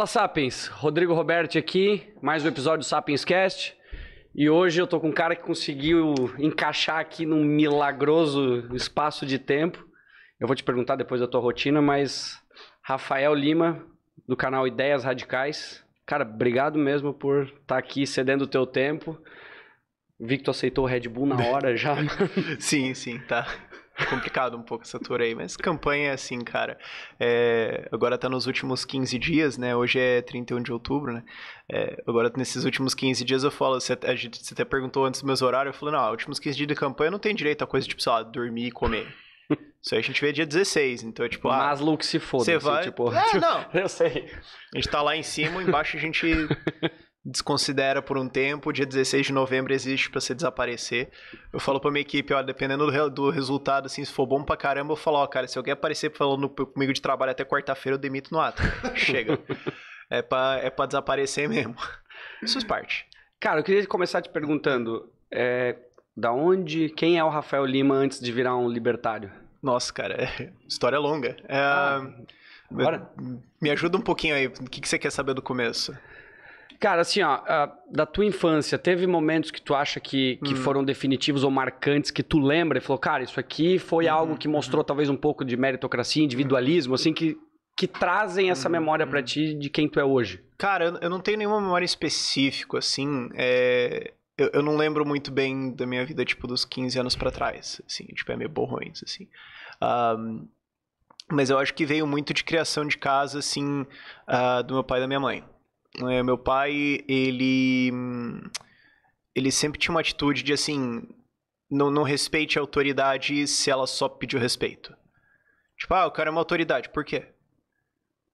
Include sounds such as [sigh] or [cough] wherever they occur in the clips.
Fala Sapiens, Rodrigo Roberti aqui, mais um episódio do Sapiens Cast. E hoje eu tô com um cara que conseguiu encaixar aqui num milagroso espaço de tempo. Eu vou te perguntar depois da tua rotina, mas Rafael Lima, do canal Ideias Radicais. Cara, obrigado mesmo por estar tá aqui cedendo o teu tempo. Vi que tu aceitou o Red Bull na hora já. [laughs] sim, sim, tá. [laughs] complicado um pouco essa tour aí, mas campanha é assim, cara. É, agora tá nos últimos 15 dias, né? Hoje é 31 de outubro, né? É, agora nesses últimos 15 dias eu falo, você, você até perguntou antes dos meus horários, eu falo, não, últimos 15 dias de campanha não tem direito a coisa tipo, sei lá, dormir e comer. Isso aí a gente vê dia 16, então é tipo. Ah, Maslow se foda. Você vai. tipo, é, não. [laughs] Eu sei. A gente tá lá em cima, embaixo a gente [laughs] desconsidera por um tempo, dia 16 de novembro existe para você desaparecer. Eu falo pra minha equipe, ó, dependendo do, do, resultado, assim, se for bom pra caramba, eu falo, ó, cara, se alguém aparecer falando comigo de trabalho até quarta-feira, eu demito no ato. [laughs] Chega. É pra, é pra desaparecer mesmo. Isso parte. Cara, eu queria começar te perguntando, é, da onde, quem é o Rafael Lima antes de virar um libertário? Nossa, cara, é, história longa. É, ah, bora. Me ajuda um pouquinho aí, o que, que você quer saber do começo? Cara, assim, ó, da tua infância, teve momentos que tu acha que, que hum. foram definitivos ou marcantes que tu lembra e falou, cara, isso aqui foi uhum, algo que uhum. mostrou uhum. talvez um pouco de meritocracia, individualismo, assim, que, que trazem essa uhum, memória para uhum. ti de quem tu é hoje? Cara, eu, eu não tenho nenhuma memória específica, assim, é... eu, eu, não lembro muito bem da minha vida, tipo, dos 15 anos para trás, assim, tipo, é meio borrões, assim. Um, mas eu acho que veio muito de criação de casa, assim, uh, do meu pai e da minha mãe. É, meu pai, ele. Ele sempre tinha uma atitude de assim. Não, não respeite a autoridade se ela só pediu respeito. Tipo, ah, o cara é uma autoridade, por quê?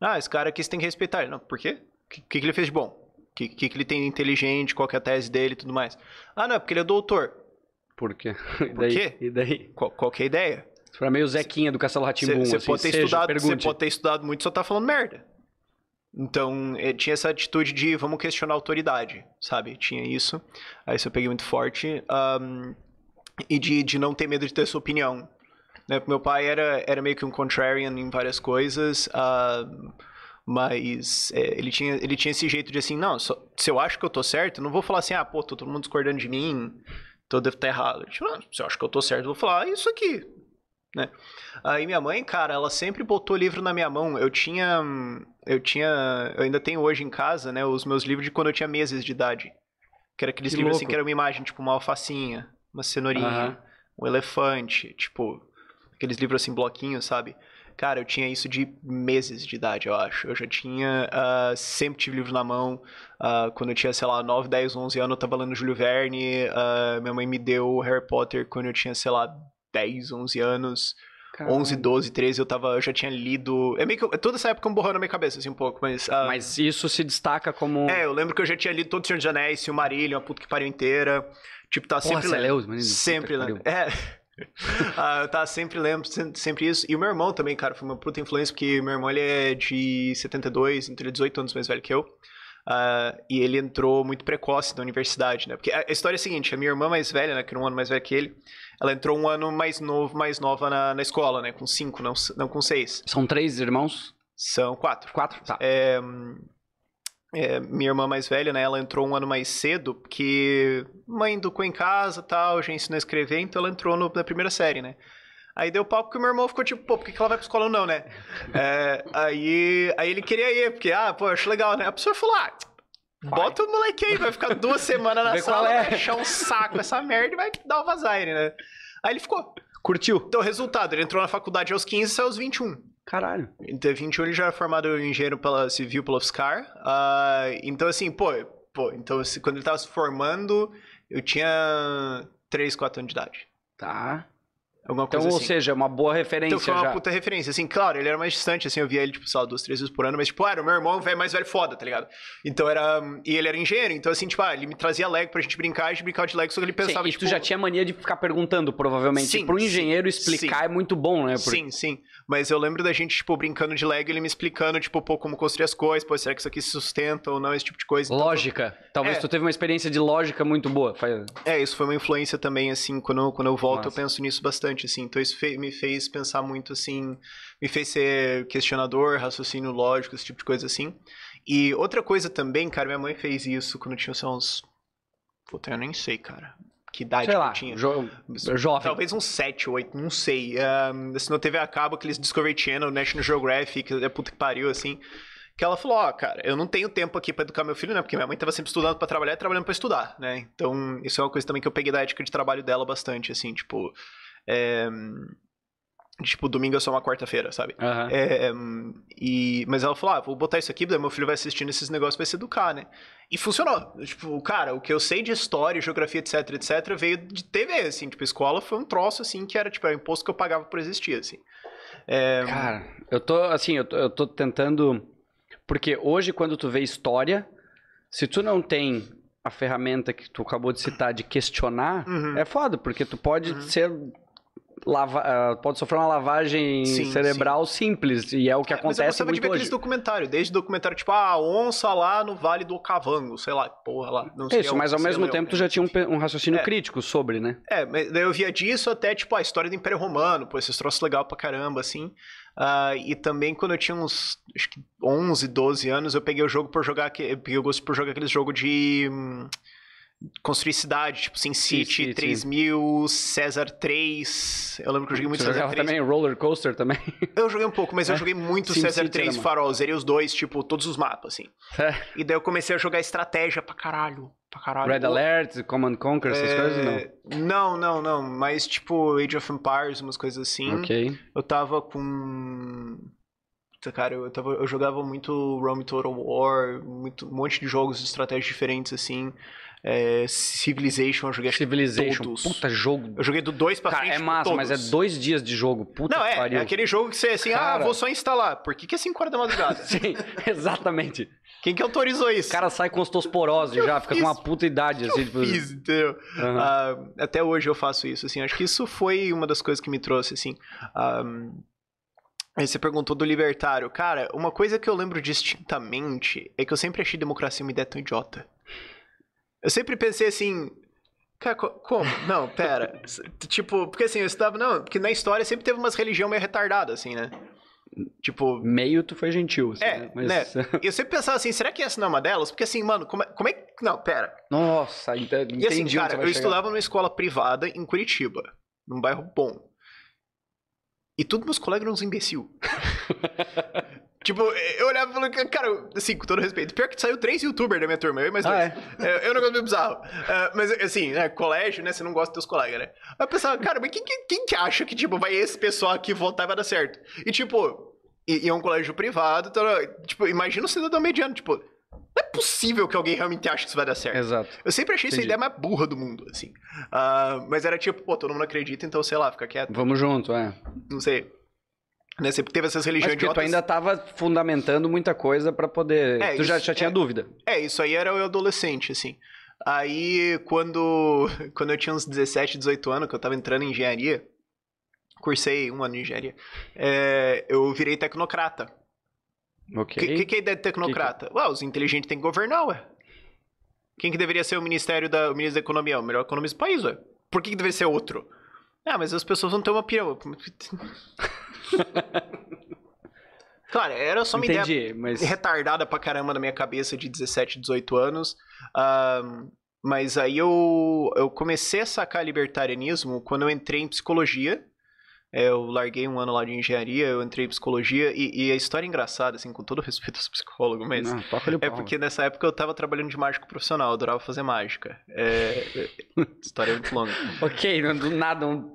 Ah, esse cara aqui você tem que respeitar. Ele. Não, por quê? O que, que, que ele fez de bom? O que, que, que, ele tem de inteligente, qual é a tese dele e tudo mais. Ah, não, é porque ele é doutor. Por quê? Por daí, quê? E daí? Qual, qual é a ideia? Foi meio Zequinha do Castelo Ratimbum. Você assim, pode, ter pode ter estudado muito e só tá falando merda. Então, é, tinha essa atitude de vamos questionar a autoridade, sabe? Tinha isso. Aí isso eu peguei muito forte. Um, e de, de não ter medo de ter sua opinião. Né? Meu pai era, era meio que um contrarian em várias coisas. Uh, mas é, ele, tinha, ele tinha esse jeito de assim, não, só, se eu acho que eu tô certo, não vou falar assim, ah, pô, todo mundo discordando de mim, então eu devo estar tá errado. Tipo, ah, se eu acho que eu tô certo, eu vou falar isso aqui né? Aí minha mãe, cara, ela sempre botou livro na minha mão. Eu tinha. Eu tinha. Eu ainda tenho hoje em casa, né? Os meus livros de quando eu tinha meses de idade. Que era aqueles que livros assim, louco. assim que era uma imagem, tipo uma alfacinha, uma cenourinha, uhum. um elefante, tipo. Aqueles livros assim, bloquinhos, sabe? Cara, eu tinha isso de meses de idade, eu acho. Eu já tinha. Uh, sempre tive livro na mão. Uh, quando eu tinha, sei lá, 9, 10, 11 anos, eu tava lendo Júlio Verne. Uh, minha mãe me deu Harry Potter quando eu tinha, sei lá, 10, 11 anos. Caramba. 11, 12, 13, eu tava, eu já tinha lido. É meio que toda essa época é um borrou na minha cabeça, assim, um pouco, mas. Uh... Mas isso se destaca como. É, eu lembro que eu já tinha lido Todos os Senhor dos Anéis, Silmarillion, a puta que pariu inteira. Tipo, tá sempre. Você leu, menino, sempre lendo. É. [laughs] ah, eu tava tá sempre lembro, sempre isso. E o meu irmão também, cara, foi uma puta influência, porque meu irmão ele é de 72, então ele é 18 anos mais velho que eu. Uh, e ele entrou muito precoce na universidade, né? Porque a história é a seguinte: a minha irmã mais velha, né, que era um ano mais velha que ele, ela entrou um ano mais novo, mais nova na, na escola, né? Com cinco, não, não com seis. São três irmãos? São quatro. Quatro, tá. É, é, minha irmã mais velha, né, ela entrou um ano mais cedo, porque mãe educou em casa tal, já ensinou a escrever, então ela entrou no, na primeira série, né? Aí deu pau porque o meu irmão ficou tipo, pô, por que, que ela vai pra escola não, né? É, aí, aí ele queria ir, porque, ah, pô, acho legal, né? A pessoa falou, ah, bota o moleque aí, vai ficar duas [laughs] semanas na Vê sala, é. vai achar um saco essa merda e vai dar o vazaire, né? Aí ele ficou. Curtiu? Então, resultado, ele entrou na faculdade aos 15 e saiu aos 21. Caralho. Em 21 ele já é formado engenheiro pela civil pela Oscar. Uh, ah, então, assim, pô, pô, então quando ele tava se formando, eu tinha 3, 4 anos de idade. Tá. Alguma então, coisa assim. ou seja, uma boa então, referência então, foi uma já. puta referência. Assim, claro, ele era mais distante, assim, eu via ele, tipo, só duas, três vezes por ano, mas, tipo, ah, era o meu irmão, é velho, mais velho, foda, tá ligado? Então era... E ele era engenheiro, então, assim, tipo, ah, ele me trazia Lego pra gente brincar, a gente brincava de Lego, só que ele pensava, sim, e tipo... tu já tinha mania de ficar perguntando, provavelmente. Sim, Pro engenheiro sim, explicar sim. é muito bom, né? Porque... Sim, sim. Mas eu lembro da gente, tipo, brincando de Lego, ele me explicando, tipo, pô, como construir as coisas, pô, será que isso aqui se sustenta ou não, esse tipo de coisa. Então, lógica. Talvez é. tu teve uma experiência de lógica muito boa. É, isso foi uma influência também, assim, quando, quando eu volto Nossa. eu penso nisso bastante, assim. Então isso fe me fez pensar muito, assim, me fez ser questionador, raciocínio lógico, esse tipo de coisa, assim. E outra coisa também, cara, minha mãe fez isso quando tinha, sei uns Puta, eu nem sei, cara. Que idade sei lá, que tinha? Jo jovem. Talvez uns 7, 8, não sei. Um, assim, se não teve a cabo, aqueles Discovery Channel, National Geographic, é puta que pariu, assim que ela falou, ó, oh, cara, eu não tenho tempo aqui para educar meu filho, né? Porque minha mãe tava sempre estudando para trabalhar e trabalhando para estudar, né? Então, isso é uma coisa também que eu peguei da ética de trabalho dela bastante, assim, tipo, é, Tipo, domingo é só uma quarta-feira, sabe? Uhum. É, e, mas ela falou, ah, vou botar isso aqui, daí meu filho vai assistindo esses negócios, vai se educar, né? E funcionou. Tipo, cara, o que eu sei de história, geografia, etc, etc, veio de TV, assim. Tipo, escola foi um troço, assim, que era, tipo, o imposto que eu pagava por existir, assim. É... Cara, eu tô, assim, eu tô, eu tô tentando... Porque hoje, quando tu vê história, se tu não tem a ferramenta que tu acabou de citar de questionar, uhum. é foda, porque tu pode uhum. ser lava, ah, pode sofrer uma lavagem sim, cerebral sim. simples, e é o que acontece muito hoje. Mas eu de ver hoje. aqueles documentários, desde documentário tipo, ah, onça lá no Vale do Cavango, sei lá, porra lá, não sei. Isso, é mas ao mesmo tempo tu já tinha um, um raciocínio é. crítico sobre, né? É, eu via disso até, tipo, a história do Império Romano, pô, esses troços legal pra caramba, assim. Uh, e também quando eu tinha uns acho que 11, 12 anos, eu peguei o jogo por jogar, eu peguei gosto por jogar aqueles jogo de... Hum, construir cidade, tipo Sin City, 3000, César 3. Eu lembro que eu joguei muito Você César 3. também Roller Coaster também? [laughs] Eu joguei um pouco, mas é. eu joguei muito sim, César City 3 Farol, zerei os dois, tipo, todos os mapas assim. É. E daí eu comecei a jogar estratégia pra caralho. Pra caralho. Red Pô. Alert, Command Conquer, essas é... coisas não? Não, não, não. Mas tipo Age of Empires, umas coisas assim. Ok. Eu tava com cara, eu, tava, eu jogava muito Rome Total War, muito, um monte de jogos de estratégias diferentes, assim. É, Civilization, eu joguei Civilization, todos. puta jogo. Eu joguei do 2 pra Cara, frente. É massa, mas é dois dias de jogo, puta Não, é, é, pariu. é aquele jogo que você é assim, ah, Cara... ah, vou só instalar. Por que, que é 5 horas da madrugada? [laughs] Sim, exatamente. Quem que autorizou isso? O cara sai com osteosporose já, fica com uma puta idade, que assim. Tipo... Fiz, entendeu? Uhum. Uh, até hoje eu faço isso, assim. Acho que isso foi uma das coisas que me trouxe, assim. Ah, aí você perguntou do libertário. Cara, uma coisa que eu lembro distintamente é que eu sempre achei democracia uma ideia tão idiota. Eu sempre pensei assim, Cara, como? Não, pera. [laughs] tipo, porque assim, eu estudava. Não, porque na história sempre teve umas religiões meio retardadas assim, né? Tipo. Meio tu foi gentil. Assim, é, né? Mas... né? [laughs] Eu sempre pensava assim, será que essa não é uma delas? Porque assim, mano, como é, como é que. Não, pera. Nossa, entendi. E assim, cara, eu chegar. estudava numa escola privada em Curitiba, num bairro bom. E todos meus colegas eram uns imbecil. [laughs] Tipo, eu olhava e falava, cara, assim, com todo respeito, pior que saiu três youtubers da minha turma, eu e mais ah, dois. É? Eu não gosto meio bizarro. Uh, mas, assim, né, colégio, né, você não gosta dos teus colegas, né? Aí eu pensava, cara, mas quem, quem, quem, que acha que, tipo, vai esse pessoal aqui votar e vai dar certo? E, tipo, e, e é um colégio privado, então, tipo, imagina o cidadão mediano, tipo, não é possível que alguém realmente ache que isso vai dar certo. Exato. Eu sempre achei Entendi. essa ideia mais burra do mundo, assim. Uh, mas era tipo, pô, todo mundo acredita, então, sei lá, fica quieto. Vamos junto, é. Não sei. Né? Sempre teve essas religiões Mas porque tu ainda estava fundamentando muita coisa para poder. É, tu isso, já, já tinha é, dúvida. É, isso aí era eu adolescente, assim. Aí, quando, [laughs] quando eu tinha uns 17, 18 anos, que eu estava entrando em engenharia, cursei um ano de engenharia, é, eu virei tecnocrata. O okay. que, que, que, é a ideia de tecnocrata? Que que... Ué, os inteligentes têm que governar, ué. Quem que deveria ser o Ministério da, o Ministro da Economia? O melhor economista do país, ué. Por que, que deveria ser outro? Ah, mas as pessoas não têm uma pirâmide. [laughs] Claro, era só uma Entendi, ideia mas... retardada pra caramba na minha cabeça de 17, 18 anos. Um, mas aí eu, eu comecei a sacar libertarianismo quando eu entrei em psicologia. É, eu larguei um ano lá de engenharia, eu entrei em psicologia, e, e a história é engraçada, assim, com todo respeito aos psicólogos, mas. Não, é porque nessa época eu tava trabalhando de mágico profissional, eu adorava fazer mágica. É, [laughs] história é muito longa. ok, do nada um.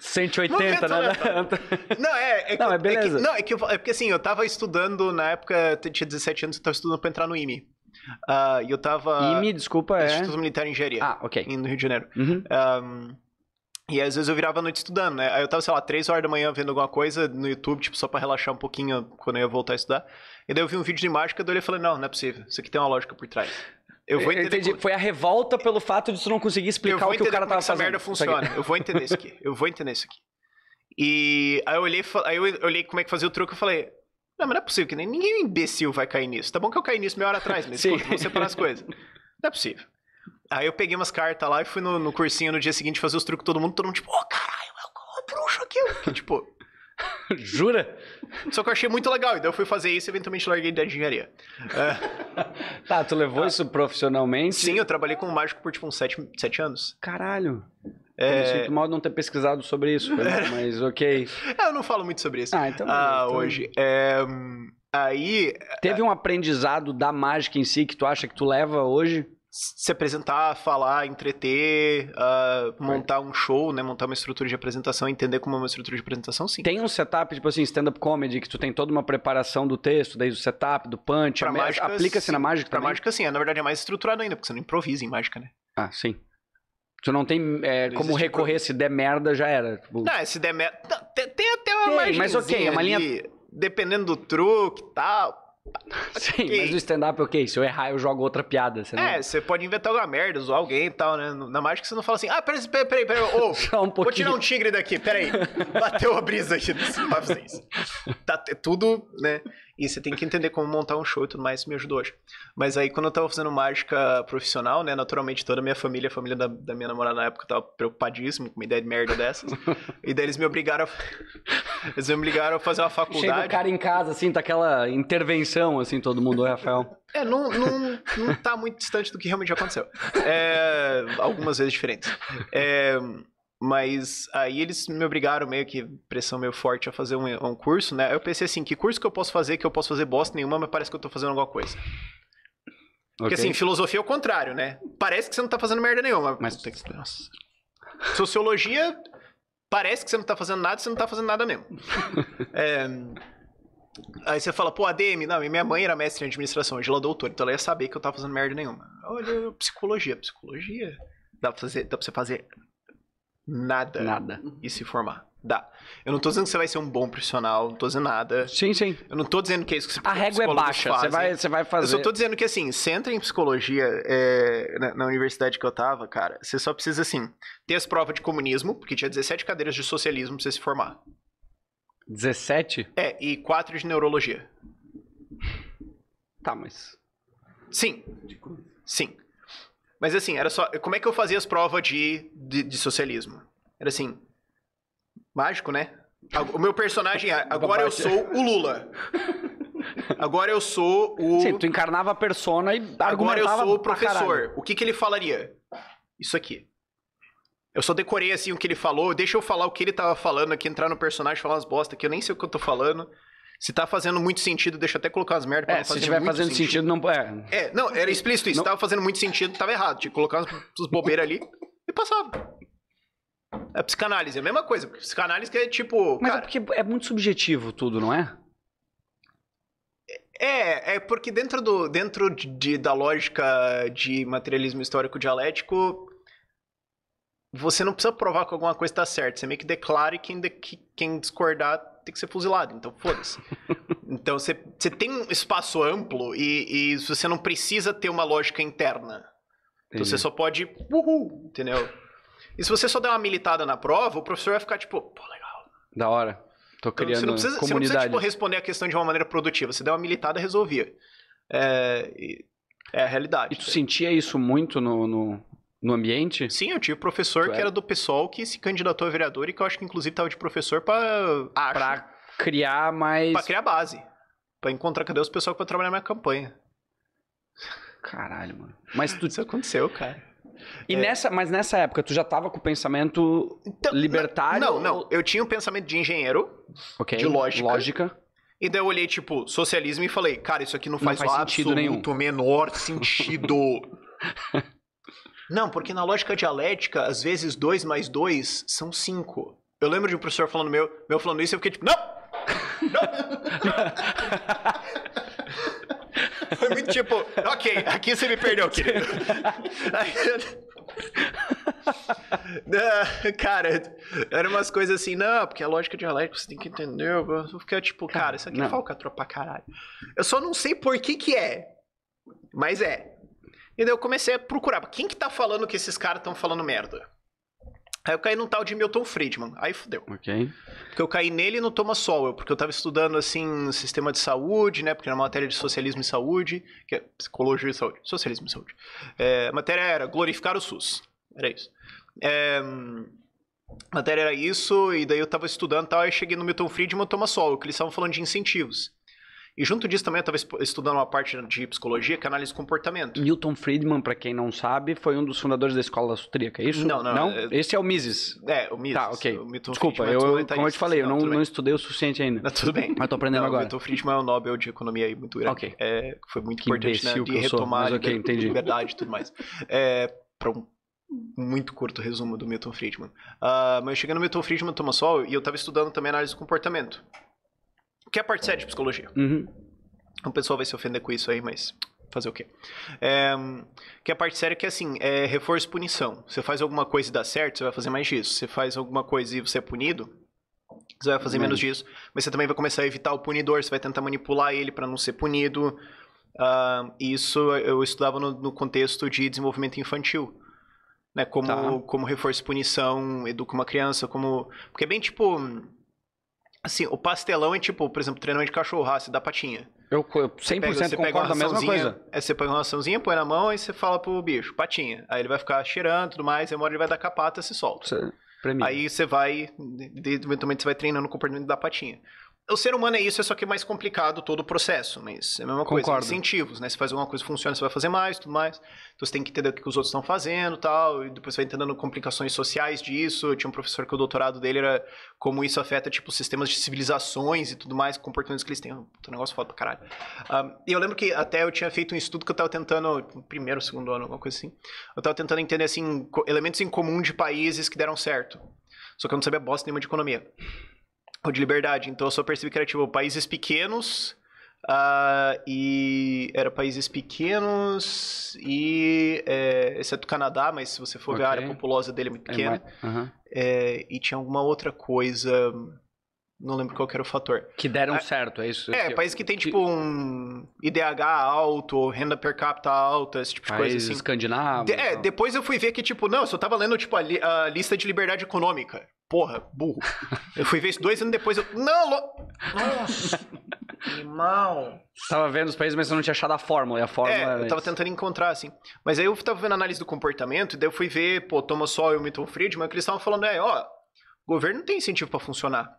180, né? [laughs] Não, é. é que, não, é beleza. É que, não, é, que eu, é porque assim, eu tava estudando na época, tinha 17 anos, eu tava estudando pra entrar no IME. Ah, e uh, eu tava. IME, desculpa, Instituto é. Instituto Militar de Engenharia. Ah, ok. No Rio de Janeiro. Uhum. Um, e às vezes eu virava a noite estudando, né? Aí eu tava, sei lá, três horas da manhã vendo alguma coisa no YouTube, tipo, só para relaxar um pouquinho quando eu ia voltar a estudar. E daí eu vi um vídeo de mágica, daí eu olhei e falei, não, não é possível. Isso aqui tem uma lógica por trás. Eu vou entender. entendi. Como... Foi a revolta pelo fato de você não conseguir explicar o que o cara é tava essa fazendo. merda tá funciona. Eu vou entender isso aqui. Eu vou entender isso aqui. E aí eu olhei, aí eu olhei como é que fazia o truque e falei, não, mas não é possível que nem ninguém imbecil vai cair nisso. Tá bom que eu caí nisso meia hora atrás, mas pô, vou separar as coisas. [laughs] Não é possível. Aí eu peguei umas cartas lá e fui no, no cursinho no dia seguinte fazer os truques todo mundo, todo mundo tipo, ô oh, caralho, é o bruxo aqui. Que, tipo. [laughs] Jura? Só que eu achei muito legal, então eu fui fazer isso e eventualmente larguei da engenharia. É. [laughs] tá, tu levou ah. isso profissionalmente? Sim, eu trabalhei com mágico por tipo uns 7, anos. Caralho. É... Eu me sinto mal não ter pesquisado sobre isso, [laughs] mas ok. É, eu não falo muito sobre isso. Ah, então. Ah, então... hoje. É... Aí. Teve é um aprendizado da mágica em si que tu acha que tu leva hoje? se apresentar, falar, entreter, uh, montar um show, né? Montar uma estrutura de apresentação, entender como é uma estrutura de apresentação, sim. Tem um setup, tipo assim, stand-up comedy, que tu tem toda uma preparação do texto, desde o setup, do punch, aplica-se na mágica pra também? Pra mágica, sim. É, na verdade, é mais estruturado ainda, porque você não improvisa em mágica, né? Ah, sim. Tu não tem é, não como recorrer, pro... se der merda, já era. Tipo... Não, é, se der merda... Tem, tem até uma tem, Mas ok, é uma linha... Dependendo do truque e tal [laughs] Sim, okay. mas o stand-up é ok. Se eu errar, eu jogo outra piada. Você não... é, você pode inventar alguma merda, zoar alguém e tal, né? Na mágica você não fala assim, ah, peraí, peraí, peraí, peraí oh, [laughs] Só um pouquinho. vou tirar um tigre daqui, peraí. [laughs] Bateu a brisa aqui pra vocês. Tá é tudo, né? E você tem que entender como montar um show e tudo mais, isso me ajudou hoje. Mas aí, quando eu tava fazendo mágica profissional, né? Naturalmente, toda a minha família, a família da, da minha namorada na época, tava preocupadíssimo com uma ideia de merda dessas. [laughs] e daí eles me obrigaram a... Eles me obrigaram a fazer uma faculdade. Chega o cara em casa, assim, tá aquela intervenção, assim, todo mundo, Rafael. É, não, não, não tá muito distante do que realmente aconteceu. É, algumas vezes diferentes. É, mas aí eles me obrigaram meio que, pressão meio forte, a fazer um, um curso, né? Eu pensei assim, que curso que eu posso fazer, que eu posso fazer bosta nenhuma, mas parece que eu tô fazendo alguma coisa. Porque okay. assim, filosofia é o contrário, né? Parece que você não tá fazendo merda nenhuma. Mas tem que. Nossa. Sociologia, parece que você não tá fazendo nada, você não tá fazendo nada mesmo. [laughs] é... Aí você fala, pô, ADM, não, minha mãe era mestre em administração, hoje ela é doutora, então ela ia saber que eu tava fazendo merda nenhuma. Olha, psicologia, psicologia. Dá pra, fazer, dá pra você fazer nada, nada. e se formar. Dá. Eu não tô dizendo que você vai ser um bom profissional, não tô dizendo nada. Sim, sim. Eu não tô dizendo que é isso que você A régua é baixa, você vai, você vai fazer. Eu só tô dizendo que, assim, você entra em psicologia é, na, na, universidade que eu tava, cara, você só precisa, assim, ter as provas de comunismo, porque tinha 17 cadeiras de socialismo pra você se formar. 17? É, e 4 de neurologia. Tá, mas. Sim. Sim. Mas assim, era só. Como é que eu fazia as provas de, de, de socialismo? Era assim. Mágico, né? O meu personagem é. Agora eu sou o Lula. Agora eu sou o. Sim, tu encarnava a persona e Agora eu sou o professor. O que, que ele falaria? Isso aqui. Eu só decorei assim o que ele falou. Deixa eu falar o que ele tava falando aqui, entrar no personagem, falar umas bosta que eu nem sei o que eu tô falando. Se tá fazendo muito sentido, deixa eu até colocar as merdas pra é, não fazer se tiver fazendo sentido. sentido, não. É. é, não, era explícito isso. Não... Tava fazendo muito sentido, tava errado. Tinha que colocar os bobeiras ali e passava. É psicanálise é a mesma coisa. psicanálise que é tipo. Mas é cara... é porque é muito subjetivo tudo, não é? É, é porque dentro, do, dentro de, da lógica de materialismo histórico dialético, você não precisa provar que alguma coisa está certa. Você meio que declara e quem, de, quem discordar tem que ser fuzilado. Então, foda-se. [laughs] então, você, você tem um espaço amplo e, e você não precisa ter uma lógica interna. Então, você só pode... Uhul! Entendeu? E se você só der uma militada na prova, o professor vai ficar tipo... Pô, legal. Da hora. Tô então, criando então, você não precisa, comunidade. Você não precisa tipo, responder a questão de uma maneira produtiva. Você der uma militada, resolvia. É... E... É a realidade. E tu né? sentia isso muito no, no, no ambiente? Sim, eu tive professor que era do pessoal que se candidatou a vereador e que eu acho que inclusive estava de professor para para criar mais para criar base, para encontrar cadê os pessoal que vai trabalhar na minha campanha. Caralho, mano. Mas tudo isso aconteceu, cara. E é... nessa, mas nessa época tu já estava com o pensamento então, libertário? Não, não, não, Eu tinha o um pensamento de engenheiro, okay, de lógica. Lógica. E daí eu olhei, tipo, socialismo e falei, cara, isso aqui não faz, não faz sentido nenhum. menor sentido. [laughs] Não, porque na lógica dialética, às vezes 2 mais 2 são 5. Eu lembro de um professor falando meu, meu falando isso, eu fiquei tipo, não! [laughs] [laughs] Foi muito tipo, ok, aqui você me perdeu, querido. [laughs] Ah, cara, eram umas coisas assim, não, porque a lógica dialética você tem que entender. Eu fiquei tipo, cara, isso aqui não. é falcatrua pra caralho. Eu só não sei por que que é, mas é. E daí eu comecei a procurar. Quem que tá falando que esses caras estão falando merda? Aí eu caí num tal de Milton Friedman. Aí fudeu. Ok. Porque eu caí nele e no Thomas Sowell, porque eu tava estudando, assim, sistema de saúde, né? Porque era uma matéria de socialismo e saúde, que é psicologia e saúde. Socialismo e saúde. É, a matéria era glorificar o SUS. Era isso. É, a matéria era isso, e daí eu tava estudando e tal, aí cheguei no Milton Friedman e Thomas Sowell, que eles estavam falando de incentivos. E junto disso também eu estava estudando uma parte de psicologia que é análise de comportamento. Milton Friedman, para quem não sabe, foi um dos fundadores da escola austríaca, é isso? Não, não. não? É... Esse é o Mises. É, o Mises. Tá, ok. Desculpa, Friedman, é eu, como eu te falei, eu não, não estudei o suficiente ainda. Não, tudo bem. Mas estou aprendendo não, agora. Milton Friedman é um Nobel de economia aí, muito grande. Ok. É, foi muito que importante né, de retomar sou, okay, de liberdade e tudo mais. É, para um muito curto resumo do Milton Friedman. Uh, mas chegando no Milton Friedman, Thomas Sol, e eu estava estudando também análise de comportamento que é a parte séria de psicologia. Uhum. O pessoal vai se ofender com isso aí, mas fazer o quê? É, que é a parte séria é que, assim, é reforço e punição. Você faz alguma coisa e dá certo, você vai fazer mais disso. Você faz alguma coisa e você é punido, você vai fazer uhum. menos disso. Mas você também vai começar a evitar o punidor, você vai tentar manipular ele para não ser punido. Uh, isso eu estudava no, no, contexto de desenvolvimento infantil. Né, como, tá. como reforço e punição, educa uma criança, como... Porque é bem tipo Assim, o pastelão é tipo, por exemplo, treinamento de cachorro cachorraço da patinha. Eu, eu 100% você pega, você pega a mesma coisa. É, você põe uma raçãozinha, põe na mão e você fala pro bicho, patinha. Aí ele vai ficar cheirando e tudo mais, e uma hora ele vai dar capata e se solta. aí você vai, eventualmente você vai treinando o comportamento da patinha. O ser humano é isso, é só que é mais complicado todo o processo, mas é a mesma coisa. Incentivos, né? Se faz alguma coisa funciona, você vai fazer mais, tudo mais. Então você tem que entender o que os outros estão fazendo tal, e depois vai entendendo complicações sociais disso. Eu tinha um professor que o doutorado dele era como isso afeta, tipo, sistemas de civilizações e tudo mais, comportamentos que eles têm. Um negócio foda pra caralho. Um, e eu lembro que até eu tinha feito um estudo que eu tava tentando, tipo, primeiro, segundo ano, alguma coisa assim. Eu tava tentando entender, assim, elementos em comum de países que deram certo. Só que eu não sabia bosta nenhuma de economia ou de liberdade. Então eu só percebi que era tipo países pequenos. Uh, e era países pequenos e é, exceto o Canadá, mas se você for okay. ver a área populosa dele é muito é pequena. uhum. é, e tinha alguma outra coisa, não lembro qual era o fator. Que deram ah, certo, é isso? É, tipo, países que tem tipo um IDH alto, renda per capita alta, esse tipo de países coisa assim. escandinavos. De, é, então. depois eu fui ver que tipo, não, eu só tava lendo tipo a, li, a lista de liberdade econômica porra, burro. Eu fui ver isso dois anos depois, eu. Não, lo... Nossa! [laughs] Irmão. Você tava vendo os países, mas eu não tinha achado a fórmula. E a fórmula é, eu tava isso. tentando encontrar, assim. Mas aí eu tava vendo a análise do comportamento, e daí eu fui ver, pô, Thomas só e o Milton Friedman, que eles estavam falando, é, ó, o governo não tem incentivo para funcionar.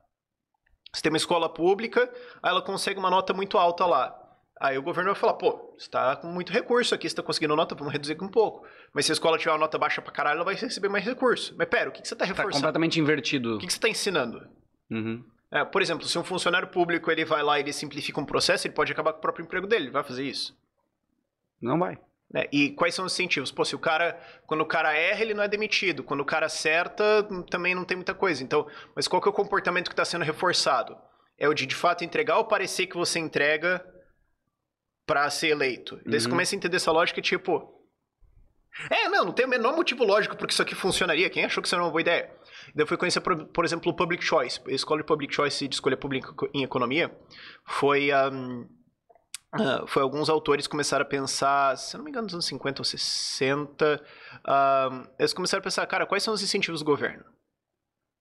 Você tem uma escola pública, aí ela consegue uma nota muito alta lá. Aí o governo vai falar, pô, você está com muito recurso aqui, você está conseguindo nota, vamos reduzir um pouco. Mas se a escola tiver uma nota baixa pra caralho, ela vai receber mais recurso. Mas pera, o que, que você está tá reforçando? Tá completamente invertido. O que, que você está ensinando? Uhum. É, por exemplo, se um funcionário público ele vai lá e ele simplifica um processo, ele pode acabar com o próprio emprego dele. Vai fazer isso? Não vai. É, e quais são os incentivos? Pô, se o cara, quando o cara erra, ele não é demitido. Quando o cara acerta, também não tem muita coisa. Então, mas qual que é o comportamento que está sendo reforçado? É o de, de fato, entregar o parecer que você entrega para ser eleito. Daí você uhum. começa a entender essa lógica, tipo. É, não, não tem o menor motivo lógico porque isso aqui funcionaria. Quem achou que isso era uma boa ideia? Daí eu fui conhecer, por, por exemplo, o Public Choice. A escola de Public Choice de escolha pública em economia foi. Um, Uh, foi alguns autores começaram a pensar, se não me engano, nos anos 50 ou 60, uh, eles começaram a pensar, cara, quais são os incentivos do governo?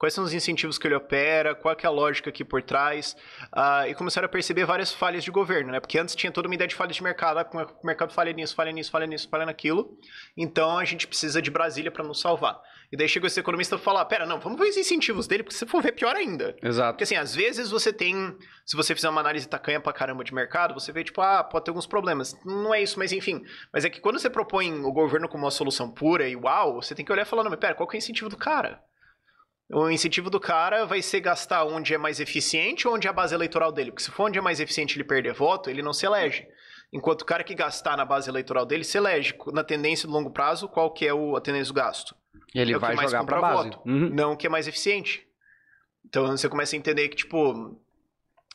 quais são os incentivos que ele opera, qual é a lógica aqui por trás, uh, e começaram a perceber várias falhas de governo, né? Porque antes tinha toda uma ideia de falhas de mercado, ah, o mercado falha nisso, falha nisso, falha nisso, falha naquilo, então a gente precisa de Brasília para nos salvar. E daí chegou esse economista e falou: ah, pera, não, vamos ver os incentivos dele, porque se for ver, pior ainda. Exato. Porque assim, às vezes você tem, se você fizer uma análise tacanha pra caramba de mercado, você vê tipo, ah, pode ter alguns problemas. Não é isso, mas enfim. Mas é que quando você propõe o governo como uma solução pura e uau, você tem que olhar e falar, não, mas pera, qual que é o incentivo do cara? O incentivo do cara vai ser gastar onde é mais eficiente ou onde é a base eleitoral dele. Porque se for onde é mais eficiente ele perder voto, ele não se elege. Enquanto o cara que gastar na base eleitoral dele se elege. Na tendência do longo prazo, qual que é o, a tendência do gasto? ele é vai jogar para base. Voto, uhum. Não o que é mais eficiente. Então você começa a entender que, tipo,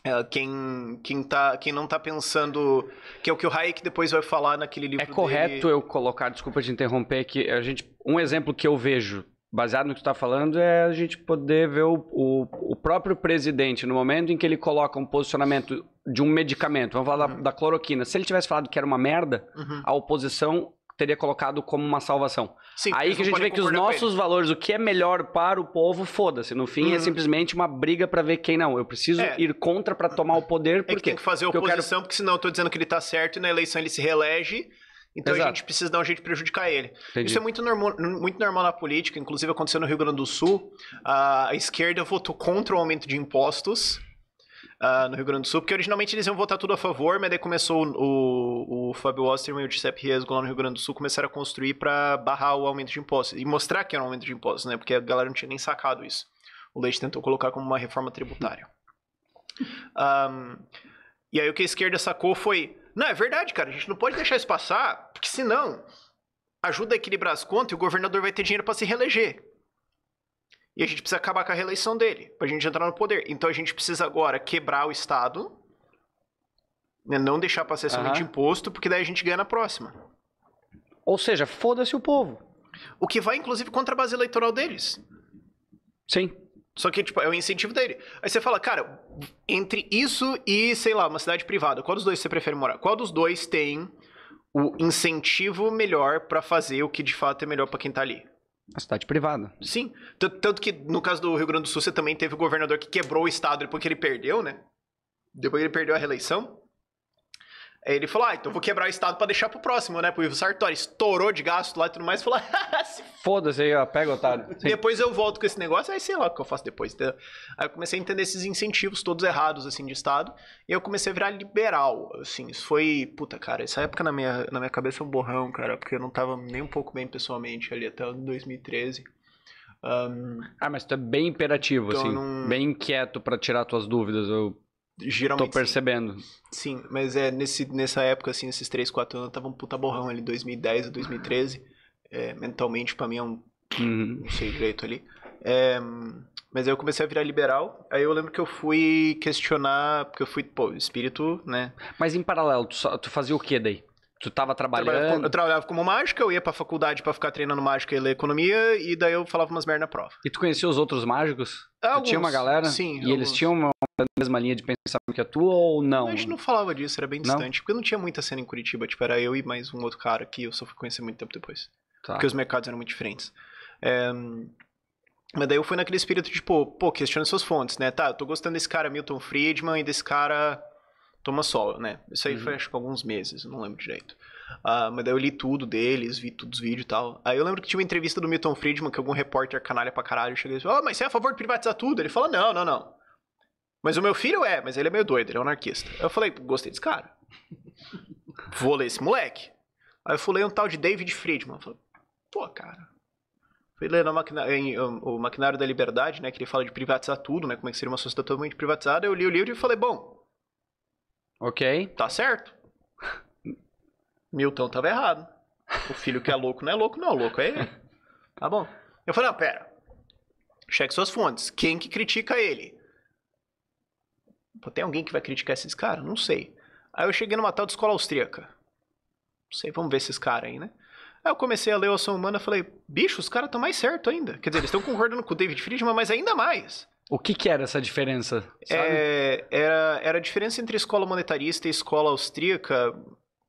é, quem, quem, tá, quem não tá pensando, que é o que o Hayek depois vai falar naquele livro É correto dele. eu colocar, desculpa te interromper, que a gente, um exemplo que eu vejo baseado no que está falando, é a gente poder ver o, o, o, próprio presidente, no momento em que ele coloca um posicionamento de um medicamento, vamos falar uhum. da, da, cloroquina, se ele tivesse falado que era uma merda, uhum. a oposição teria colocado como uma salvação. Sim, Aí que a gente vê que os nossos valores, o que é melhor para o povo, foda-se. No fim, é uhum. é simplesmente uma briga para ver quem não. Eu preciso é. ir contra para tomar o poder. Porque é que tem que fazer oposição, porque, quero... porque senão eu tô dizendo que ele está certo e na eleição ele se reelege então Exato. a gente precisa dar um jeito de prejudicar ele. Entendi. Isso é muito normal, muito normal na política, inclusive aconteceu no Rio Grande do Sul. A esquerda votou contra o aumento de impostos Uh, no Rio Grande do Sul, porque originalmente eles iam votar tudo a favor, mas daí começou o, o, o Fábio Osterman e o Giuseppe Riesgo lá no Rio Grande do Sul começaram a construir para barrar o aumento de impostos e mostrar que era um aumento de impostos, né? Porque a galera não tinha nem sacado isso. O Leite tentou colocar como uma reforma tributária. Um, e aí o que a esquerda sacou foi: não, é verdade, cara. A gente não pode deixar isso passar, porque senão ajuda a equilibrar as contas e o governador vai ter dinheiro para se reeleger. E a gente precisa acabar com a reeleição dele, pra gente entrar no poder. Então a gente precisa agora quebrar o Estado, né? não deixar passar somente uhum. imposto, porque daí a gente ganha na próxima. Ou seja, foda-se o povo. O que vai, inclusive, contra a base eleitoral deles. Sim. Só que, tipo, é o incentivo dele. Aí você fala, cara, entre isso e, sei lá, uma cidade privada, qual dos dois você prefere morar? Qual dos dois tem o incentivo melhor para fazer o que de fato é melhor para quem tá ali? A cidade privada. Sim. T Tanto que no caso do Rio Grande do Sul, você também teve o governador que quebrou o estado depois que ele perdeu, né? Depois que ele perdeu a reeleição. Aí ele falou: Ah, então vou quebrar o Estado pra deixar pro próximo, né? Pro Ivo Sartori. Estourou de gasto lá e tudo mais. [laughs] Falou: ah, Foda-se aí, ó, pega, otário. Sim. Depois eu volto com esse negócio, aí sei lá o que eu faço depois. Entendeu? Aí eu comecei a entender esses incentivos todos errados, assim, de Estado. E eu comecei a virar liberal, assim. Isso foi. Puta, cara, essa época na minha, na minha cabeça é um borrão, cara, porque eu não tava nem um pouco bem pessoalmente ali até 2013. Um... Ah, mas tu é bem imperativo, então, assim. Não... Bem inquieto para tirar tuas dúvidas. Eu geralmente. Tô percebendo. Sim, sim mas é nesse, nessa época, assim, esses 3, 4 anos, eu tava um puta borrão ali, 2010 a 2013. É, mentalmente, pra mim, é um. Uhum. Não sei direito ali. É, mas aí eu comecei a virar liberal. Aí eu lembro que eu fui questionar, porque eu fui, pô, espírito, né? Mas em paralelo, tu, tu fazia o que daí? Tu tava trabalhando? Trabalhava, eu trabalhava como mágica, eu ia pra faculdade para ficar treinando mágica e ler economia, e daí eu falava umas merda na prova. E tu conhecia os outros mágicos? Alguns, tinha uma galera? Sim. E alguns. eles tinham uma mesma linha de pensamento que a tua ou não? A gente não falava disso, era bem distante, não? porque não tinha muita cena em Curitiba, tipo, era eu e mais um outro cara que eu só fui conhecer muito tempo depois. Tá. Porque os mercados eram muito diferentes. É... Mas daí eu fui naquele espírito de, tipo, pô, questionando suas fontes, né? Tá, eu tô gostando desse cara Milton Friedman e desse cara Toma Sol, né? Isso aí uhum. foi acho que alguns meses, não lembro direito. Uh, mas daí eu li tudo deles, vi todos os vídeos e tal. Aí eu lembro que tinha uma entrevista do Milton Friedman, que algum repórter canalha pra caralho chegou e disse: oh, mas você é a favor de privatizar tudo? Ele falou: Não, não, não. Mas o meu filho é, mas ele é meio doido, ele é um anarquista. Eu falei: Gostei desse cara. Vou ler esse moleque. Aí eu fui ler um tal de David Friedman. Eu falei: Pô, cara. Fui ler no maquina... em, um, O Maquinário da Liberdade, né? Que ele fala de privatizar tudo, né? Como é que seria uma sociedade totalmente privatizada. Eu li o livro e falei: Bom, Ok. Tá certo. Milton tava errado. O filho que é louco não é louco, não. O louco é ele. Tá bom. Eu falei, não, pera. Cheque suas fontes. Quem que critica ele? Pô, tem alguém que vai criticar esses caras? Não sei. Aí eu cheguei numa tal de escola austríaca. Não sei, vamos ver esses caras aí, né? Aí eu comecei a ler a ação humana e falei, bicho, os caras estão mais certo ainda. Quer dizer, eles estão concordando com o David Friedman, mas ainda mais. O que, que era essa diferença? É, era, era a diferença entre escola monetarista e escola austríaca,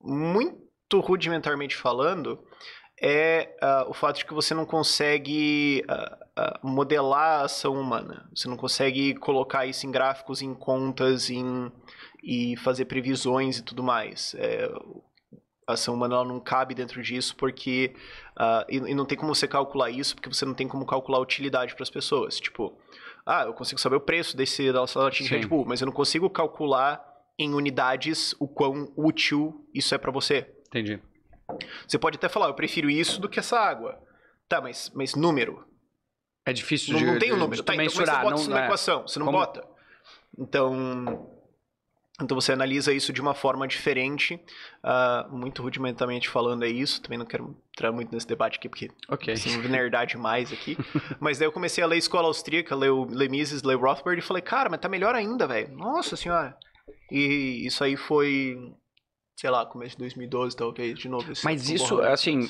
muito rudimentarmente falando, é uh, o fato de que você não consegue uh, uh, modelar a ação humana. Você não consegue colocar isso em gráficos, em contas, em, e fazer previsões e tudo mais. É, a ação humana não cabe dentro disso porque e, e, não tem como você calcular isso porque você não tem como calcular a utilidade para as pessoas. Tipo, ah, eu consigo saber o preço desse da latinha de Red Bull, mas eu não consigo calcular em unidades o quão útil isso é para você. Entendi. Você pode até falar, eu prefiro isso do que essa água. Tá, mas, mas número. É difícil não, de Não tem um número. De, tá, então você bota não, isso na é. equação. Você não Como? bota. Então, então você analisa isso de uma forma diferente, uh, muito rudimentamente falando é isso, também não quero entrar muito nesse debate aqui, porque okay. assim, nerdar demais aqui. [laughs] mas daí eu comecei a ler Escola Austríaca, ler o, ler Mises, ler Rothbard, e falei, cara, mas tá melhor ainda, velho, nossa senhora. E isso aí foi, sei lá, começo de 2012 talvez, de novo. Mas isso, assim,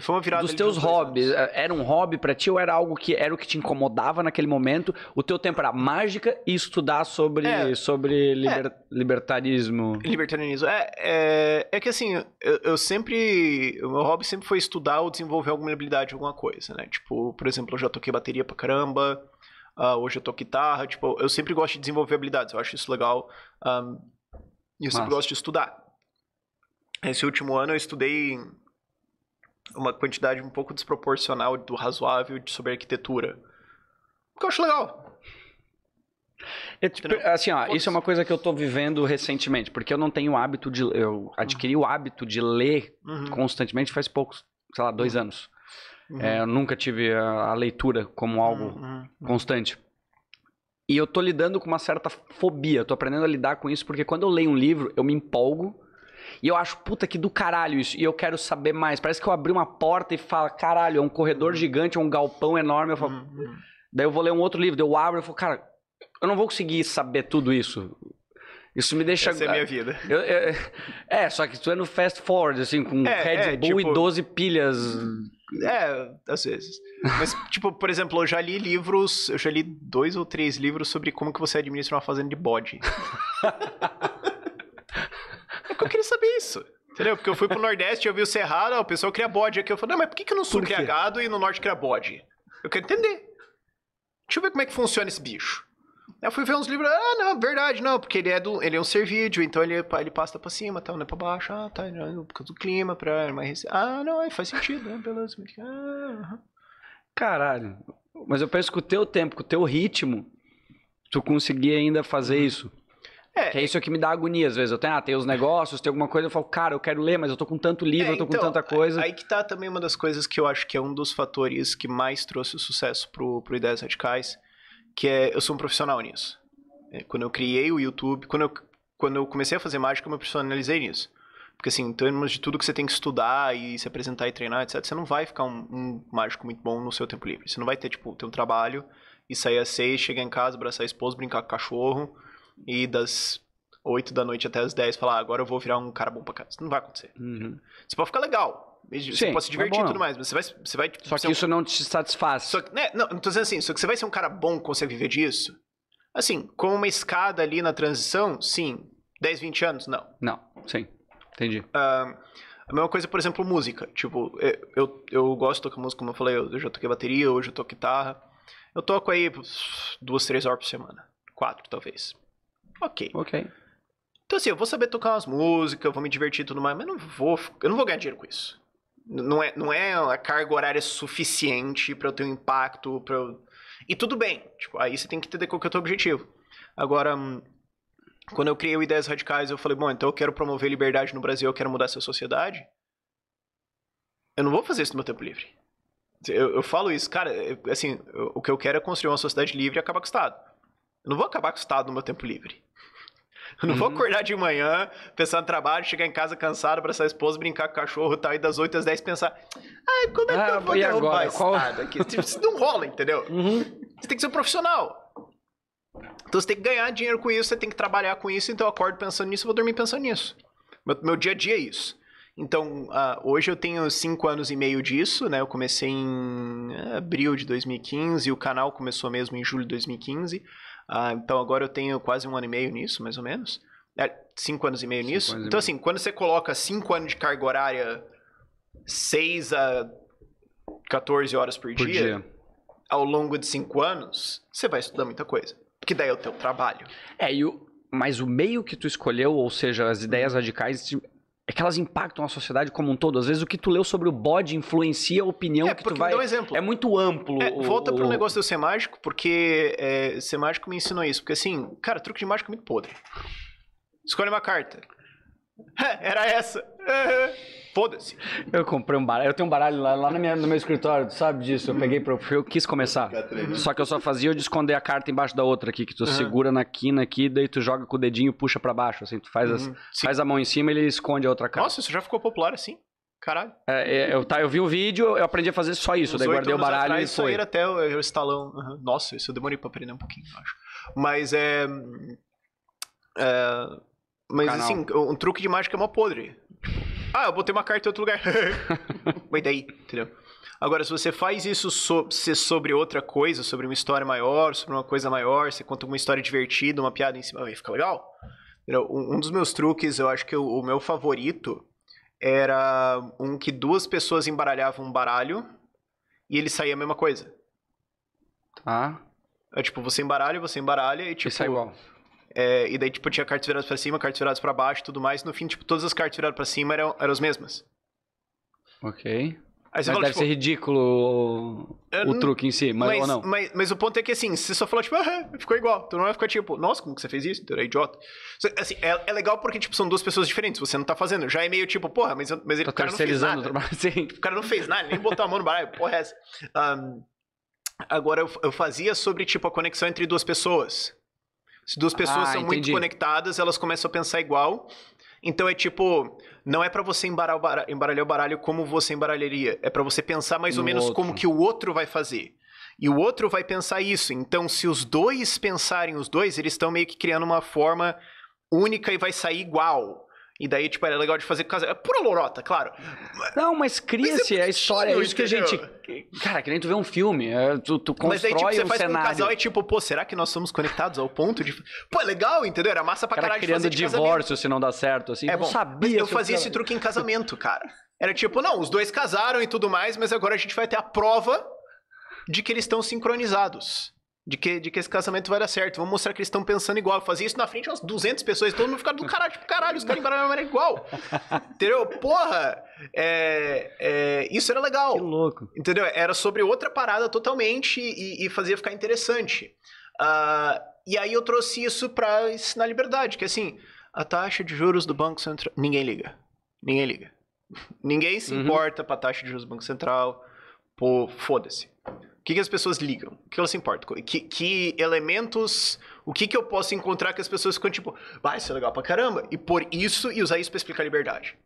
foi uma virada. Dos teus hobbies, é, era um hobby para ti ou era algo que era o que te incomodava naquele momento? O teu tempo era mágica e estudar sobre, é, sobre é. liber, é, libertarismo. Libertarianismo. É, é, é que assim, eu, eu, sempre. O meu hobby sempre foi estudar ou desenvolver alguma habilidade, alguma coisa, né? Tipo, por exemplo, eu já toquei bateria pra caramba. Uh, hoje eu toco guitarra. Tipo, eu sempre gosto de desenvolver habilidades, eu acho isso legal. Um, ah, e eu Massa. sempre gosto de estudar. Esse último ano eu estudei uma quantidade um pouco desproporcional do razoável sobre arquitetura. O que eu acho legal. É, tipo, assim, ó, isso é uma coisa que eu tô vivendo recentemente, porque eu não tenho o hábito de. Eu uhum. adquiri uhum. o hábito de ler uhum. constantemente faz poucos, sei lá, dois uhum. anos. Uhum. É, eu nunca tive a, a leitura como uhum, algo constante. E eu tô lidando com uma certa fobia, tô aprendendo a lidar com isso, porque quando eu leio um livro, eu me empolgo e eu acho, puta que do caralho isso. E eu quero saber mais. Parece que eu abri uma porta e falo, caralho, é um corredor uhum. gigante, é um galpão enorme. Eu falo, uhum. uhum. Daí eu vou ler um outro livro, eu abro e falo, cara, eu não vou conseguir saber tudo isso. Isso me deixa. Essa é minha vida. [laughs] Eu, eu, é, só que tu é no fast forward, assim, com é, Red é, Bull tipo... e 12 pilhas. É, às vezes. Mas, [laughs] tipo, por exemplo, eu já li livros, eu já li dois ou três livros sobre como que você administra uma fazenda de bode. [laughs] que eu queria saber isso. Entendeu? Porque eu fui pro Nordeste, eu vi o Cerrado, o pessoal cria bode aqui. Eu falei, não, mas por que, que no Sul cria gado e no Norte cria bode? Eu quero entender. Deixa eu ver como é que funciona esse bicho. Eu fui ver uns livros, ah, não, verdade, não, porque ele é, do, ele é um servídeo, então ele, ele passa pra cima, tal, tá, não é pra baixo, ah, tá, não, por causa do clima, pra mais... Ah, não, faz sentido, né, beleza. Ah, Caralho, mas eu penso que o teu tempo, com o teu ritmo, tu conseguia ainda fazer uhum. isso. É, que é isso que me dá agonia às vezes. Eu tenho, ah, tem os negócios, tem alguma coisa, eu falo, cara, eu quero ler, mas eu tô com tanto é, livro, é, eu tô então, com tanta coisa. Aí que tá também uma das coisas que eu acho que é um dos fatores que mais trouxe o sucesso pro, pro Ideias Radicais, que é eu sou um profissional nisso. É, quando eu criei o YouTube, quando eu, quando eu comecei a fazer mágica, eu me profissionalizei nisso. Porque assim, em termos de tudo que você tem que estudar e se apresentar e treinar, etc., você não vai ficar um, um mágico muito bom no seu tempo livre. Você não vai ter, tipo, ter um trabalho e sair às seis, chegar em casa, abraçar a esposa, brincar com o cachorro e das 8 da noite até as 10 falar, ah, agora eu vou virar um cara bom pra casa. Não vai acontecer. Uhum. Você pode ficar legal. Sim, você pode se divertir e tudo mais, mas você vai. Você vai tipo, só que um... isso não te satisfaz. Só que, né, não, tô dizendo assim, só que você vai ser um cara bom com consegue viver disso. Assim, com uma escada ali na transição, sim. 10, 20 anos, não. Não, sim. Entendi. Uh, a mesma coisa, por exemplo, música. Tipo, eu, eu gosto de tocar música, como eu falei, eu já toquei bateria, hoje eu toco guitarra. Eu toco aí duas, três horas por semana. Quatro, talvez. Ok. Ok. Então assim, eu vou saber tocar umas músicas, eu vou me divertir e tudo mais, mas não vou, eu não vou ganhar dinheiro com isso. Não é, não é a carga horária suficiente para eu ter um impacto, para eu... E tudo bem, tipo, aí você tem que entender qual que é o teu objetivo. Agora, hum, quando eu criei o Ideias Radicais, eu falei, bom, então eu quero promover liberdade no Brasil, eu quero mudar essa sociedade. Eu não vou fazer isso no meu tempo livre. Eu, eu falo isso, cara, assim, eu, o que eu quero é construir uma sociedade livre e acabar com o Estado. Eu não vou acabar com o Estado no meu tempo livre. Eu não uhum. vou acordar de manhã, pensar no trabalho, chegar em casa cansado, abraçar a esposa, brincar com o cachorro estar aí das 8 às 10 pensar, ai, como é que ah, eu vou derrubar agora? Qual... aqui? Tipo, isso não rola, entendeu? [laughs] Uhum. Você tem que ser um profissional. Então você tem que ganhar dinheiro com isso, você tem que trabalhar com isso, então eu acordo pensando nisso e vou dormir pensando nisso. Meu, meu, dia a dia é isso. Então, uh, hoje eu tenho 5 anos e meio disso, né? Eu comecei em eh, abril de 2015, o canal começou mesmo em julho de 2015. Ah, então agora eu tenho quase um ano e meio nisso, mais ou menos. É, cinco anos e meio cinco nisso. Então, assim, meio. quando você coloca cinco anos de carga horária, seis a 14 horas por, por dia, dia, ao longo de cinco anos, você vai estudar muita coisa. Porque daí é o teu trabalho. É, e o, mas o meio que tu escolheu, ou seja, as ideias uhum. radicais, é que elas impactam a sociedade como um todo. Às vezes o que tu leu sobre o bode influencia a opinião é, que tu vai... Um exemplo. É muito amplo. É, o, volta pro o... negócio do ser mágico, porque é, ser mágico me ensinou isso. Porque assim, cara, truque de mágico é muito podre. Escolhe uma carta. [laughs] Era essa. [laughs] Foda-se. Eu comprei um baralho. Eu tenho um baralho lá, lá minha, no meu escritório, tu sabe disso? Eu hum. peguei pro. Eu quis começar. Só que eu só fazia eu de esconder a carta embaixo da outra aqui, que tu uhum. segura na quina aqui, daí tu joga com o dedinho e puxa para baixo. Assim, tu faz, as, uhum. faz a mão em cima e ele esconde a outra carta. Nossa, isso já ficou popular assim? Caralho. É, é eu, tá, eu vi o vídeo, eu aprendi a fazer só isso. Uns daí guardei o baralho atrás, e foi. Isso até o, é, o estalão. Uhum. Nossa, isso eu demorei pra aprender um pouquinho, acho. Mas é... Hum, é mas canal. assim, um truque de mágica é mó podre. Ah, eu botei uma carta em outro lugar. [laughs] Mas daí, entendeu? Agora, se você faz isso so ser sobre outra coisa, sobre uma história maior, sobre uma coisa maior, você conta uma história divertida, uma piada em cima, aí fica legal. Um dos meus truques, eu acho que o meu favorito era um que duas pessoas embaralhavam um baralho e ele saía a mesma coisa. Tá. É tipo, você embaralha, você embaralha e tipo. Isso é tipo, igual. É, e daí, tipo, tinha cartas viradas pra cima, cartas viradas pra baixo tudo mais. No fim, tipo, todas as cartas viradas pra cima eram, eram as mesmas. Ok. mas fala, deve tipo, ser ridículo o, o truque em si, mas, mas ou não. Mas, mas, o ponto é que assim, você só falou, tipo, ah, ficou igual. Tu não vai ficar tipo, nossa, como que você fez isso? Tu então, era idiota. Assim, é, é legal porque, tipo, são duas pessoas diferentes, você não tá fazendo. Já é meio tipo, porra, mas, mas ele, o cara não fez nada. O, trabalho, [laughs] o cara não fez nada, nem botou a mão no baralho, porra é essa. Um, agora, eu, eu fazia sobre, tipo, a conexão entre duas pessoas. Se duas pessoas ah, são entendi. muito conectadas, elas começam a pensar igual. Então é tipo, não é para você embaralhar, o baralho como você embaralharia, é para você pensar mais ou menos outro. como que o outro vai fazer. E o outro vai pensar isso. Então, se os dois pensarem os dois, eles estão meio que criando uma forma única e vai sair igual. E daí, tipo, era legal de fazer com casal. É pura lorota, claro. Não, mas é cria-se é a história. É isso que a gente. Cara, que nem tu vê um filme. É, tu, tu constrói mas daí, tipo, você um faz cenário. com um casal e tipo, pô, será que nós somos conectados ao ponto de. Pô, é legal, entendeu? Era massa pra cara, caralho criando de fazer de divórcio se não dá certo, assim. É não sabia. eu fazia eu... esse [laughs] truque em casamento, cara. Era tipo, não, os dois casaram e tudo mais, mas agora a gente vai ter a prova de que eles estão sincronizados de que, de que esse casamento vai dar certo. Vamos mostrar que eles estão pensando igual. Eu fazia isso na frente de umas 200 pessoas, todo mundo ficava do caralho, tipo, caralho, os caras embararam era igual. [laughs] Entendeu? Porra! É, é, isso era legal. Que louco. Entendeu? Era sobre outra parada totalmente e, e fazia ficar interessante. Uh, e aí eu trouxe isso pra ensinar liberdade, que é assim, a taxa de juros do Banco Central. Ninguém liga. Ninguém liga. [laughs] Ninguém se uhum. importa pra taxa de juros do Banco Central. Pô, foda-se que, que as pessoas ligam? O que elas se importam? Que, que elementos. O que, que eu posso encontrar que as pessoas ficam tipo, vai, isso é legal pra caramba. E por isso, e usar isso pra explicar liberdade.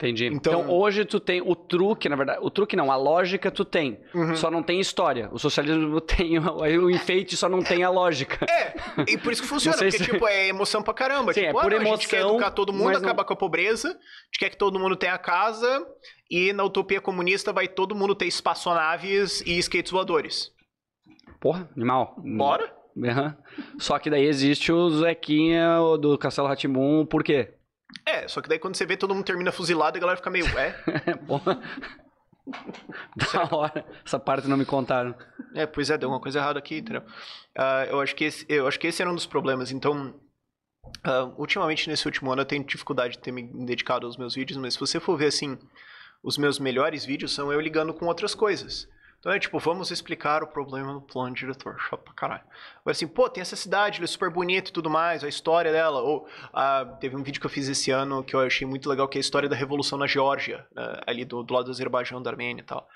Entendi. Então, então, hoje tu tem o truque, na verdade, o truque não, a lógica tu tem, uhum. só não tem história. O socialismo [laughs] tem o enfeite, só não tem a lógica. É, e por isso que [laughs] funciona, porque se... tipo, é emoção pra caramba. Sim, é tipo, é por ah, emoção, a gente quer educar todo mundo, acabar com a pobreza, a gente quer que todo mundo tenha casa, e na utopia comunista vai todo mundo ter espaçonaves e skates voadores. Porra, animal. Bora? Uhum. Só que daí existe o Zequinha do Castelo Hatimun, por quê? É, só que daí quando você vê todo mundo termina fuzilado, a galera fica meio, [laughs] é? da hora. Essa parte não me contaram. É, pois é, deu uma coisa errada aqui, entendeu? Uh, eu, acho que esse, eu acho que esse era um dos problemas. Então, uh, ultimamente, nesse último ano, eu tenho dificuldade de ter me dedicado aos meus vídeos, mas se você for ver, assim, os meus melhores vídeos são eu ligando com outras coisas. Então é tipo, vamos explicar o problema no plano diretor. Chato pra caralho. Mas assim, pô, tem essa cidade, ele é super bonita e tudo mais, a história dela. Ou ah, teve um vídeo que eu fiz esse ano que eu achei muito legal, que é a história da Revolução na Geórgia, né, ali do, do, lado do Azerbaijão, da Armênia e tal.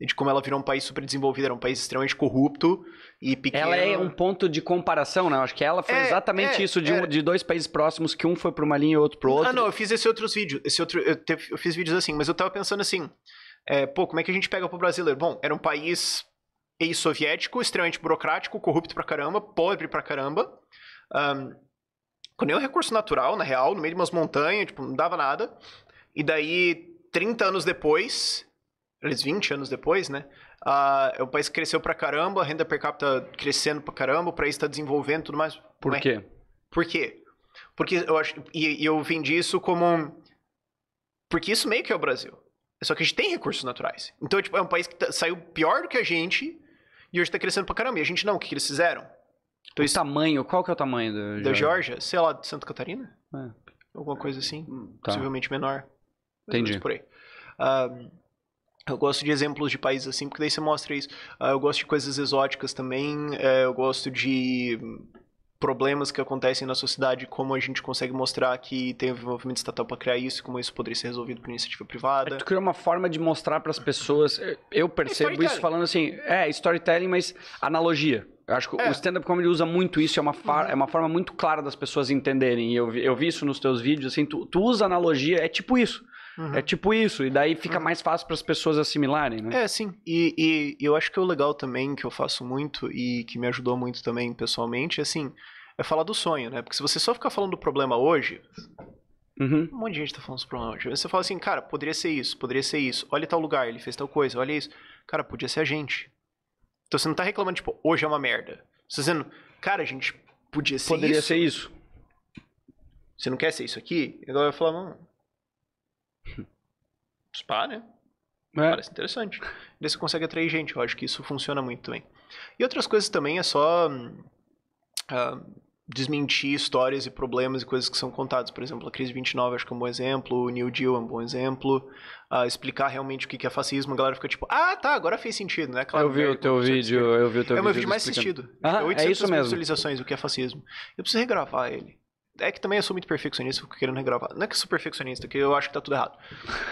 de como ela virou um país super desenvolvido, era um país extremamente corrupto e pequeno. Ela é um ponto de comparação, né? acho que ela foi é, exatamente é, isso, de, é. um, de, dois países próximos, que um foi para uma linha e outro para ah, outro. Ah, não, eu fiz esse outros vídeos, esse outro, eu, te, eu, fiz vídeos assim, mas eu tava pensando assim, é, pô, como é que a gente pega pro brasileiro? Bom, era um país ex-soviético, extremamente burocrático, corrupto pra caramba, pobre pra caramba. Um, com nenhum recurso natural, na real, no meio de umas montanhas, tipo, não dava nada. E daí, 30 anos depois, eles 20 anos depois, né? É uh, o país cresceu pra caramba, a renda per capita crescendo pra caramba, o país tá desenvolvendo tudo mais. Por é quê? Por quê? Porque eu acho. E, e eu vendi isso como. Porque isso meio que é o Brasil. Só que a gente tem recursos naturais. Então, tipo, é um país que tá, saiu pior do que a gente e hoje tá crescendo pra caramba. E a gente não, o que, que eles fizeram? Então, o isso... tamanho, qual que é o tamanho da Georgia? Da Sei lá, de Santa Catarina? É. Alguma coisa assim, hum, tá. possivelmente menor. Entendi. Por aí. Uh, eu gosto de exemplos de países assim, porque daí você mostra isso. Uh, eu gosto de coisas exóticas também, uh, eu gosto de problemas que acontecem na sociedade, como a gente consegue mostrar que tem o envolvimento estatal para criar isso, como isso poderia ser resolvido por iniciativa privada. É, tu criou uma forma de mostrar para as pessoas, eu percebo isso falando assim, é storytelling, mas analogia. Eu acho que é. o stand-up comedy usa muito isso, é uma, uhum. é uma forma muito clara das pessoas entenderem. Eu vi, eu vi isso nos teus vídeos, assim, tu, tu usa analogia, é tipo isso. Uhum. É tipo isso, e daí fica mais fácil para as pessoas assimilarem, né? É, sim. E, e, eu acho que o legal também, que eu faço muito e que me ajudou muito também pessoalmente, é assim, é falar do sonho, né? Porque se você só ficar falando do problema hoje, Uhum. Um monte de gente tá falando sobre problema hoje. Você fala assim, cara, poderia ser isso, poderia ser isso. Olha tal lugar, ele fez tal coisa, olha isso. Cara, podia ser a gente. Então você não tá reclamando, tipo, hoje é uma merda. Você tá dizendo, cara, a gente, podia ser poderia isso. Poderia ser isso. Você não quer ser isso aqui? Agora vai falar, não, Spa, né? É. Parece interessante. Daí você consegue atrair gente, eu acho que isso funciona muito bem. E outras coisas também é só uh, desmentir histórias e problemas e coisas que são contadas. Por exemplo, a crise 29 acho que é um bom exemplo, o New Deal é um bom exemplo. Uh, explicar realmente o que é fascismo, a galera fica tipo, ah, tá, agora fez sentido, né? Claro, eu vi né? o teu vídeo, eu vi o teu vídeo. É o meu vídeo mais assistido. Ah, é, é isso mesmo. visualizações, o que é fascismo. Eu preciso regravar ele. É que também eu sou muito perfeccionista, fico querendo regravar. Não é que eu sou perfeccionista, que eu acho que tá tudo errado.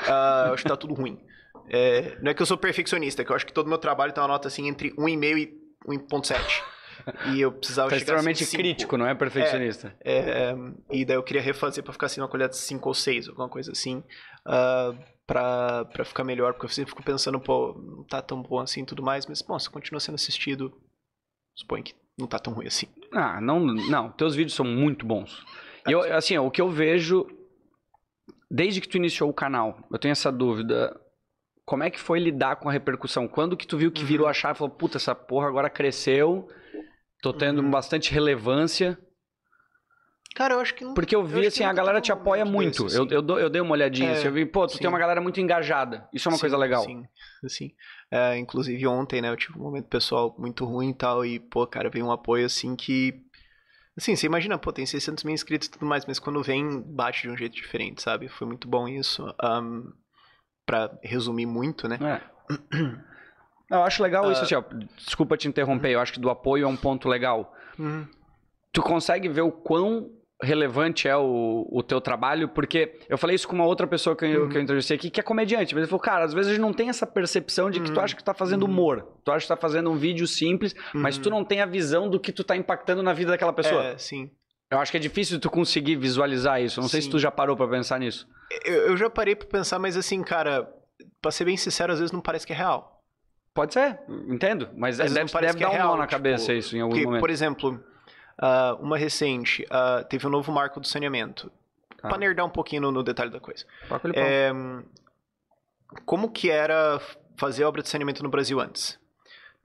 Uh, eu acho que tá tudo ruim. É, não é que eu sou perfeccionista, é que eu acho que todo meu trabalho tá uma nota assim entre 1,5 e 1,7. E eu precisava tá chegar extremamente assim, crítico, não é perfeccionista. É, é, e daí eu queria refazer para ficar assim uma colher de 5 ou 6, alguma coisa assim, uh, pra, pra ficar melhor, porque eu sempre fico pensando, pô, não tá tão bom assim e tudo mais, mas, bom, se continua sendo assistido, suponho que não tá tão ruim assim. Ah, não, não. Teus vídeos são muito bons. Eu, assim, o que eu vejo desde que tu iniciou o canal, eu tenho essa dúvida. Como é que foi lidar com a repercussão? Quando que tu viu que virou a uhum. chave e falou, puta, essa porra agora cresceu, tô tendo uhum. bastante relevância? Cara, eu acho que não. Porque eu vi, eu assim, a galera te apoia muito. Desse, eu, assim. eu, eu, dei uma olhadinha, é, assim, eu vi, pô, tu sim. tem uma galera muito engajada. Isso é uma sim, coisa legal. Sim, sim. É, inclusive ontem, né, eu tive um momento pessoal muito ruim e tal, e, pô, cara, veio um apoio assim que. Assim, você imagina, pô, tem 600 mil inscritos e tudo mais, mas quando vem, bate de um jeito diferente, sabe? Foi muito bom isso. Um, para resumir muito, né? É. eu acho legal uh, isso, assim, ó, desculpa te interromper, uhum. eu acho que do apoio é um ponto legal. Uh uhum. -huh. Tu consegue ver o quão relevante é o, o teu trabalho, porque eu falei isso com uma outra pessoa que eu, uhum. que eu entrevistei aqui, que é comediante, mas ele falou, cara, às vezes a gente não tem essa percepção de que uhum. tu acha que tá fazendo humor, tu acha que tá fazendo um vídeo simples, uhum. mas tu uhum. não tem a visão do que tu tá impactando na vida daquela pessoa. É, sim. Eu acho que é difícil tu conseguir visualizar isso, não sim. sei se tu já parou para pensar nisso. Eu, eu já parei para pensar, mas assim, cara, pra ser bem sincero, às vezes não parece que é real. Pode ser, entendo, mas deve, deve, é dar é real, um nó na tipo, cabeça isso em algum que, momento. Por exemplo, Uh, uma recente, uh, teve um novo marco do saneamento. Ah. Pra nerdar um pouquinho no, no detalhe da coisa. É, como que era fazer obra de saneamento no Brasil antes?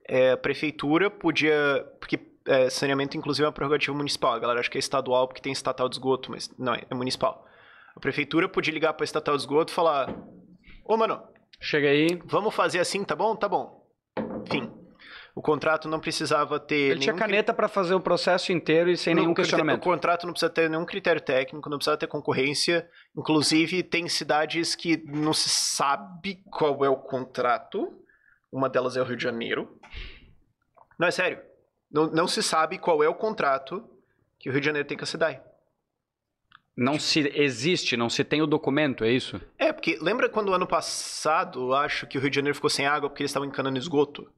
É, a prefeitura podia... Porque é, saneamento, inclusive, é uma prerrogativa municipal. A galera acha que é estadual porque tem estatal de esgoto, mas não, é, é municipal. A prefeitura podia ligar pra estatal de esgoto e falar... Ô, mano... Chega aí. Vamos fazer assim, tá bom? Tá bom. Fim. O contrato não precisava ter. Ele tinha caneta cri... para fazer o processo inteiro e sem nenhum questionamento. Critério, o contrato não precisa ter nenhum critério técnico, não precisa ter concorrência. Inclusive, tem cidades que não se sabe qual é o contrato. Uma delas é o Rio de Janeiro. Não, é sério. Não, não se sabe qual é o contrato que o Rio de Janeiro tem com a cidade. Não se existe, não se tem o documento, é isso? É, porque lembra quando ano passado, acho que o Rio de Janeiro ficou sem água porque eles estavam encanando esgoto?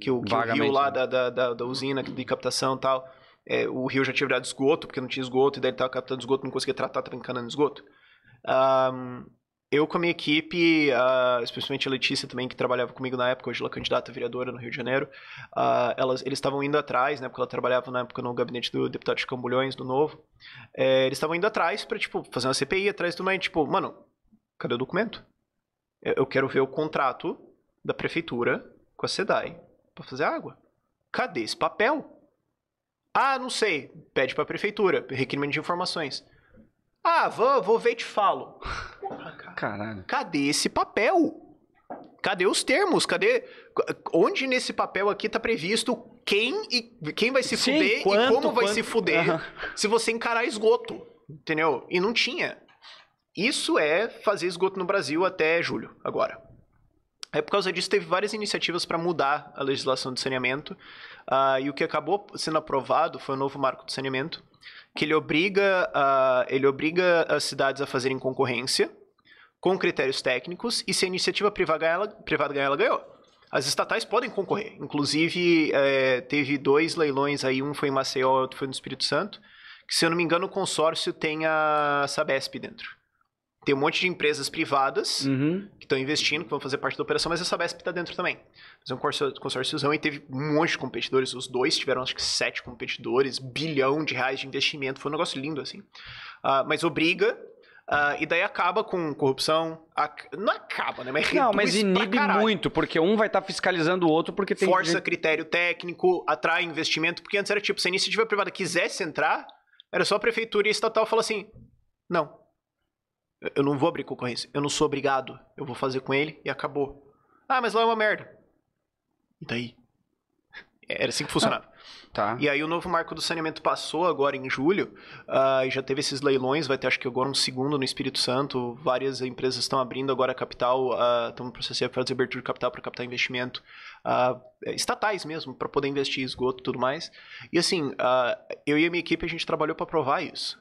que o, que o rio lá né? da, da, da, usina de captação e tal, é, o rio já tinha virado esgoto, porque não tinha esgoto, e daí ele estava captando esgoto, não conseguia tratar, estava encanando esgoto. Um, eu com a minha equipe, uh, especialmente a Letícia também, que trabalhava comigo na época, hoje ela é candidata a vereadora no Rio de Janeiro, uh, elas, eles estavam indo atrás, né, porque ela trabalhava na época no gabinete do deputado de Cambulhões, do Novo, é, eles estavam indo atrás para tipo, fazer uma CPI atrás do mãe, tipo, mano, cadê o documento? Eu quero ver o contrato da prefeitura com a SEDAI para fazer água. Cadê esse papel? Ah, não sei. Pede para a prefeitura, requerimento de informações. Ah, vou, vou ver e te falo. Caralho. Cadê esse papel? Cadê os termos? Cadê onde nesse papel aqui tá previsto quem e quem vai se Sim, fuder quanto, e como vai quanto... se fuder uhum. se você encarar esgoto, entendeu? E não tinha. Isso é fazer esgoto no Brasil até julho agora. Aí, por causa disso, teve várias iniciativas para mudar a legislação de saneamento. Uh, e o que acabou sendo aprovado foi o novo marco de saneamento, que ele obriga, uh, ele obriga as cidades a fazerem concorrência com critérios técnicos, e se a iniciativa privada ganhar, ela, privada ganhar, ela ganhou. As estatais podem concorrer. Inclusive, é, teve dois leilões aí, um foi em Maceió, outro foi no Espírito Santo, que, se eu não me engano, o consórcio tem a Sabesp dentro. Tem um monte de empresas privadas uhum. que estão investindo, que vão fazer parte da operação, mas a Sabesp está dentro também. Fazer é um consórciozão e teve um monte de competidores. Os dois tiveram, acho que, sete competidores, bilhão de reais de investimento. Foi um negócio lindo, assim. Uh, mas obriga Uh, e daí acaba com corrupção. Ac... Não acaba, né? Mas Não, mas inibe muito, porque um vai estar tá fiscalizando o outro porque tem. Força gente... critério técnico, atrai investimento, porque antes era tipo, se a iniciativa privada quisesse entrar, era só a prefeitura e a estatal falar assim: não, eu não vou abrir concorrência. Eu não sou obrigado. Eu vou fazer com ele e acabou. Ah, mas lá é uma merda. E daí? Era assim que funcionava. Ah, tá. E aí o novo marco do saneamento passou agora em julho, uh, e já teve esses leilões, vai ter acho que agora um segundo no Espírito Santo, várias empresas estão abrindo agora capital, ah, estão processando para fazer abertura de capital para captar investimento, uh, estatais mesmo, para poder investir em esgoto e tudo mais. E assim, eu e a minha equipe, a gente trabalhou para provar isso.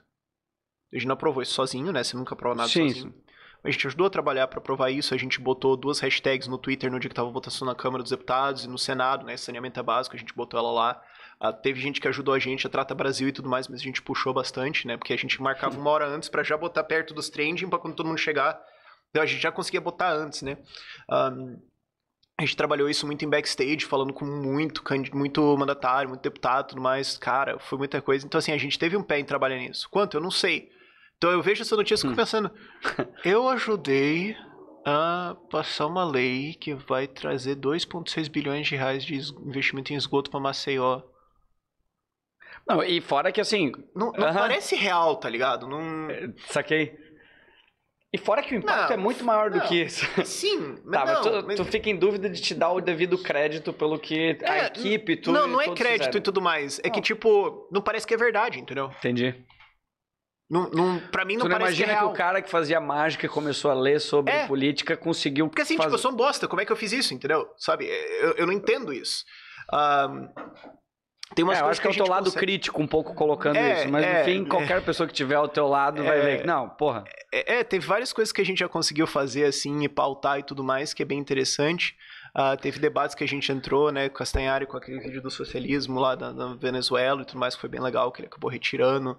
A gente não aprovou isso sozinho, né? Você nunca aprovou nada Sim, sozinho. A gente ajudou a trabalhar para aprovar isso, a gente botou duas hashtags no Twitter no dia que tava votação na Câmara dos Deputados e no Senado, né? Saneamento é básico, a gente botou ela lá. Uh, teve gente que ajudou a gente, a Trata Brasil e tudo mais, mas a gente puxou bastante, né? Porque a gente marcava uma hora antes para já botar perto dos trending para quando todo mundo chegar. Então a gente já conseguia botar antes, né? Um, a gente trabalhou isso muito em backstage, falando com muito, muito mandatário, muito deputado, tudo mais. Cara, foi muita coisa. Então, assim, a gente teve um pé em trabalhar nisso. Quanto? Eu não sei. Então eu vejo essa notícia e fico hum. pensando: eu ajudei a passar uma lei que vai trazer 2,6 bilhões de reais de investimento em esgoto para Maceió. Não, e fora que assim. Não, não uh -huh. parece real, tá ligado? Não... É, saquei. E fora que o impacto é não, é muito maior não, do que isso. [laughs] Sim, mas, tá, mas, tu, mas, tu, fica em dúvida de te dar o devido crédito pelo que a é, equipe, tudo. Não, não é crédito fizeram. e tudo mais. É que, tipo, não parece que é verdade, entendeu? Entendi. Não, não, pra mim não, tu não parece que real. É que o cara que fazia mágica começou a ler sobre é. política conseguiu. Porque assim, fazer... tipo, eu sou um bosta, como é que eu fiz isso, entendeu? Sabe? Eu, eu não entendo isso. Um, tem umas é, eu acho que, que é o teu lado consegue... crítico um pouco colocando é, isso, mas é, enfim, qualquer pessoa que tiver ao teu lado vai ver. É. Não, porra. É, é teve várias coisas que a gente já conseguiu fazer assim e pautar e tudo mais, que é bem interessante. Uh, teve debates que a gente entrou, né, com Castanhari, com aquele vídeo do socialismo lá na, Venezuela e tudo mais, que foi bem legal, que ele acabou retirando. Uh,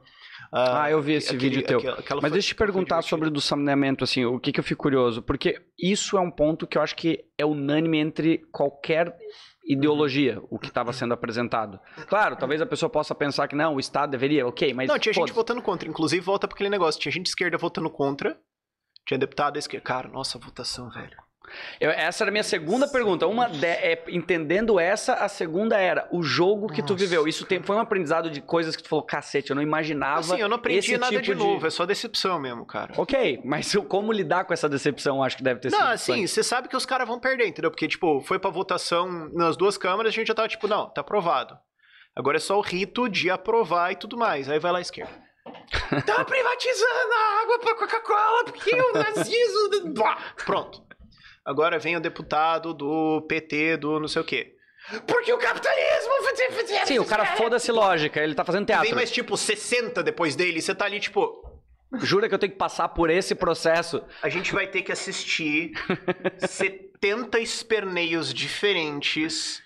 ah, eu vi esse aquele, vídeo teu. Aquela, aquela Mas deixa eu te perguntar sobre do saneamento, assim, o que, que eu fico curioso, porque isso é um ponto que eu acho que é unânime entre qualquer ideologia uhum. o que estava sendo apresentado. Claro, talvez a pessoa possa pensar que não, o Estado deveria, ok, mas. Não, tinha gente votando contra. Inclusive, volta para aquele negócio: tinha gente de esquerda votando contra, tinha deputado da esquerda. Cara, nossa votação, velho. Eu, essa era a minha segunda pergunta. Uma de, é, entendendo essa, a segunda era o jogo que Nossa. tu viveu. Isso tem, foi um aprendizado de coisas que tu falou, cacete, eu não imaginava. Assim, eu não aprendi nada tipo de novo, é só decepção mesmo, cara. Ok, mas como lidar com essa decepção, acho que deve ter não, sido. Não, assim, você sabe que os caras vão perder, entendeu? Porque, tipo, foi pra votação nas duas câmaras, a gente já tava, tipo, não, tá aprovado. Agora é só o rito de aprovar e tudo mais. Aí vai lá a esquerda. [laughs] Tá privatizando a água pra Coca-Cola, porque o nazismo. Pronto agora vem o deputado do PT, do não sei o quê. Porque o capitalismo. Sim, o cara foda-se lógica, ele tá fazendo teatro. Vem mais tipo 60 depois dele, você tá ali tipo. Jura que eu tenho que passar por esse processo? A gente vai ter que assistir 70 [laughs] esperneios diferentes.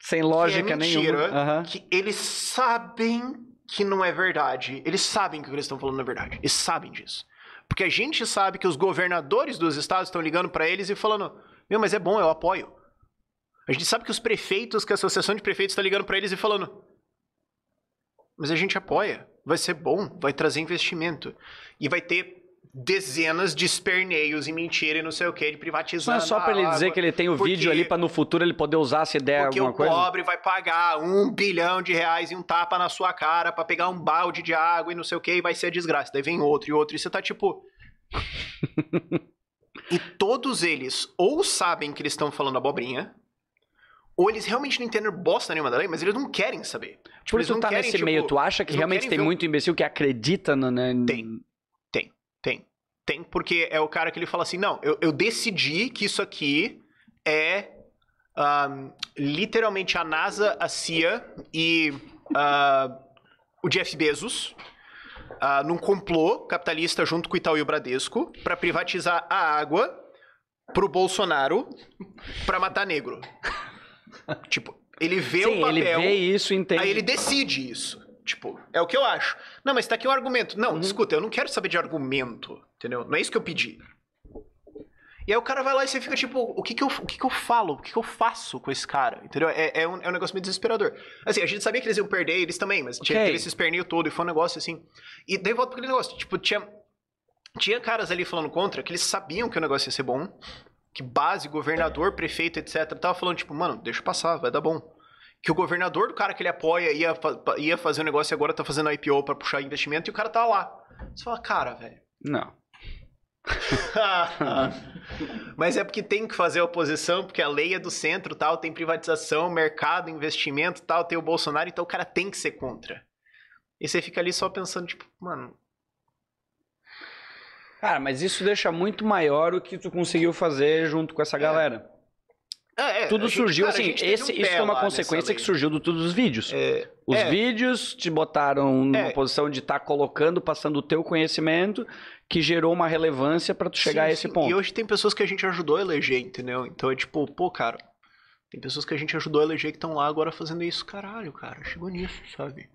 Sem é lógica é mentira, nenhuma. Uhum. Que eles sabem que não é verdade. Eles sabem que o que eles estão falando é verdade. Eles sabem disso. Porque a gente sabe que os governadores dos estados estão ligando para eles e falando: meu, mas é bom, eu apoio. A gente sabe que os prefeitos, que a associação de prefeitos está ligando para eles e falando: mas a gente apoia, vai ser bom, vai trazer investimento e vai ter dezenas de esperneios e mentira e não sei o que, de privatizando. Não é só para ele água, dizer que ele tem o porque, vídeo ali para no futuro ele poder usar ideia der alguma coisa? o pobre vai pagar um bilhão de reais e um tapa na sua cara para pegar um balde de água e não sei o que e vai ser desgraça. Daí vem outro e outro e você tá tipo... [laughs] e todos eles ou sabem que eles estão falando abobrinha, ou eles realmente não entendem bosta nenhuma da lei, mas eles não querem saber. Tipo, Por isso tá querem, nesse tipo, meio, tu acha que realmente tem um... muito imbecil que acredita no... Tem. Tem. Tem, porque é o cara que ele fala assim: não, eu, eu decidi que isso aqui é um, literalmente a NASA, a CIA e uh, o Jeff Bezos uh, num complô capitalista junto com o Itaú e o Bradesco para privatizar a água pro Bolsonaro para matar negro. [laughs] tipo, ele vê Sim, o papel. Ele vê isso, entende. Aí ele decide isso. Tipo, é o que eu acho. Não, mas tá aqui um argumento. Não, uhum. escuta, eu não quero saber de argumento, entendeu? Não é isso que eu pedi. E aí o cara vai lá e você fica tipo, o que que eu, o que que eu falo? O que que eu faço com esse cara? Entendeu? É, é, um, é um negócio meio desesperador. Assim, a gente sabia que eles iam perder, eles também, mas okay. tinha, teve esse esperneio todo e foi um negócio assim. E daí volta pra aquele negócio, tipo, tinha, tinha caras ali falando contra que eles sabiam que o negócio ia ser bom, que base, governador, prefeito, etc, tava falando tipo, mano, deixa passar, vai dar bom que o governador do cara que ele apoia ia, ia fazer um negócio e agora tá fazendo IPO para puxar investimento e o cara tá lá. Você fala, cara, velho. Não. [laughs] Mas é porque tem que fazer oposição, porque a lei é do centro, tal, tem privatização, mercado, investimento, tal, tem o Bolsonaro, então o cara tem que ser contra. E você fica ali só pensando, tipo, mano. Cara, mas isso deixa muito maior o que tu conseguiu fazer junto com essa é. galera. É, é, tudo surgiu assim, esse, um isso foi uma consequência que surgiu do tudo dos vídeos. É, Os é, vídeos te botaram numa é. posição de estar tá colocando, passando o teu conhecimento, que gerou uma relevância para tu chegar sim, a esse sim. ponto. E hoje tem pessoas que a gente ajudou a eleger, entendeu? Então é tipo, pô, cara, tem pessoas que a gente ajudou a eleger que estão lá agora fazendo isso, caralho, cara, chegou nisso, sabe?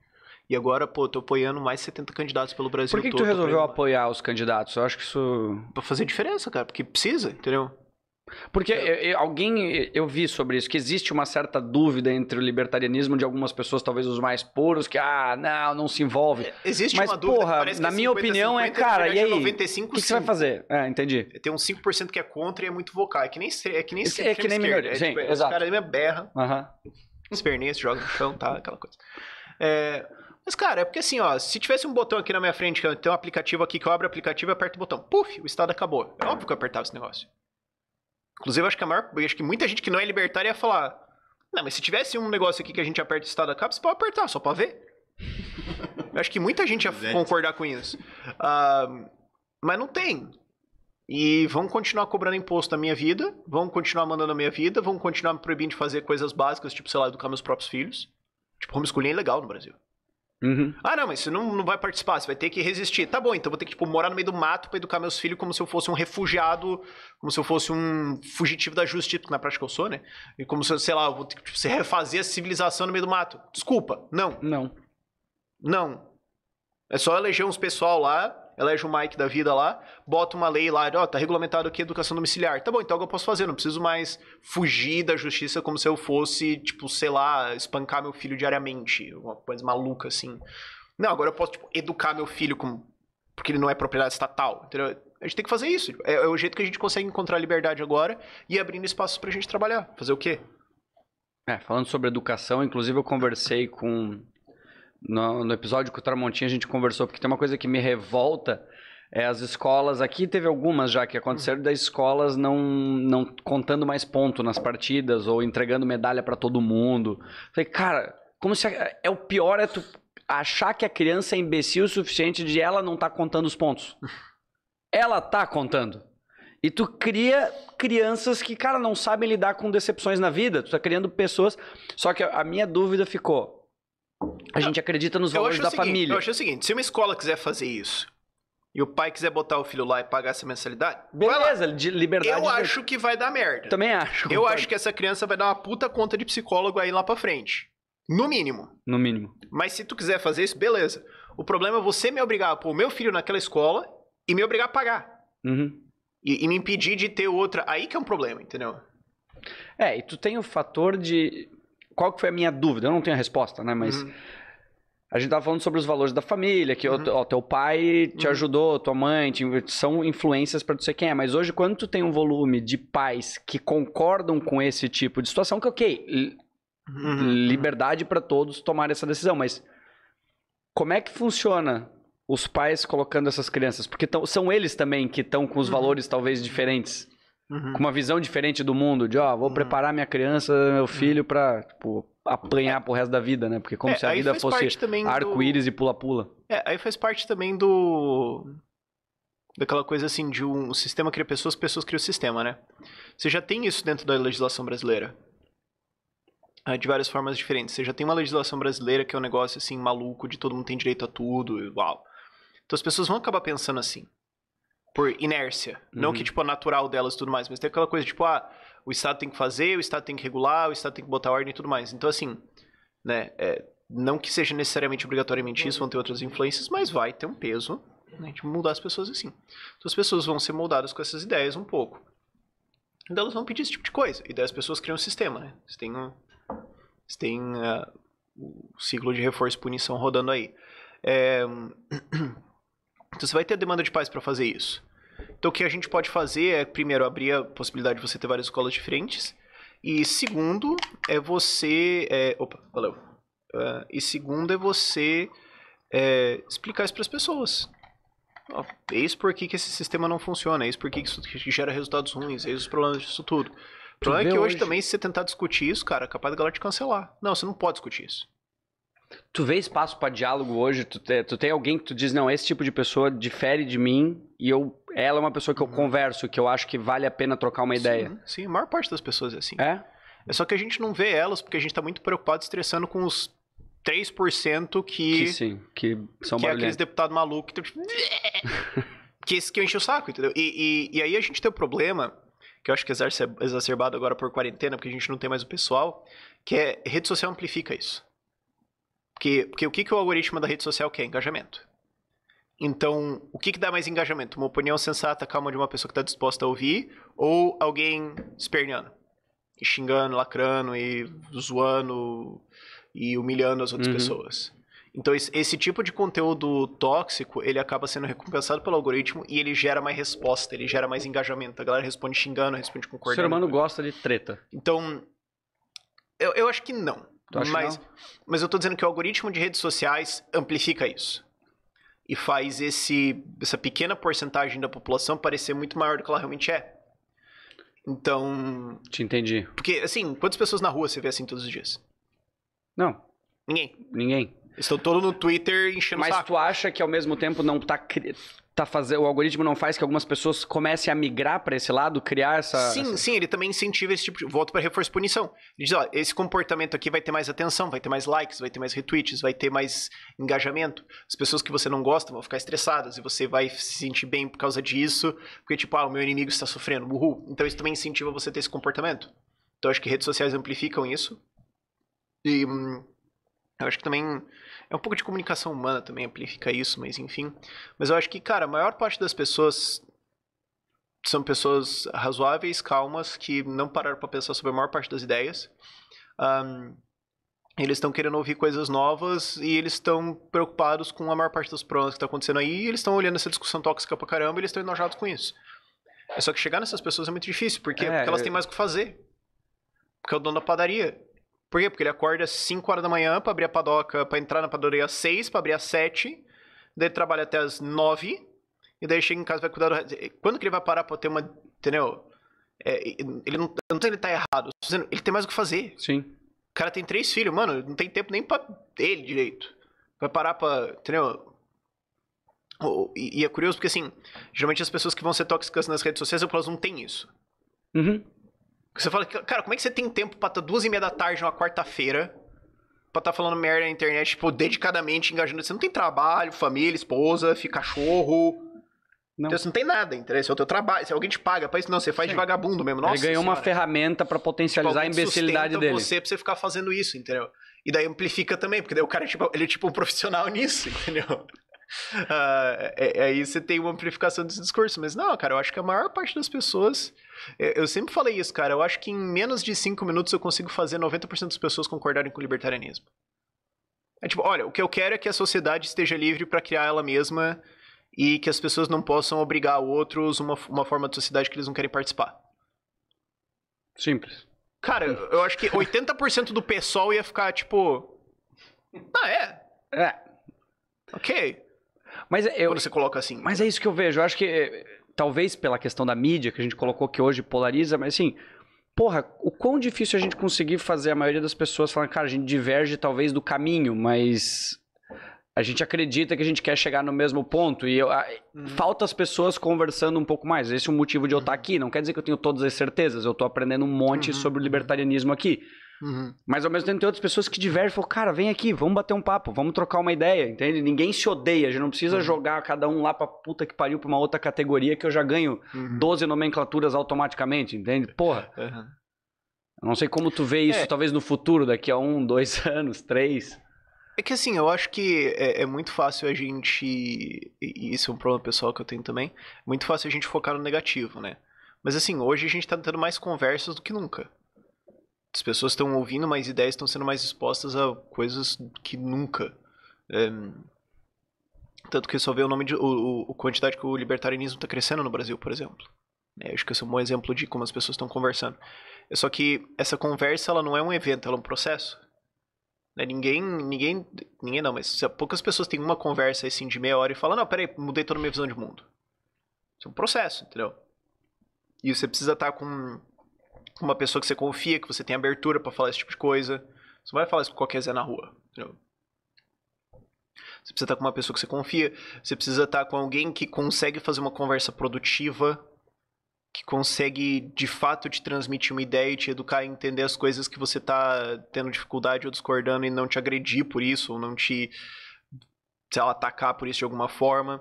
E agora, pô, tô apoiando mais 70 candidatos pelo Brasil Por que, todo, que tu tá resolveu apoiar os candidatos? Eu acho que isso... Pra fazer diferença, cara, porque precisa, entendeu? Porque é. eu, eu, alguém, eu vi sobre isso, que existe uma certa dúvida entre o libertarianismo de algumas pessoas, talvez os mais puros, que, ah, não, não se envolve. É, existe Mas, uma dúvida. Porra, na é minha 50, opinião 50, é, cara, e aí? 95, o que, que, você vai fazer? É, entendi. Tem uns 5% que é contra e é muito vocal. É que nem É que nem, Esse, é que nem melhor. É, Sim, tipo, exato. Os caras me berra, uhum. esperneia, se joga no chão, tá? Aquela coisa. É, mas, cara, é porque assim, ó, se tivesse um botão aqui na minha frente, tem um aplicativo aqui que eu abro o aplicativo e aperto o botão. Puf, o estado acabou. É óbvio que eu apertava esse negócio. Inclusive, acho que a maior, acho que muita gente que não é libertária ia falar: Não, mas se tivesse um negócio aqui que a gente aperta o estado da capa, você pode apertar, só pra ver. Eu acho que muita gente ia [laughs] concordar com isso. Uh, mas não tem. E vão continuar cobrando imposto da minha vida, vão continuar mandando a minha vida, vão continuar me proibindo de fazer coisas básicas, tipo, sei lá, educar meus próprios filhos. Tipo, homeschooling é legal no Brasil. Uhum. Ah, não, mas você não, não vai participar, você vai ter que resistir. Tá bom, então vou ter que tipo, morar no meio do mato para educar meus filhos como se eu fosse um refugiado, como se eu fosse um fugitivo da justiça, porque na prática eu sou, né? E como se, sei lá, eu vou ter que tipo, [laughs] refazer a civilização no meio do mato. Desculpa, não. Não. Não. É só eleger uns pessoal lá elege o Mike da vida lá, bota uma lei lá, ó, oh, tá regulamentado aqui a educação domiciliar. Tá bom, então é eu posso fazer, não preciso mais fugir da justiça como se eu fosse, tipo, sei lá, espancar meu filho diariamente, uma coisa maluca assim. Não, agora eu posso, tipo, educar meu filho com... porque ele não é propriedade estatal, entendeu? A gente tem que fazer isso. É, é o jeito que a gente consegue encontrar liberdade agora e abrindo espaços pra gente trabalhar. Fazer o quê? É, falando sobre educação, inclusive eu conversei com no, no episódio com o Tramontinho a gente conversou, porque tem uma coisa que me revolta. É, as escolas, aqui teve algumas já que aconteceram, das escolas não, não contando mais ponto nas partidas ou entregando medalha para todo mundo. Falei, cara, como se. A, é o pior é tu achar que a criança é imbecil o suficiente de ela não estar tá contando os pontos. ela tá contando. E tu cria crianças que, cara, não sabem lidar com decepções na vida. Tu tá criando pessoas. Só que a minha dúvida ficou: a gente acredita nos valores da seguinte, família. Eu acho o seguinte: se uma escola quiser fazer isso e o pai quiser botar o filho lá e pagar essa mensalidade, beleza, de liberdade. Eu de... acho que vai dar merda. Também acho. Eu acho que essa criança vai dar uma puta conta de psicólogo aí lá pra frente. No mínimo. No mínimo. Mas se tu quiser fazer isso, beleza. O problema é você me obrigar a pôr o meu filho naquela escola e me obrigar a pagar. Uhum. E, e me impedir de ter outra. Aí que é um problema, entendeu? É, e tu tem o fator de qual que foi a minha dúvida? Eu não tenho a resposta, né? Mas uhum. a gente tava falando sobre os valores da família, que uhum. ó, teu pai te uhum. ajudou, tua mãe, te, são influências para tu ser quem é. Mas hoje, quando tu tem um volume de pais que concordam com esse tipo de situação, que ok, uhum. liberdade para todos tomar essa decisão, mas como é que funciona os pais colocando essas crianças? Porque tão, são eles também que estão com os uhum. valores talvez diferentes. Uhum. Com uma visão diferente do mundo, de ó, vou uhum. preparar minha criança, meu uhum. filho, pra, tipo, apanhar pro resto da vida, né? Porque como é, se a vida fosse arco-íris do... e pula-pula. É, aí faz parte também do. Daquela coisa assim, de um sistema cria pessoas, pessoas criam sistema, né? Você já tem isso dentro da legislação brasileira. Ah, de várias formas diferentes. Você já tem uma legislação brasileira que é um negócio assim, maluco, de todo mundo tem direito a tudo, uau. Então as pessoas vão acabar pensando assim por inércia. Uhum. Não que, tipo, natural delas e tudo mais, mas tem aquela coisa, tipo, ah, o Estado tem que fazer, o Estado tem que regular, o Estado tem que botar ordem e tudo mais. Então, assim, né, é, não que seja necessariamente obrigatoriamente isso, vão ter outras influências, mas vai ter um peso né, de mudar as pessoas assim. Então, as pessoas vão ser moldadas com essas ideias um pouco. Então, elas vão pedir esse tipo de coisa. E daí as pessoas criam um sistema, né? Você tem um... Você tem uh, o ciclo de reforço e punição rodando aí. É... [clears throat] Então você vai ter demanda de pais para fazer isso. Então o que a gente pode fazer é, primeiro, abrir a possibilidade de você ter várias escolas diferentes. E segundo, é você. É, opa, valeu. Uh, e segundo é você é, explicar isso para as pessoas. Oh, eis por que, que esse sistema não funciona, eis por que, que isso gera resultados ruins, eis os problemas disso tudo. O problema é que hoje, hoje também, se você tentar discutir isso, cara, é capaz da galera te cancelar. Não, você não pode discutir isso. Tu vê espaço para diálogo hoje? Tu, te, tu tem alguém que tu diz, não, esse tipo de pessoa difere de mim e eu, ela é uma pessoa que eu uhum. converso, que eu acho que vale a pena trocar uma ideia. Sim, sim a maior parte das pessoas é assim. É? É só que a gente não vê elas porque a gente tá muito preocupado estressando com os 3% que... Que sim, que são Que é aqueles deputados malucos que tá tipo... que é esse que enche o saco, entendeu? E, e, e aí a gente tem o um problema, que eu acho que é exacerbado agora por quarentena, porque a gente não tem mais o pessoal, que é rede social amplifica isso. Porque, porque o que, que o algoritmo da rede social quer? Engajamento. Então, o que, que dá mais engajamento? Uma opinião sensata, calma de uma pessoa que está disposta a ouvir ou alguém esperneando? E xingando, lacrando e zoando e humilhando as outras uhum. pessoas. Então, esse tipo de conteúdo tóxico, ele acaba sendo recompensado pelo algoritmo e ele gera mais resposta, ele gera mais engajamento. A galera responde xingando, responde concordando. O ser humano gosta de treta. Então, eu, eu acho que não mas, mas eu estou dizendo que o algoritmo de redes sociais amplifica isso. E faz esse, essa pequena porcentagem da população parecer muito maior do que ela realmente é. Então. Te entendi. Porque, assim, quantas pessoas na rua você vê assim todos os dias? Não. Ninguém. Ninguém. Estão todos no Twitter enchendo Mas o saco. tu acha que ao mesmo tempo não tá tá fazendo, o algoritmo não faz que algumas pessoas comecem a migrar para esse lado, criar essa. Sim, essa... sim, ele também incentiva esse tipo de. Volto para reforço e punição. Ele diz, ó, esse comportamento aqui vai ter mais atenção, vai ter mais likes, vai ter mais retweets, vai ter mais engajamento. As pessoas que você não gosta vão ficar estressadas e você vai se sentir bem por causa disso, porque, tipo, ah, o meu inimigo está sofrendo, uhul. Então isso também incentiva você a ter esse comportamento. Então acho que redes sociais amplificam isso. E hum, eu acho que também é um pouco de comunicação humana também, amplifica isso, mas enfim. Mas eu acho que, cara, a maior parte das pessoas são pessoas razoáveis, calmas, que não pararam para pensar sobre a maior parte das ideias. Um, eles estão querendo ouvir coisas novas e eles estão preocupados com a maior parte dos problemas que está acontecendo aí. E eles estão olhando essa discussão tóxica pra caramba e eles estão enojados com isso. É Só que chegar nessas pessoas é muito difícil, porque, é, porque elas eu... têm mais o que fazer. Porque é o dono da padaria. Por quê? Porque ele acorda às 5 horas da manhã para abrir a padoca, para entrar na padaria às 6, para abrir às 7. Daí trabalha até às 9. E daí chega em casa vai cuidar do resto. Quando que ele vai parar pra ter uma. Entendeu? É, ele não, não tem ele tá errado. Ele tem mais o que fazer. Sim. O cara tem três filhos, mano. Não tem tempo nem pra ele direito. Vai parar pra. Entendeu? E, e é curioso porque, assim, geralmente as pessoas que vão ser tóxicas nas redes sociais, elas não têm isso. Uhum. Você fala, cara, como é que você tem tempo pra estar tá duas e meia da tarde numa quarta-feira pra estar tá falando merda na internet, tipo, dedicadamente, engajando? Você não tem trabalho, família, esposa, filho, cachorro. Não. Então, você não tem nada, entendeu? Esse é o teu trabalho. Se alguém te paga pra isso, não, você faz Sim. de vagabundo mesmo. Nossa, Ele ganhou senhora. uma ferramenta para tipo, potencializar tipo, a imbecilidade dele. você pra você ficar fazendo isso, entendeu? E daí amplifica também, porque daí o cara, é tipo, ele é tipo um profissional [laughs] nisso, entendeu? uh, [laughs] aí você tem uma amplificação desse discurso. Mas não, cara, eu acho que a maior parte das pessoas. Eu sempre falei isso, cara. Eu acho que em menos de cinco minutos eu consigo fazer 90% das pessoas concordarem com o libertarianismo. É tipo, olha, o que eu quero é que a sociedade esteja livre para criar ela mesma e que as pessoas não possam obrigar outros uma, uma forma de sociedade que eles não querem participar. Simples. Cara, eu acho que 80% do pessoal ia ficar tipo. Ah, é? É. Ok. Mas é, eu, Quando você coloca assim. Mas é isso que eu vejo. Eu acho que eh, talvez pela questão da mídia que a gente colocou que hoje polariza, mas assim, porra, o quão difícil a gente conseguir fazer a maioria das pessoas falar, cara, a gente diverge talvez do caminho, mas a gente acredita que a gente quer chegar no mesmo ponto e eu, uhum. falta as pessoas conversando um pouco mais. Esse é o motivo de eu estar uhum. tá aqui. Não quer dizer que eu tenho todas as certezas. Eu estou aprendendo um monte uhum. sobre o uhum. libertarianismo aqui. Uhum. Mas ao mesmo tempo tem outras pessoas que divergem e falam, cara, vem aqui, vamos bater um papo, vamos trocar uma ideia, entende? Ninguém se odeia, a gente não precisa uhum. jogar cada um lá pra puta que pariu pra uma outra categoria que eu já ganho uhum. 12 nomenclaturas automaticamente, entende? É. Porra. Uhum. Eu não sei como tu vê isso, é. talvez no futuro, daqui a um, dois [laughs] anos, três. É que assim, eu acho que é, é, muito fácil a gente. E isso é um problema pessoal que eu tenho também. Muito fácil a gente focar no negativo, né? Mas assim, hoje a gente tá tendo mais conversas do que nunca as pessoas estão ouvindo mais ideias, estão sendo mais expostas a coisas que nunca. É, tanto que só vê o nome de. O, o quantidade que o libertarianismo está crescendo no Brasil, por exemplo. É, acho que esse é um bom exemplo de como as pessoas estão conversando. É só que essa conversa ela não é um evento, ela é um processo. Né? Ninguém, ninguém, ninguém não, mas se poucas pessoas têm uma conversa assim de meia hora e falam, não, peraí, mudei toda a minha visão de mundo. Isso é um processo, entendeu? E você precisa estar tá com com uma pessoa que você confia, que você tem abertura para falar esse tipo de coisa. Você não vai falar isso com qualquer Zé na rua. Entendeu? Você precisa estar tá com uma pessoa que você confia. Você precisa estar tá com alguém que consegue fazer uma conversa produtiva, que consegue de fato te transmitir uma ideia e te educar e entender as coisas que você está tendo dificuldade ou discordando e não te agredir por isso, ou não te sei lá, atacar por isso de alguma forma.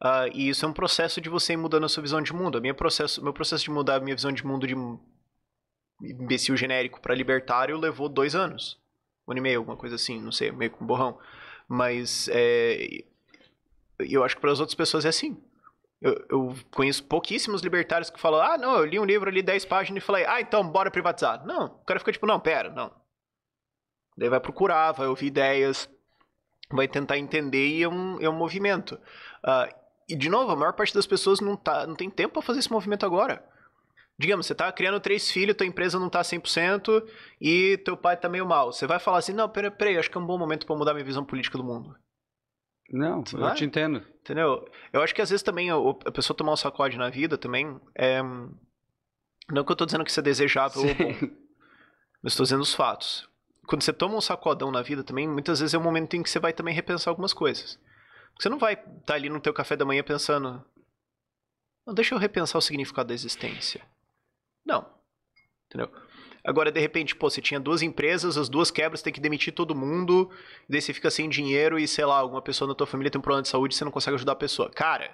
Uh, e isso é um processo de você ir mudando a sua visão de mundo. O processo, meu processo de mudar a minha visão de mundo de imbecil genérico para libertário levou dois anos. Um ano e meio, alguma coisa assim, não sei, meio com um borrão. Mas é, eu acho que para as outras pessoas é assim. Eu, eu, conheço pouquíssimos libertários que falam, ah, não, eu li um livro ali, 10 páginas e falei, ah, então bora privatizar. Não, o cara fica tipo, não, pera, não. Daí vai procurar, vai ouvir ideias, vai tentar entender e é um, é um movimento. Uh, e, de novo, a maior parte das pessoas não, tá, não tem tempo para fazer esse movimento agora. Digamos, você tá criando três filhos, tua empresa não tá 100% e teu pai tá meio mal. Você vai falar assim: não, peraí, peraí acho que é um bom momento para mudar minha visão política do mundo. Não, eu vai? te entendo. Entendeu? Eu acho que às vezes também a pessoa tomar um sacode na vida também é. Não é que eu tô dizendo que isso é desejável Sim. ou bom, [laughs] mas tô dizendo os fatos. Quando você toma um sacodão na vida também, muitas vezes é um momento em que você vai também repensar algumas coisas. Você não vai estar tá ali no teu café da manhã pensando, não, deixa eu repensar o significado da existência. Não. Entendeu? Agora, de repente, pô, você tinha duas empresas, as duas quebras, tem que demitir todo mundo, daí você fica sem dinheiro e, sei lá, alguma pessoa na tua família tem um problema de saúde e você não consegue ajudar a pessoa. Cara,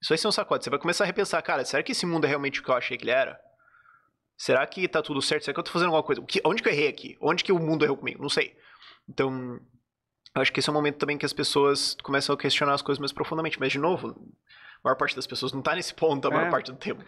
isso vai ser um sacode. Você vai começar a repensar, cara, será que esse mundo é realmente o que eu achei que ele era? Será que tá tudo certo? Será que eu tô fazendo alguma coisa? Que, onde que eu errei aqui? Onde que o mundo errou comigo? Não sei. Então, acho que esse é um momento também que as pessoas começam a questionar as coisas mais profundamente. Mas, de novo, a maior parte das pessoas não tá nesse ponto a maior é. parte do tempo.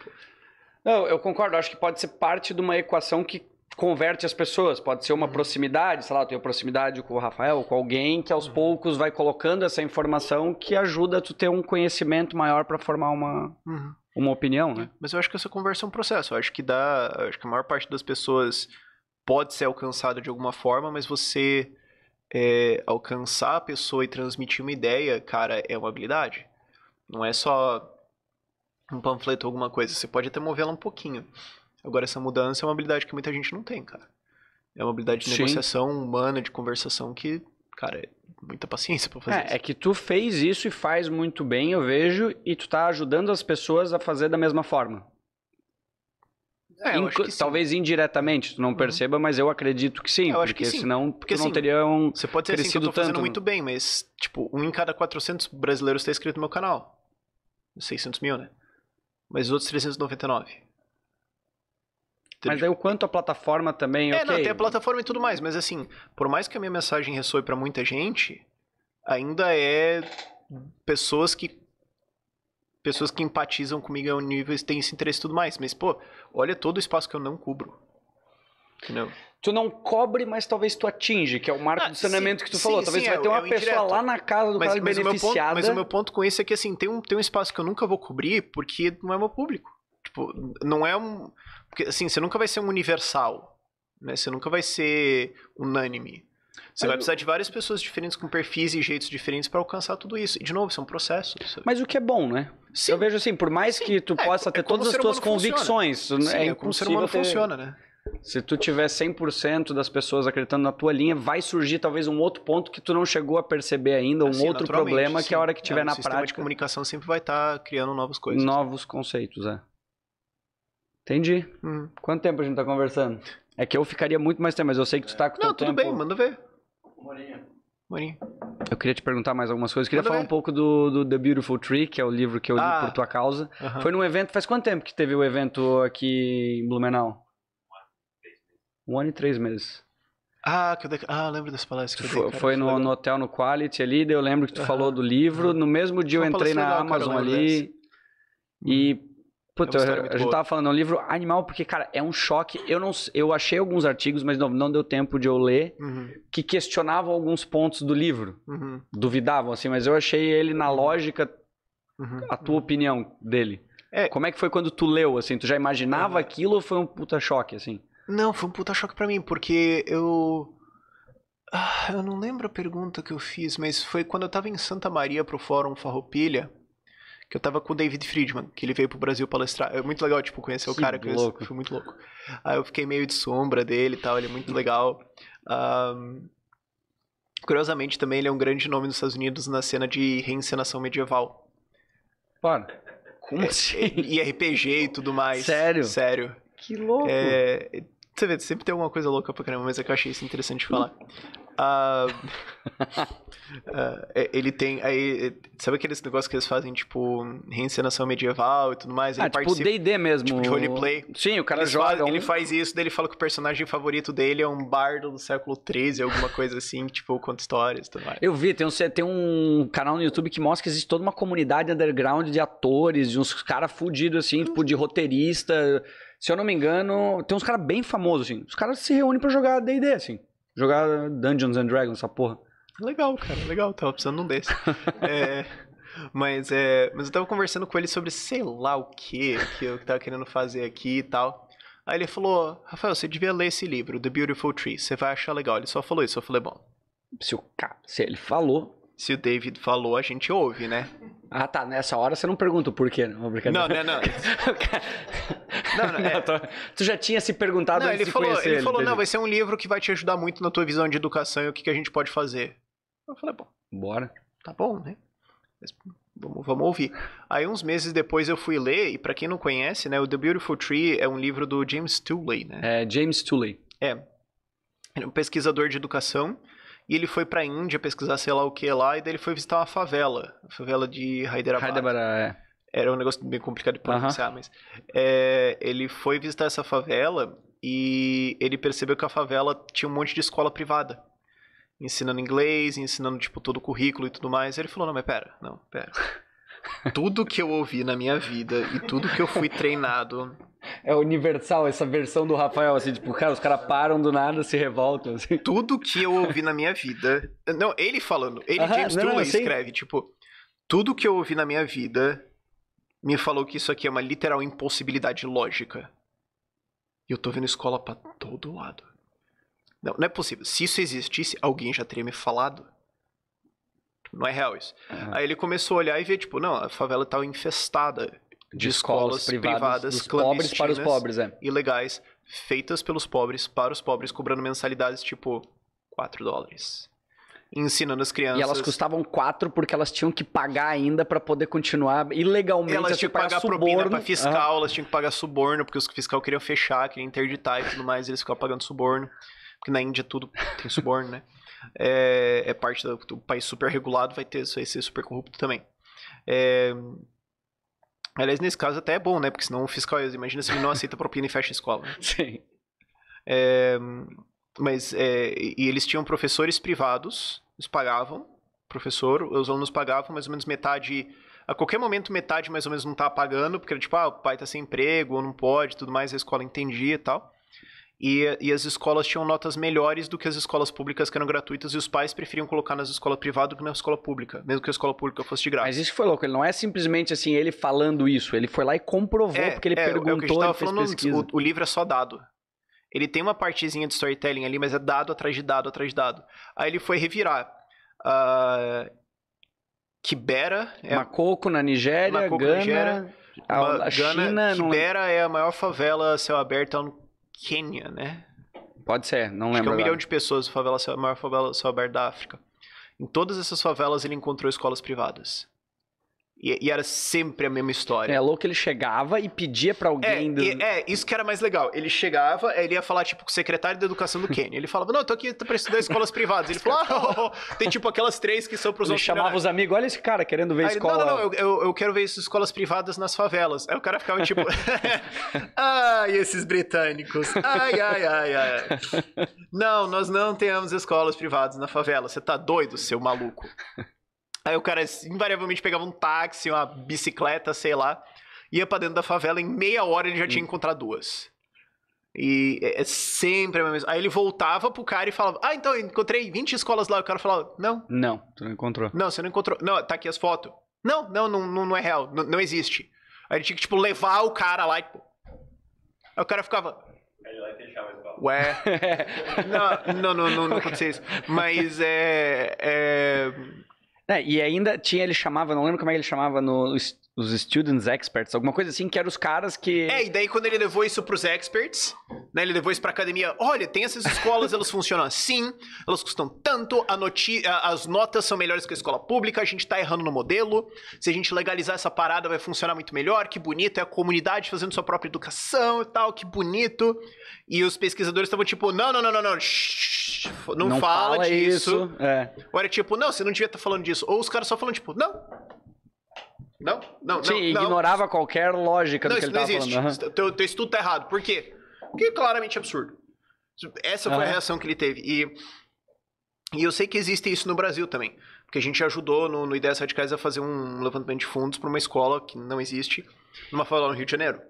Não, eu concordo. Acho que pode ser parte de uma equação que converte as pessoas. Pode ser uma uhum. proximidade, sei lá, tu tenho proximidade com o Rafael, com alguém que aos uhum. poucos vai colocando essa informação que ajuda tu ter um conhecimento maior para formar uma, uhum. uma opinião, né? Mas eu acho que essa conversa é um processo. Eu acho que dá, acho que a maior parte das pessoas pode ser alcançada de alguma forma, mas você é, alcançar a pessoa e transmitir uma ideia, cara, é uma habilidade. Não é só um panfleto ou alguma coisa. Você pode até mover ela um pouquinho. Agora, essa mudança é uma habilidade que muita gente não tem, cara. É uma habilidade de Sim. negociação humana, de conversação que, cara, é muita paciência pra fazer é, isso. É que tu fez isso e faz muito bem, eu vejo, e tu tá ajudando as pessoas a fazer da mesma forma. É, Inc talvez indiretamente, tu não uhum. perceba, mas eu acredito que sim. Eu acho porque que sim. senão porque, não assim, teriam Você pode ter crescido assim, que eu tô tanto. Né? muito bem, mas, tipo, um em cada 400 brasileiros está inscrito no meu canal. 600 mil, né? mas os outros 399. Mas daí o quanto a plataforma também. É, okay. não, tem a plataforma e tudo mais, mas assim, por mais que a minha mensagem ressoe para muita gente, ainda é pessoas que. Pessoas que empatizam comigo um nível têm esse interesse e tudo mais. Mas, pô, olha todo o espaço que eu não cubro. Entendeu? tu não cobre, mas talvez tu atinge, que é o marco ah, do saneamento sim, que tu falou. Sim, talvez sim, vai é, ter uma é pessoa indireto. lá na casa do mas, cara mas beneficiada. O ponto, mas o meu ponto com isso é que assim, tem um, tem um espaço que eu nunca vou cobrir porque não é meu público. Tipo, não é um. Porque assim, você nunca vai ser um universal. Né? Você nunca vai ser unânime. Você mas vai precisar de várias pessoas diferentes, com perfis e jeitos diferentes para alcançar tudo isso. E, de novo, isso é um processo. Sabe? É- mas o que é bom, né? Sim. Eu vejo assim, por mais Sim. que tu é, possa é ter todas as tuas convicções, né? Sim, é, é como o ser humano ter... funciona, né? Se tu tiver 100% das pessoas acreditando na tua linha, vai surgir talvez um outro ponto que tu não chegou a perceber ainda, um assim, outro problema sim. que a hora que tiver é, na prática... de comunicação sempre vai estar tá criando novas coisas. Novos né? conceitos, é. Entendi. Uhum. Quanto tempo a gente tá conversando? É que eu ficaria muito mais tempo, mas eu sei que tu tá com Não, tudo bem, manda ver. Morinha. Morinha. Eu queria te perguntar mais algumas coisas. Eu queria manda falar ver. um pouco do, do, The Beautiful Tree, que é o livro que eu ah. li por tua causa. Uh -huh. Foi num evento, faz quanto tempo que teve o evento aqui em Blumenau? um ano e três meses. Ah, que eu ah, lembro dessa palestra. Que foi, dei, cara, foi no, no, hotel no Quality ali, daí eu lembro que tu uhum. falou do livro. No mesmo dia eu entrei na legal, Amazon cara, ali. E. Uhum. Puta, é eu, a gente tava falando, é um livro animal, porque, cara, é um choque. Eu não eu achei alguns artigos, mas não, não deu tempo de eu ler, uhum. que questionavam alguns pontos do livro. Uhum. Duvidavam, assim, mas eu achei ele na uhum. lógica, uhum. a tua opinião dele. É. Como é que foi quando tu leu, assim? Tu já imaginava aquilo ou foi um puta choque, assim? Não, foi um puta choque pra mim, porque eu. Ah, eu não lembro a pergunta que eu fiz, mas foi quando eu tava em Santa Maria pro Fórum Farroupilha, que eu tava com o David Friedman, que ele veio pro Brasil palestrar. É muito legal, tipo, conhecer o cara, louco. foi muito louco. Aí ah, eu fiquei meio de sombra dele e tal, ele é muito legal. Um... Curiosamente, também ele é um grande nome nos Estados Unidos na cena de reencenação medieval. Mano, [laughs] como assim? E RPG e tudo mais. Sério? Sério. Que louco. É, você vê, sempre tem alguma coisa louca pra caramba, mas é que eu achei isso interessante de falar. Uh, uh, [laughs] ele tem. Aí, é, sabe aqueles negócios que eles fazem, tipo, reencenação medieval e tudo mais? Ele ah, tipo DD mesmo. Tipo de roleplay. Sim, o cara joga. Faz, um... Ele faz isso, daí ele fala que o personagem favorito dele é um bardo do século XIII, alguma coisa assim, tipo, conta histórias e tudo mais. Eu vi, tem um, tem um canal no YouTube que mostra que existe toda uma comunidade underground de atores, de uns caras fudidos, assim, tipo, de roteirista se eu não me engano, tem uns caras bem famosos, assim. Os caras se reúnem pra jogar DD, assim. Jogar Dungeons and Dragons, essa porra. Legal, cara, legal. Tava precisando de um desse. [laughs] é. Mas, é, mas eu tava conversando com ele sobre sei lá o que que eu tava querendo fazer aqui e tal. Aí ele falou: Rafael, você devia ler esse livro, The Beautiful Tree. Você vai achar legal. Ele só falou isso. Eu falei: bom. Se, o cara, se ele falou, se o David falou, a gente ouve, né? Ah, tá. Nessa hora você não pergunta o porquê, né? não. Né, não, não, [laughs] não. não, não, é... é. [laughs] tô... Tu já tinha se perguntado não, antes ele de falou, conhecer ele. ele falou, David. não, vai ser um livro que vai te ajudar muito na tua visão de educação e o que, que a gente pode fazer. Eu falei, bom. Bora. Tá bom, né? Mas, vamos, vamos ouvir. Aí, uns meses depois, eu fui ler, e para quem não conhece, né, o The Beautiful Tree é um livro do James Tooley, né? É, James Tooley. É. Ele é um pesquisador de educação e ele foi pra Índia pesquisar sei lá o que lá, e daí ele foi visitar uma favela, a favela de Hyderabad. Hyderabad, é. Era um negócio bem complicado de pronunciar, uh -huh. mas... É, ele foi visitar essa favela e ele percebeu que a favela tinha um monte de escola privada. Ensinando inglês, ensinando, tipo, todo o currículo e tudo mais. E ele falou, não, mas pera, não, pera... [laughs] tudo que eu ouvi na minha vida e tudo que eu fui treinado. É universal essa versão do Rafael, assim, tipo, cara, os caras param do nada, se revoltam. Assim. Tudo que eu ouvi na minha vida. Não, ele falando, ele, James Trulli, escreve, tipo, tudo que eu ouvi na minha vida me falou que isso aqui é uma literal impossibilidade lógica. E eu tô vendo escola para todo lado. Não, não é possível. Se isso existisse, alguém já teria me falado. Não é real isso. Uhum. Aí ele começou a olhar e ver, tipo, não, a favela estava tá infestada de, de escolas, escolas, privadas, privadas pobres para os pobres, é. ilegais, feitas pelos pobres para os pobres, cobrando mensalidades tipo 4 dólares ensinando as crianças. E elas custavam quatro porque elas tinham que pagar ainda para poder continuar ilegalmente. Elas, tinham que pagar, pagar suborno. propina para fiscal, uhum. elas tinham que pagar suborno porque os fiscal queriam fechar, queriam interditar e tudo mais, e eles ficavam pagando suborno. Porque na Índia tudo tem suborno, né? [laughs] é, é parte do, do, país super regulado, vai ter vai ser super corrupto também. É, aliás, nesse caso até é bom, né? Porque senão o fiscal, imagina se ele não aceita propina e fecha a escola. Né? [laughs] Sim. É, mas, é, e eles tinham professores privados, eles pagavam, professor, os alunos pagavam mais ou menos metade a qualquer momento metade mais ou menos não tá pagando, porque era tipo, ah, o pai tá sem emprego, ou não pode, tudo mais, a escola entendia e tal. E, e, as escolas tinham notas melhores do que as escolas públicas que eram gratuitas e os pais preferiam colocar nas escolas privadas do que na escola pública, mesmo que a escola pública fosse de graça. Mas isso foi louco, ele não é simplesmente assim ele falando isso, ele foi lá e comprovou é, porque ele é, perguntou, é o que falando, o, o, livro é só dado. Ele tem uma partezinha de storytelling ali, mas é dado atrás de dado atrás de dado. Aí ele foi revirar. Uh, Kibera. É, Macoco na Nigéria, Macoco, Gana, Nigéria, a, a Gana, China. Kibera não... é a maior favela céu aberto é Quênia, né? Pode ser, não Acho lembro. Que é um milhão de pessoas, a favela é a maior favela é só da África. Em todas essas favelas ele encontrou escolas privadas. E, e, era sempre a mesma história. É louco, ele chegava e pedia para é, alguém. É, do... e, é, isso que era mais legal. Ele chegava, ele ia falar, tipo, com o secretário da educação do Quênia. Ele falava, não, eu tô aqui pra estudar escolas privadas. Ele falou, ah, oh, oh, oh, tem tipo aquelas três que são pros ele outros. Ele chamava os amigos, olha esse cara querendo ver Aí, escola. Não, não, não, eu, eu, eu quero ver essas escolas privadas nas favelas. Aí o cara ficava tipo, [laughs] [laughs] ai, esses britânicos. Ai, ai, ai, ai. Não, nós não temos escolas privadas na favela. Você tá doido, seu maluco. Aí o cara invariavelmente pegava um táxi, uma bicicleta, sei lá, ia para dentro da favela, em meia hora ele já hum. tinha encontrado duas. E é, é sempre a mesma. Aí ele voltava pro cara e falava: Ah, então eu encontrei 20 escolas lá. O cara falava: Não. Não, tu não encontrou. Não, você não encontrou. Não, tá aqui as fotos. Não, não, não, não é real. Não, não existe. Aí ele tinha que, tipo, levar o cara lá e, tipo. Aí o cara ficava. Ele lá e fechava Ué. [laughs] não, não, não, não, não aconteceu isso. Mas é. é... É, e ainda tinha, ele chamava, não lembro como é que ele chamava, no, os, os Students Experts, alguma coisa assim, que eram os caras que... É, e daí quando ele levou isso pros experts, né, ele levou isso pra academia, olha, tem essas escolas, elas funcionam assim, elas custam tanto, as notas são melhores que a escola pública, a gente tá errando no modelo, se a gente legalizar essa parada vai funcionar muito melhor, que bonito, é a comunidade fazendo sua própria educação e tal, que bonito. E os pesquisadores estavam tipo, não, não, não, não, não, shh, não, não fala, fala, disso. Isso, é. Ou era tipo, não, você não devia estar tá falando disso. Ou os caras só falando, tipo, não. Não, não, Sim, não. Sim, ignorava não. qualquer lógica não, do que ele estava falando. Uhum. Teu, teu estudo tá errado. Por quê? Porque é claramente absurdo. Essa foi uhum. a reação que ele teve. E, e eu sei que existe isso no Brasil também. Porque a gente ajudou no, no Ideias Radicais a fazer um levantamento de fundos para uma escola que não existe, numa favela no Rio de Janeiro.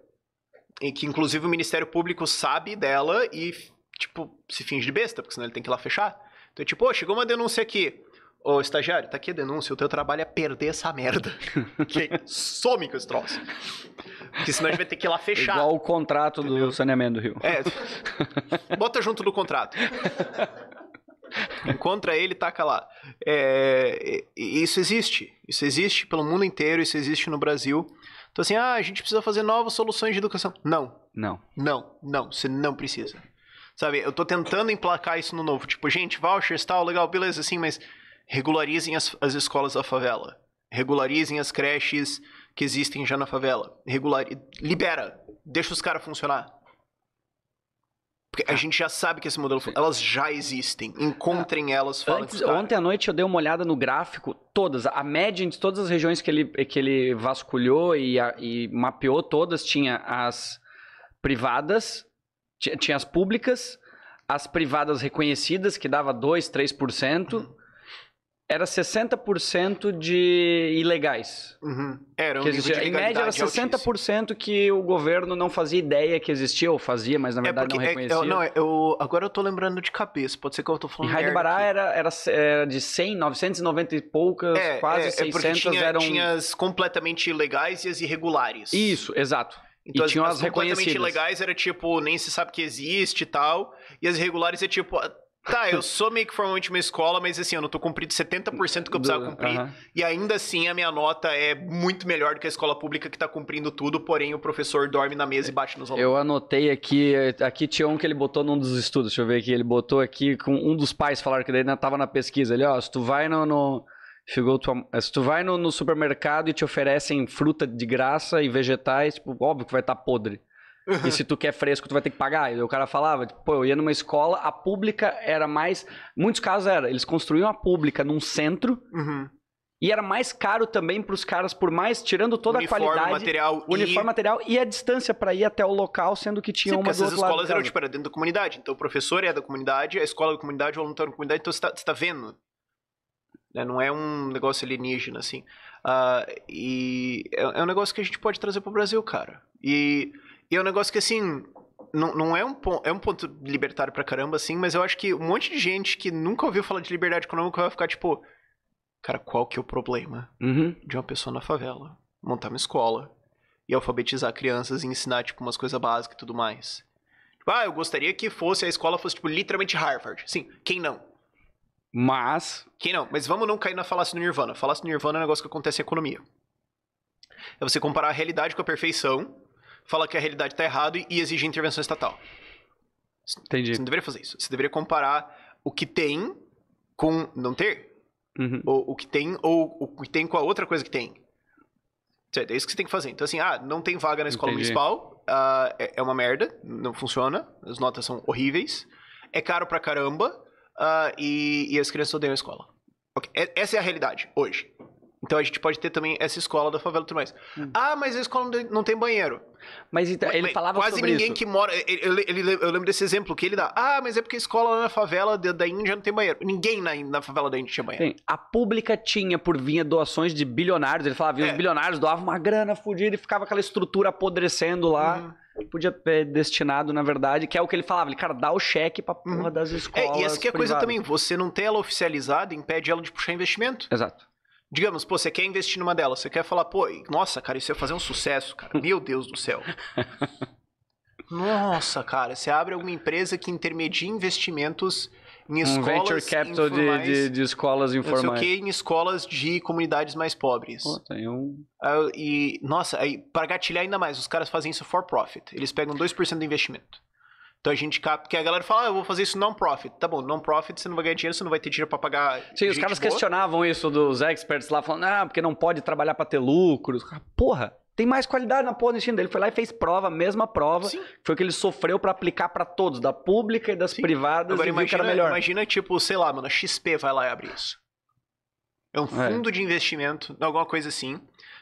E que, inclusive, o Ministério Público sabe dela e tipo, se finge de besta, porque senão ele tem que ir lá fechar. Então, tipo, ô, oh, chegou uma denúncia aqui. Ô, oh, estagiário, tá aqui a denúncia, o teu trabalho é perder essa merda. [laughs] que some com esse troço. Porque senão a gente vai ter que ir lá fechar. Igual o contrato entendeu? do saneamento do Rio. É, [laughs] bota junto do contrato. Encontra ele e taca lá. É, isso existe. Isso existe pelo mundo inteiro, isso existe no Brasil. Então, assim, ah, a gente precisa fazer novas soluções de educação. Não. Não. Não, não. Você não precisa. Sabe, eu tô tentando emplacar isso no novo. Tipo, gente, vouchers, tal, legal, beleza, assim, mas regularizem as, as escolas da favela. Regularizem as creches que existem já na favela. Regular... Libera. Deixa os caras funcionar. Porque a é. gente já sabe que esse modelo. Elas já existem. Encontrem elas, falem Antes, Ontem à noite eu dei uma olhada no gráfico, todas. A média de todas as regiões que ele, que ele vasculhou e, a, e mapeou, todas tinha as privadas, tinha as públicas, as privadas reconhecidas, que dava 2, 3%. Uhum. Era 60% de ilegais. Uhum. Era um que existia. Em média era 60% que o governo não fazia ideia que existia, ou fazia, mas na é verdade é, é não reconhecia. É, eu, não, eu, agora eu tô lembrando de cabeça, pode ser que eu tô falando. Em Raidebará era, era, era de 100, 990 e poucas, é, quase é, 600 é tinha, eram. Tinha as completamente ilegais e as irregulares. Isso, exato. Então, e tinham as, as completamente legais era tipo, nem se sabe que existe e tal. E as regulares é tipo, ah, tá, eu sou meio que formalmente uma escola, mas assim, eu não tô cumprindo 70% do que eu precisava uhum. cumprir. Uhum. E ainda assim, a minha nota é muito melhor do que a escola pública que tá cumprindo tudo, porém o professor dorme na mesa e bate nos olhos Eu anotei aqui, aqui tinha um que ele botou num dos estudos, deixa eu ver aqui, ele botou aqui com um dos pais falaram que daí ainda tava na pesquisa. Ele, ó, se tu vai no... no Chegou tua... Eh, se tu vai no, no, supermercado e te oferecem fruta de graça e vegetais, tipo, óbvio que vai estar tá podre. E se tu quer fresco, tu vai ter que pagar. E o cara falava, tipo, pô, eu ia numa escola, a pública era mais. Muitos casos era, eles construíam a pública num centro. Uhum. E era mais caro também para os caras, por mais tirando toda uniforme, a qualidade, material uniforme, e... material e a distância para ir até o local, sendo que tinha Sim, uma essas escolas eram tipo, era dentro da comunidade. Então o professor é da comunidade, a escola é da comunidade, o aluno é na comunidade, então você está tá vendo né? Não é um negócio alienígena, assim. Uh, e é, é, um negócio que a gente pode trazer para o Brasil, cara. E, e, é um negócio que, assim, não, não é, um ponto, é um ponto libertário pra caramba, assim, mas eu acho que um monte de gente que nunca ouviu falar de liberdade econômica vai ficar, tipo... Cara, qual que é o problema uhum. de uma pessoa na favela montar uma escola e alfabetizar crianças e ensinar, tipo, umas coisas básicas e tudo mais? Tipo, ah, eu gostaria que fosse a escola fosse, tipo, literalmente Harvard. Sim, quem não? Mas. Quem não? Mas vamos não cair na falácia do Nirvana. Falácia do Nirvana é um negócio que acontece em economia. É você comparar a realidade com a perfeição, falar que a realidade está errada e exigir intervenção estatal. Entendi. Você não deveria fazer isso. Você deveria comparar o que tem com não ter. Uhum. Ou o que tem, ou o que tem com a outra coisa que tem. Certo? É isso que você tem que fazer. Então, assim, ah, não tem vaga na escola Entendi. municipal, ah, é, é uma merda, não funciona, as notas são horríveis, é caro pra caramba, uh, e, e as crianças odeiam a escola. Okay. Essa é a realidade hoje. Então a gente pode ter também essa escola da favela e tudo mais. Hum. Ah, mas a escola não tem banheiro. Mas então, ele mas, falava quase sobre ninguém isso. que mora. Ele, ele, ele, eu lembro desse exemplo que ele dá. Ah, mas é porque a escola lá na favela da, da Índia não tem banheiro. Ninguém na, na favela da Índia tinha banheiro. Sim, a pública tinha por vinha doações de bilionários. Ele falava, é. os bilionários doavam uma grana fodida e ficava aquela estrutura apodrecendo lá. Hum podia ter destinado, na verdade, que é o que ele falava, ele, cara, dá o cheque pra uhum. porra das escolas. É, e essa que é a coisa também, você não ter ela oficializada impede ela de puxar investimento. Exato. Digamos, pô, você quer investir numa delas, você quer falar, pô, nossa, cara, isso ia fazer um sucesso, cara. [laughs] Meu Deus do céu. Nossa, cara, você abre alguma empresa que intermedia investimentos em um escolas venture capital de, de, de, escolas informais. Não sei o em escolas de comunidades mais pobres. Pô, tem um... Ah, e, nossa, aí, para gatilhar ainda mais, os caras fazem isso for profit. Eles pegam 2% do investimento. Então a gente capta, porque a galera fala, ah, eu vou fazer isso non-profit. Tá bom, non-profit você não vai ganhar dinheiro, você não vai ter dinheiro para pagar. Sim, os caras boa. questionavam isso dos experts lá, falando, ah, porque não pode trabalhar para ter lucros. Porra, tem mais qualidade na porra do ensino dele. Foi lá e fez prova, mesma prova. Sim. Foi o que ele sofreu para aplicar para todos, da pública e das Sim. privadas. Agora imagina, melhor. imagina, tipo, sei lá, mano, a XP vai lá e abre isso. É um é. fundo é. de investimento, alguma coisa assim,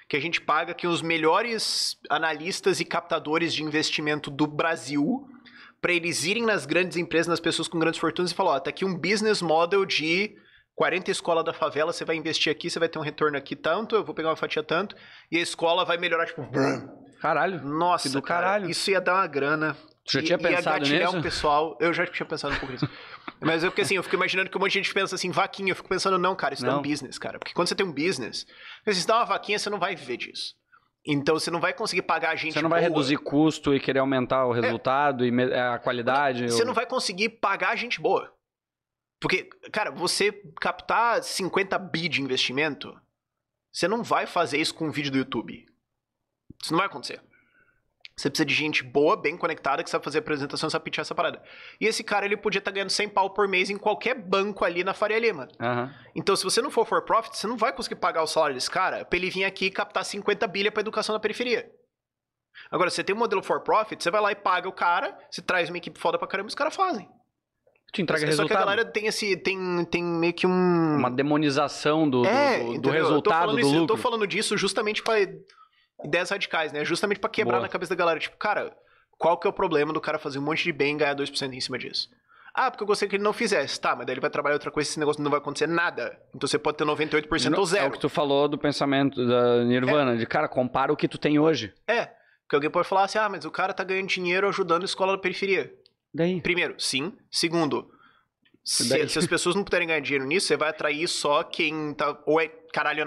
que a gente paga que os melhores analistas e captadores de investimento do Brasil para eles irem nas grandes empresas, nas pessoas com grandes fortunas e falar, ó, oh, tá aqui um business model de 40 escola da favela, você vai investir aqui, você vai ter um retorno aqui tanto, eu vou pegar uma fatia tanto, e a escola vai melhorar, tipo... Caralho. Nossa, do cara, caralho. isso ia dar uma grana. Tu já tinha e, pensado ia nisso? um pessoal. Eu já tinha pensado um pouco nisso. [laughs] Mas eu, porque, assim, eu fico imaginando que um monte de gente pensa assim, vaquinha. Eu fico pensando, não, cara, isso não. é um business, cara. Porque quando você tem um business, se você dá uma vaquinha, você não vai viver disso. Então você não vai conseguir pagar a gente. Você não boa. vai reduzir custo e querer aumentar o é. resultado é. e a qualidade. Você não vai conseguir pagar a gente boa. Porque, cara, você captar 50 bi de investimento, você não vai fazer isso com um vídeo do YouTube. Isso não vai acontecer. Você precisa de gente boa, bem conectada, que sabe fazer apresentação, sabe pitchar essa parada. E esse cara, ele podia estar tá ganhando 100 pau por mês em qualquer banco ali na Faria Lima. Uhum. Então, se você não for for profit, você não vai conseguir pagar o salário desse cara pra ele vir aqui captar 50 bilha pra educação na periferia. Agora, você tem um modelo for profit, você vai lá e paga o cara, você traz uma equipe foda pra caramba e os caras fazem. Te entrega resultado. Só que a galera tem esse, tem, tem meio que um... Uma demonização do, é, do, do, do resultado, do isso, lucro. Eu tô falando disso justamente pra ideias radicais, né? Justamente para quebrar Boa. na cabeça da galera. Tipo, cara, qual que é o problema do cara fazer um monte de bem e ganhar 2% em cima disso? Ah, porque eu gostei que ele não fizesse. Tá, mas daí ele vai trabalhar outra coisa e esse negócio não vai acontecer nada. Então você pode ter 98% não, ou zero. É o que tu falou do pensamento da Nirvana, é. de cara, compara o que tu tem hoje. É. Porque alguém pode falar assim, ah, mas o cara tá ganhando dinheiro ajudando a escola da periferia. Daí? Primeiro, sim. Segundo, se, se, as pessoas não puderem ganhar dinheiro nisso, você vai atrair só quem tá, ou é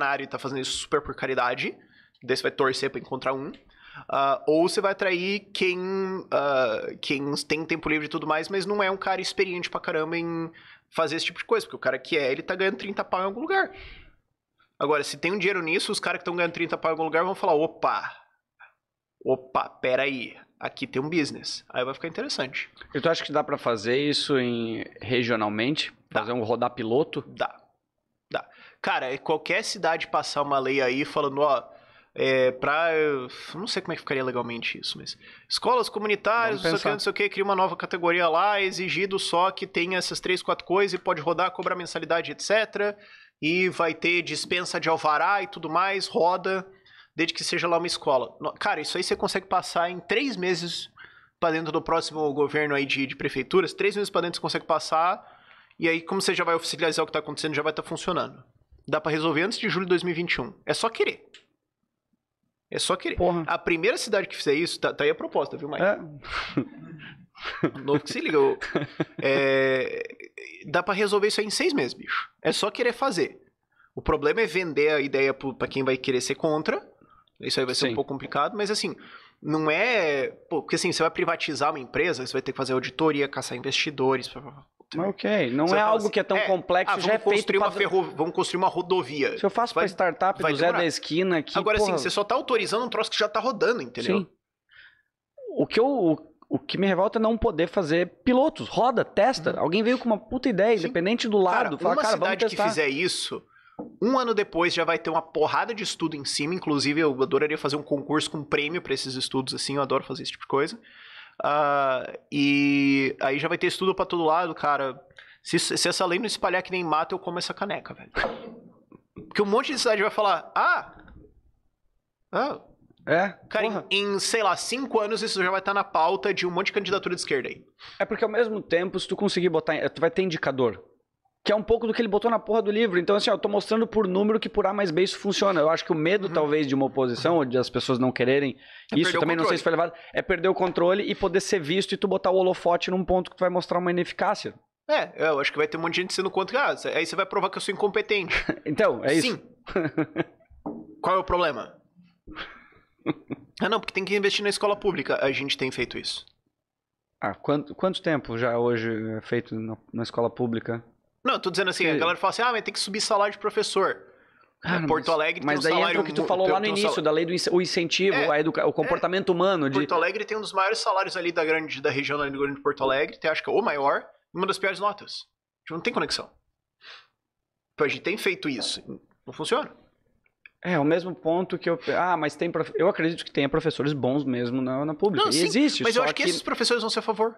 área e tá fazendo isso super por caridade, Daí você vai torcer para encontrar um. Uh, ou você vai atrair quem, uh, quem tem tempo livre e tudo mais, mas não é um cara experiente pra caramba em fazer esse tipo de coisa, porque o cara que é, ele tá ganhando 30 pau em algum lugar. Agora, se tem um dinheiro nisso, os caras que estão ganhando 30 pau em algum lugar vão falar: opa, opa, peraí, aqui tem um business. Aí vai ficar interessante. E tu acha que dá para fazer isso em regionalmente? Dá. Fazer um rodar piloto? Dá. Dá. Cara, é qualquer cidade passar uma lei aí falando, ó é, pra. não sei como é que ficaria legalmente isso, mas. Escolas comunitárias, não sei o que, não sei o que, cria uma nova categoria lá, exigido só que tenha essas três, quatro coisas e pode rodar, cobrar mensalidade, etc. E vai ter dispensa de alvará e tudo mais, roda, desde que seja lá uma escola. Cara, isso aí você consegue passar em três meses para dentro do próximo governo aí de, de prefeituras, três meses para dentro você consegue passar, e aí, como você já vai oficializar o que está acontecendo, já vai estar tá funcionando. Dá para resolver antes de julho de 2021. É só querer. É só querer. Porra. A primeira cidade que fizer isso, tá, tá aí a proposta, viu, Mike? É. [laughs] Novo que se liga. É, dá para resolver isso aí em seis meses, bicho. É só querer fazer. O problema é vender a ideia para quem vai querer ser contra. Isso aí vai ser Sim. um pouco complicado, mas assim, não é. Pô, porque assim, você vai privatizar uma empresa, você vai ter que fazer auditoria, caçar investidores. Blá, blá, blá outro. Ok, não você é algo assim, que é tão é, complexo, ah, já é feito uma ferro... Vamos construir uma rodovia. Se eu faço vai, pra startup vai do demorar. Zé da Esquina aqui... Agora porra... sim, você só tá autorizando um troço que já tá rodando, entendeu? Sim. O que eu... O, que me revolta é não poder fazer pilotos. Roda, testa. Uhum. Alguém veio com uma puta ideia, sim. independente do lado. Cara, fala, uma cara, cidade que fizer isso... Um ano depois já vai ter uma porrada de estudo em cima. Inclusive, eu adoraria fazer um concurso com prêmio para esses estudos, assim. Eu adoro fazer esse tipo de coisa. Uh, e aí já vai ter estudo para todo lado, cara. Se, se essa lei não espalhar que nem mata, eu como essa caneca, velho. Porque um monte de cidade vai falar: ah, ah é? Cara, em, em, sei lá, cinco anos isso já vai estar tá na pauta de um monte de candidatura de esquerda aí. É porque ao mesmo tempo, se tu conseguir botar. Tu vai ter indicador que é um pouco do que ele botou na porra do livro. Então, assim, ó, eu tô mostrando por número que por A mais B isso funciona. Eu acho que o medo, uhum. talvez, de uma oposição, ou de as pessoas não quererem é isso, também não sei se foi levado, é perder o controle e poder ser visto e tu botar o holofote num ponto que tu vai mostrar uma ineficácia. É, eu acho que vai ter um monte de gente sendo contra. Ah, aí você vai provar que eu sou incompetente. [laughs] então, é isso. Sim. [laughs] Qual é o problema? ah, não, porque tem que investir na escola pública. A gente tem feito isso. Ah, quanto, quanto tempo já hoje é feito na escola pública? Não, eu tô dizendo assim, a galera fala assim, ah, mas tem que subir salário de professor. Ah, Porto Alegre mas, tem um salário... Mas daí o que tu falou lá no início, da lei do o incentivo, é, a educa... o é. comportamento é. humano. De... Porto Alegre tem um dos maiores salários ali da, grande, da região ali do Grande Porto Alegre, tem acho que é o maior, e uma das piores notas. Não tem conexão. Então, a gente tem feito isso. Não funciona. É, o mesmo ponto que eu. Ah, mas tem. Prof... Eu acredito que tenha professores bons mesmo na, na pública. Não, sim, existe. Mas eu acho que, que esses professores vão ser a favor.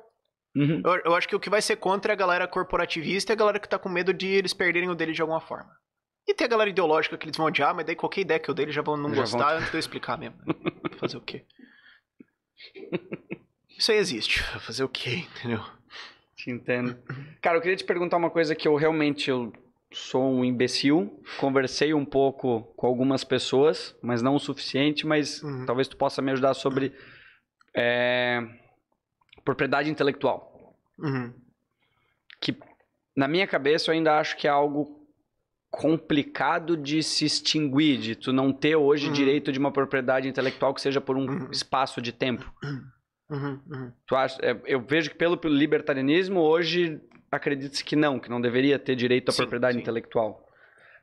Uhum. Eu, eu, acho que o que vai ser contra é a galera corporativista e a galera que tá com medo de eles perderem o dele de alguma forma. E tem a galera ideológica que eles vão odiar, mas daí qualquer ideia que eu dei eles já vão não já gostar vão... antes de eu explicar mesmo. Né? Fazer o quê? Isso aí existe. Fazer o quê, entendeu? Te entendo. Cara, eu queria te perguntar uma coisa que eu realmente eu sou um imbecil. Conversei um pouco com algumas pessoas, mas não o suficiente, mas uhum. talvez tu possa me ajudar sobre... É propriedade intelectual. Uhum. Que, na minha cabeça, eu ainda acho que é algo complicado de se extinguir, de tu não ter hoje uhum. direito de uma propriedade intelectual que seja por um uhum. espaço de tempo. Uhum. Uhum. Uhum. Tu acha, é, eu vejo que pelo libertarianismo hoje acredita-se que não, que não deveria ter direito à sim, propriedade sim. intelectual.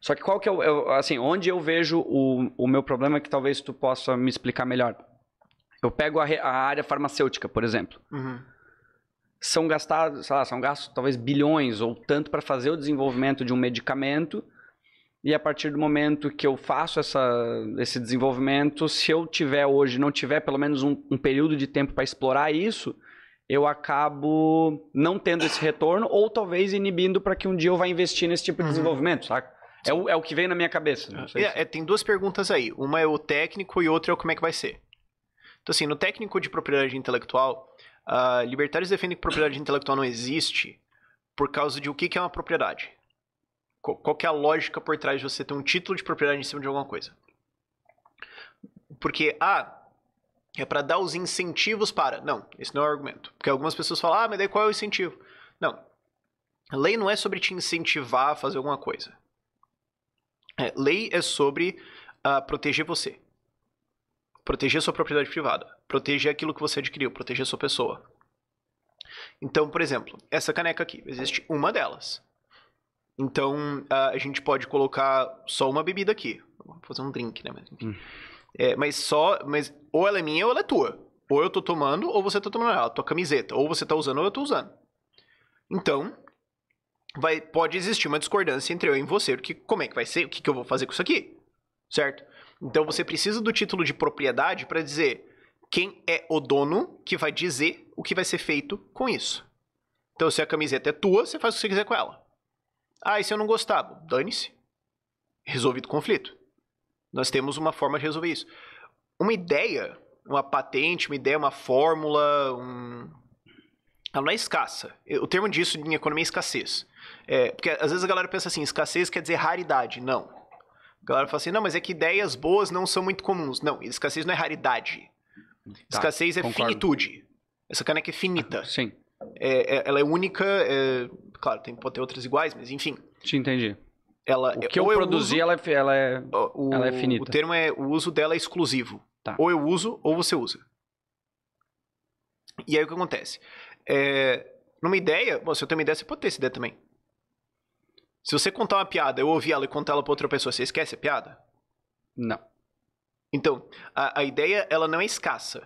Só que qual que é o, é assim, onde eu vejo o, o meu problema é que talvez tu possa me explicar melhor. Eu pego a, a área farmacêutica, por exemplo. Uhum. São gastados, sei lá, são gastos talvez bilhões ou tanto para fazer o desenvolvimento de um medicamento. E a partir do momento que eu faço essa, esse desenvolvimento, se eu tiver hoje, não tiver pelo menos um, um período de tempo para explorar isso, eu acabo não tendo esse retorno ou talvez inibindo para que um dia eu vá investir nesse tipo de uhum. desenvolvimento, saca? É o, é o que veio na minha cabeça. Né? É, é, se... é, tem duas perguntas aí. Uma é o técnico e outra é o como é que vai ser. Então, assim, no técnico de propriedade intelectual, uh, libertários defendem que propriedade intelectual não existe por causa de o que, que é uma propriedade. Qual, é a lógica por trás de você ter um título de propriedade em cima de alguma coisa? Porque, ah, é para dar os incentivos para. Não, esse não é o argumento. Porque algumas pessoas falam, ah, mas daí qual é o incentivo? Não. A lei não é sobre te incentivar a fazer alguma coisa. É, lei é sobre uh, proteger você. Proteger sua propriedade privada. Proteger aquilo que você adquiriu. Proteger sua pessoa. Então, por exemplo, essa caneca aqui, existe uma delas. Então, a gente pode colocar só uma bebida aqui. Vou fazer um drink, né? Mas, hum. é, mas só. Mas ou ela é minha ou ela é tua. Ou eu tô tomando, ou você tá tomando ela, ah, tua camiseta. Ou você tá usando, ou eu tô usando. Então, vai, pode existir uma discordância entre eu e você, porque como é que vai ser, o que, que eu vou fazer com isso aqui, certo? Então você precisa do título de propriedade para dizer quem é o dono que vai dizer o que vai ser feito com isso. Então, se a camiseta é tua, você faz o que você quiser com ela. Ah, e se eu não gostava, Dane-se. Resolvido o conflito. Nós temos uma forma de resolver isso. Uma ideia, uma patente, uma ideia, uma fórmula, um... ela não é escassa. O termo disso em economia é escassez. É, porque às vezes a galera pensa assim, escassez quer dizer raridade. Não. A galera fala assim, não, mas é que ideias boas não são muito comuns. Não, escassez não é raridade. Tá, escassez é concordo. finitude. Essa caneca é finita. Ah, sim. É, é, ela é única, é, claro, tem, pode ter outras iguais, mas enfim. Te entendi. Ela, o é, que eu, eu produzi, uso, ela, é, ela, é, o, ela é finita. O termo é, o uso dela é exclusivo. Tá. Ou eu uso, ou você usa. E aí o que acontece? É, numa ideia, bom, se eu tenho uma ideia, você pode ter essa ideia também. Se você contar uma piada, eu ouvi ela e contar ela pra outra pessoa, você esquece a piada? Não. Então, a, a ideia, ela não é escassa.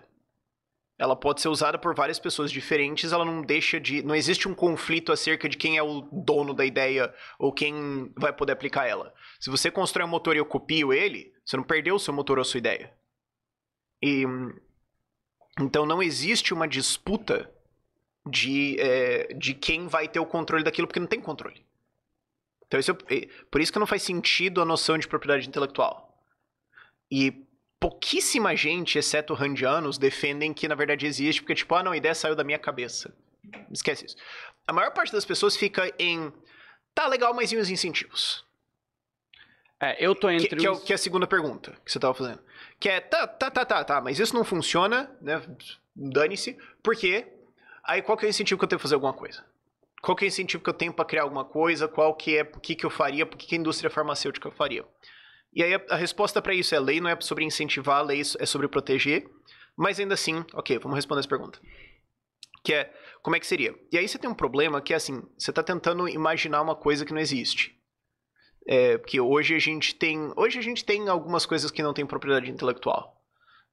Ela pode ser usada por várias pessoas diferentes, ela não deixa de. Não existe um conflito acerca de quem é o dono da ideia ou quem vai poder aplicar ela. Se você constrói um motor e eu copio ele, você não perdeu o seu motor ou a sua ideia. E. Então não existe uma disputa de, é, de quem vai ter o controle daquilo, porque não tem controle. Então, isso, é por isso que não faz sentido a noção de propriedade intelectual. E pouquíssima gente, exceto randianos, defendem que na verdade existe, porque tipo, ah não, a ideia saiu da minha cabeça. Esquece isso. A maior parte das pessoas fica em tá legal, mas e os incentivos? É, eu tô entre que, os... que, é, que é a segunda pergunta que você tava fazendo. Que é, tá, tá, tá, tá, tá, mas isso não funciona, né? Dane-se, porque aí qual que é o incentivo que eu tenho que fazer alguma coisa? qual que é o incentivo que eu tenho para criar alguma coisa, qual que é, o que, que eu faria, o que, que a indústria farmacêutica faria. E aí a, a resposta para isso é lei não é sobre incentivar, a lei é, é sobre proteger, mas ainda assim, ok, vamos responder essa pergunta. Que é, como é que seria? E aí você tem um problema que é assim, você está tentando imaginar uma coisa que não existe. É, porque hoje a gente tem hoje a gente tem algumas coisas que não têm propriedade intelectual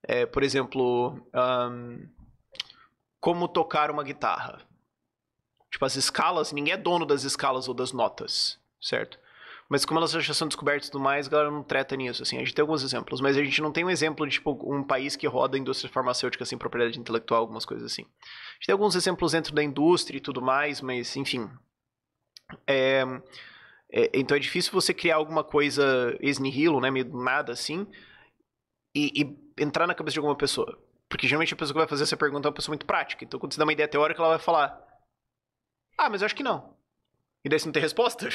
é, por exemplo um, como tocar uma guitarra Tipo, as escalas, ninguém é dono das escalas ou das notas, certo? Mas como elas já são descobertas e tudo mais, a galera não treta nisso, assim. A gente tem alguns exemplos, mas a gente não tem um exemplo de, tipo, um país que roda a indústria farmacêutica, assim, propriedade intelectual, algumas coisas assim. A gente tem alguns exemplos dentro da indústria e tudo mais, mas, enfim. É, é, então é difícil você criar alguma coisa ex nihilo, né, meio do nada, assim, e, e entrar na cabeça de alguma pessoa. Porque geralmente a pessoa que vai fazer essa pergunta é uma pessoa muito prática. Então, quando você dá uma ideia teórica, ela vai falar ah, mas eu acho que não. E daí você não tem resposta?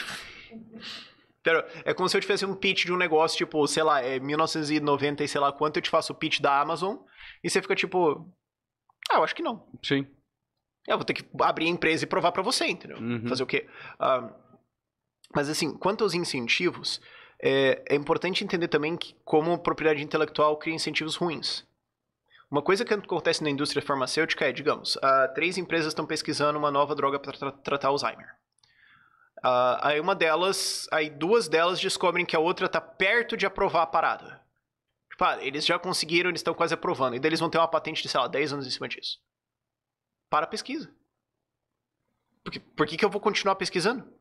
[laughs] é como se eu te fizesse um pitch de um negócio, tipo, sei lá, é 1990 e sei lá quanto, eu te faço o pitch da Amazon, e você fica tipo, ah, eu acho que não. Sim. É, eu vou ter que abrir a empresa e provar para você, entendeu? Uhum. Fazer o quê? Ah, mas assim, quanto aos incentivos, é, é importante entender também que como propriedade intelectual cria incentivos ruins. Uma coisa que acontece na indústria farmacêutica é, digamos, uh, três empresas estão pesquisando uma nova droga para tra tratar Alzheimer. Uh, aí uma delas, aí duas delas descobrem que a outra está perto de aprovar a parada. Tipo, ah, eles já conseguiram, eles estão quase aprovando. E daí eles vão ter uma patente de, sei lá, 10 anos em cima disso. Para a pesquisa. Por que, por que, que eu vou continuar pesquisando?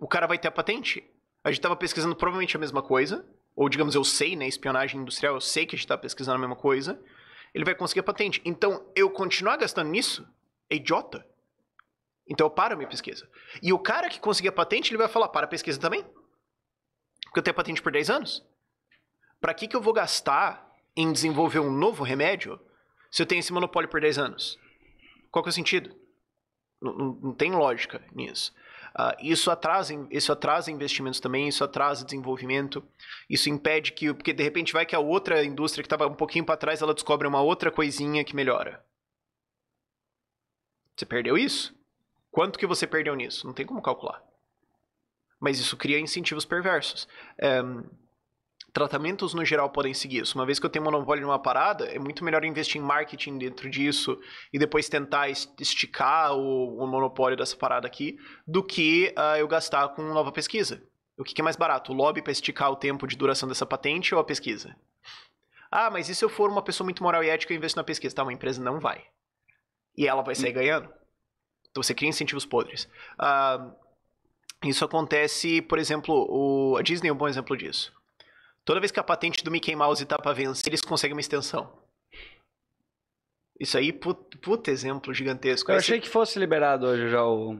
O cara vai ter a patente? A gente estava pesquisando provavelmente a mesma coisa. Ou, digamos, eu sei, né? Espionagem industrial, eu sei que a gente está pesquisando a mesma coisa ele vai conseguir a patente. Então, eu continuar gastando nisso é idiota. Então eu paro a minha pesquisa. E o cara que conseguir a patente, ele vai falar, para a pesquisa também. Porque eu tenho patente por 10 anos. Para que, que eu vou gastar em desenvolver um novo remédio se eu tenho esse monopólio por 10 anos? Qual que é o sentido? Não, não, não tem lógica nisso. Uh, isso, atrasa, isso atrasa investimentos também, isso atrasa desenvolvimento, isso impede que. Porque de repente vai que a outra indústria que estava um pouquinho para trás ela descobre uma outra coisinha que melhora. Você perdeu isso? Quanto que você perdeu nisso? Não tem como calcular. Mas isso cria incentivos perversos. Um, Tratamentos no geral podem seguir isso. Uma vez que eu tenho monopólio numa parada, é muito melhor investir em marketing dentro disso e depois tentar esticar o, o monopólio dessa parada aqui do que uh, eu gastar com nova pesquisa. O que, que é mais barato? O lobby para esticar o tempo de duração dessa patente ou a pesquisa? Ah, mas e se eu for uma pessoa muito moral e ética, eu investo na pesquisa? Tá, uma empresa não vai. E ela vai sair hum. ganhando. Então você cria incentivos podres. Uh, isso acontece, por exemplo, o, a Disney é um bom exemplo disso. Toda vez que a patente do Mickey Mouse tá pra vencer, eles conseguem uma extensão. Isso aí, puta, puta exemplo gigantesco. Eu Esse... achei que fosse liberado hoje já o,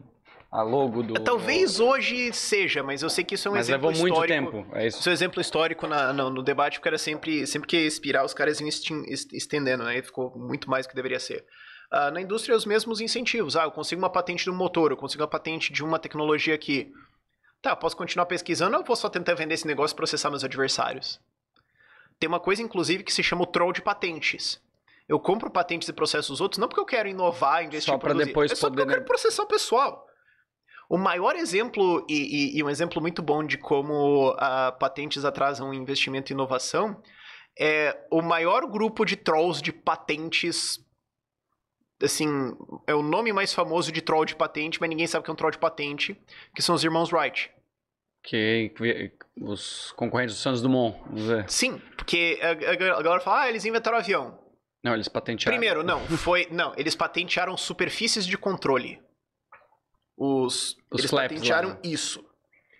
a logo do. Talvez hoje seja, mas eu sei que isso é um mas exemplo levou histórico. Muito tempo, é isso. Seu é um exemplo histórico na, no, no, debate, porque era sempre, sempre que expirar, os caras iam estendendo, né? Ficou muito mais do que deveria ser. Uh, na indústria, os mesmos incentivos. Ah, eu consigo uma patente de um motor, eu consigo uma patente de uma tecnologia aqui. Tá, posso continuar pesquisando ou vou só tentar vender esse negócio e processar meus adversários? Tem uma coisa, inclusive, que se chama o troll de patentes. Eu compro patentes e processo os outros não porque eu quero inovar, investir, só para depois é só poder... porque eu quero né? processar o pessoal. O maior exemplo, e, e, e um exemplo muito bom de como uh, patentes atrasam investimento e inovação, é o maior grupo de trolls de patentes assim, é o nome mais famoso de troll de patente, mas ninguém sabe que é um troll de patente, que são os irmãos Wright. Que, os concorrentes do Santos Dumont, vamos Sim, porque a, galera fala, ah, eles inventaram avião. Não, eles patentearam. Primeiro, não, [laughs] foi, não, eles patentearam superfícies de controle. Os, os eles né? patentearam lá. isso.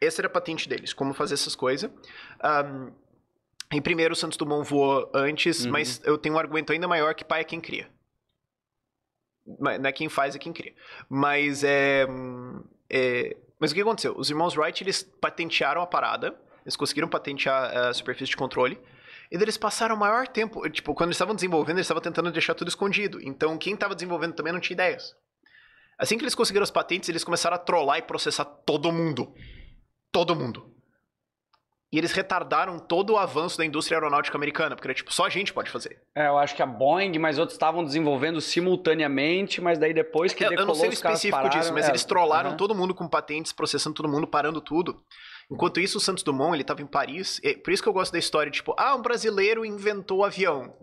Essa era a patente deles, como fazer essas coisas. Um, em primeiro, o Santos Dumont voou antes, uhum. mas eu tenho um argumento ainda maior que pai é quem cria. Não é quem faz, é quem cria. Mas é, é mas o que aconteceu? Os irmãos Wright, eles patentearam a parada, eles conseguiram patentear eh, a superfície de controle, e eles passaram o maior tempo, tipo, quando eles estavam desenvolvendo, eles estavam tentando deixar tudo escondido, então quem estava desenvolvendo também não tinha ideias. Assim que eles conseguiram as patentes, eles começaram a trollar e processar todo mundo. Todo mundo. E eles retardaram todo o avanço da indústria aeronáutica americana, porque era tipo, só a gente pode fazer. É, eu acho que a Boeing, mas outros estavam desenvolvendo simultaneamente, mas daí depois que é, decolou, Eu não sei o específico pararam, disso, mas é, eles trollaram todo mundo com patentes, processando todo mundo, parando tudo. Enquanto isso, o Santos Dumont, ele tava em Paris, por isso que eu gosto da história, tipo, ah, um brasileiro inventou o avião.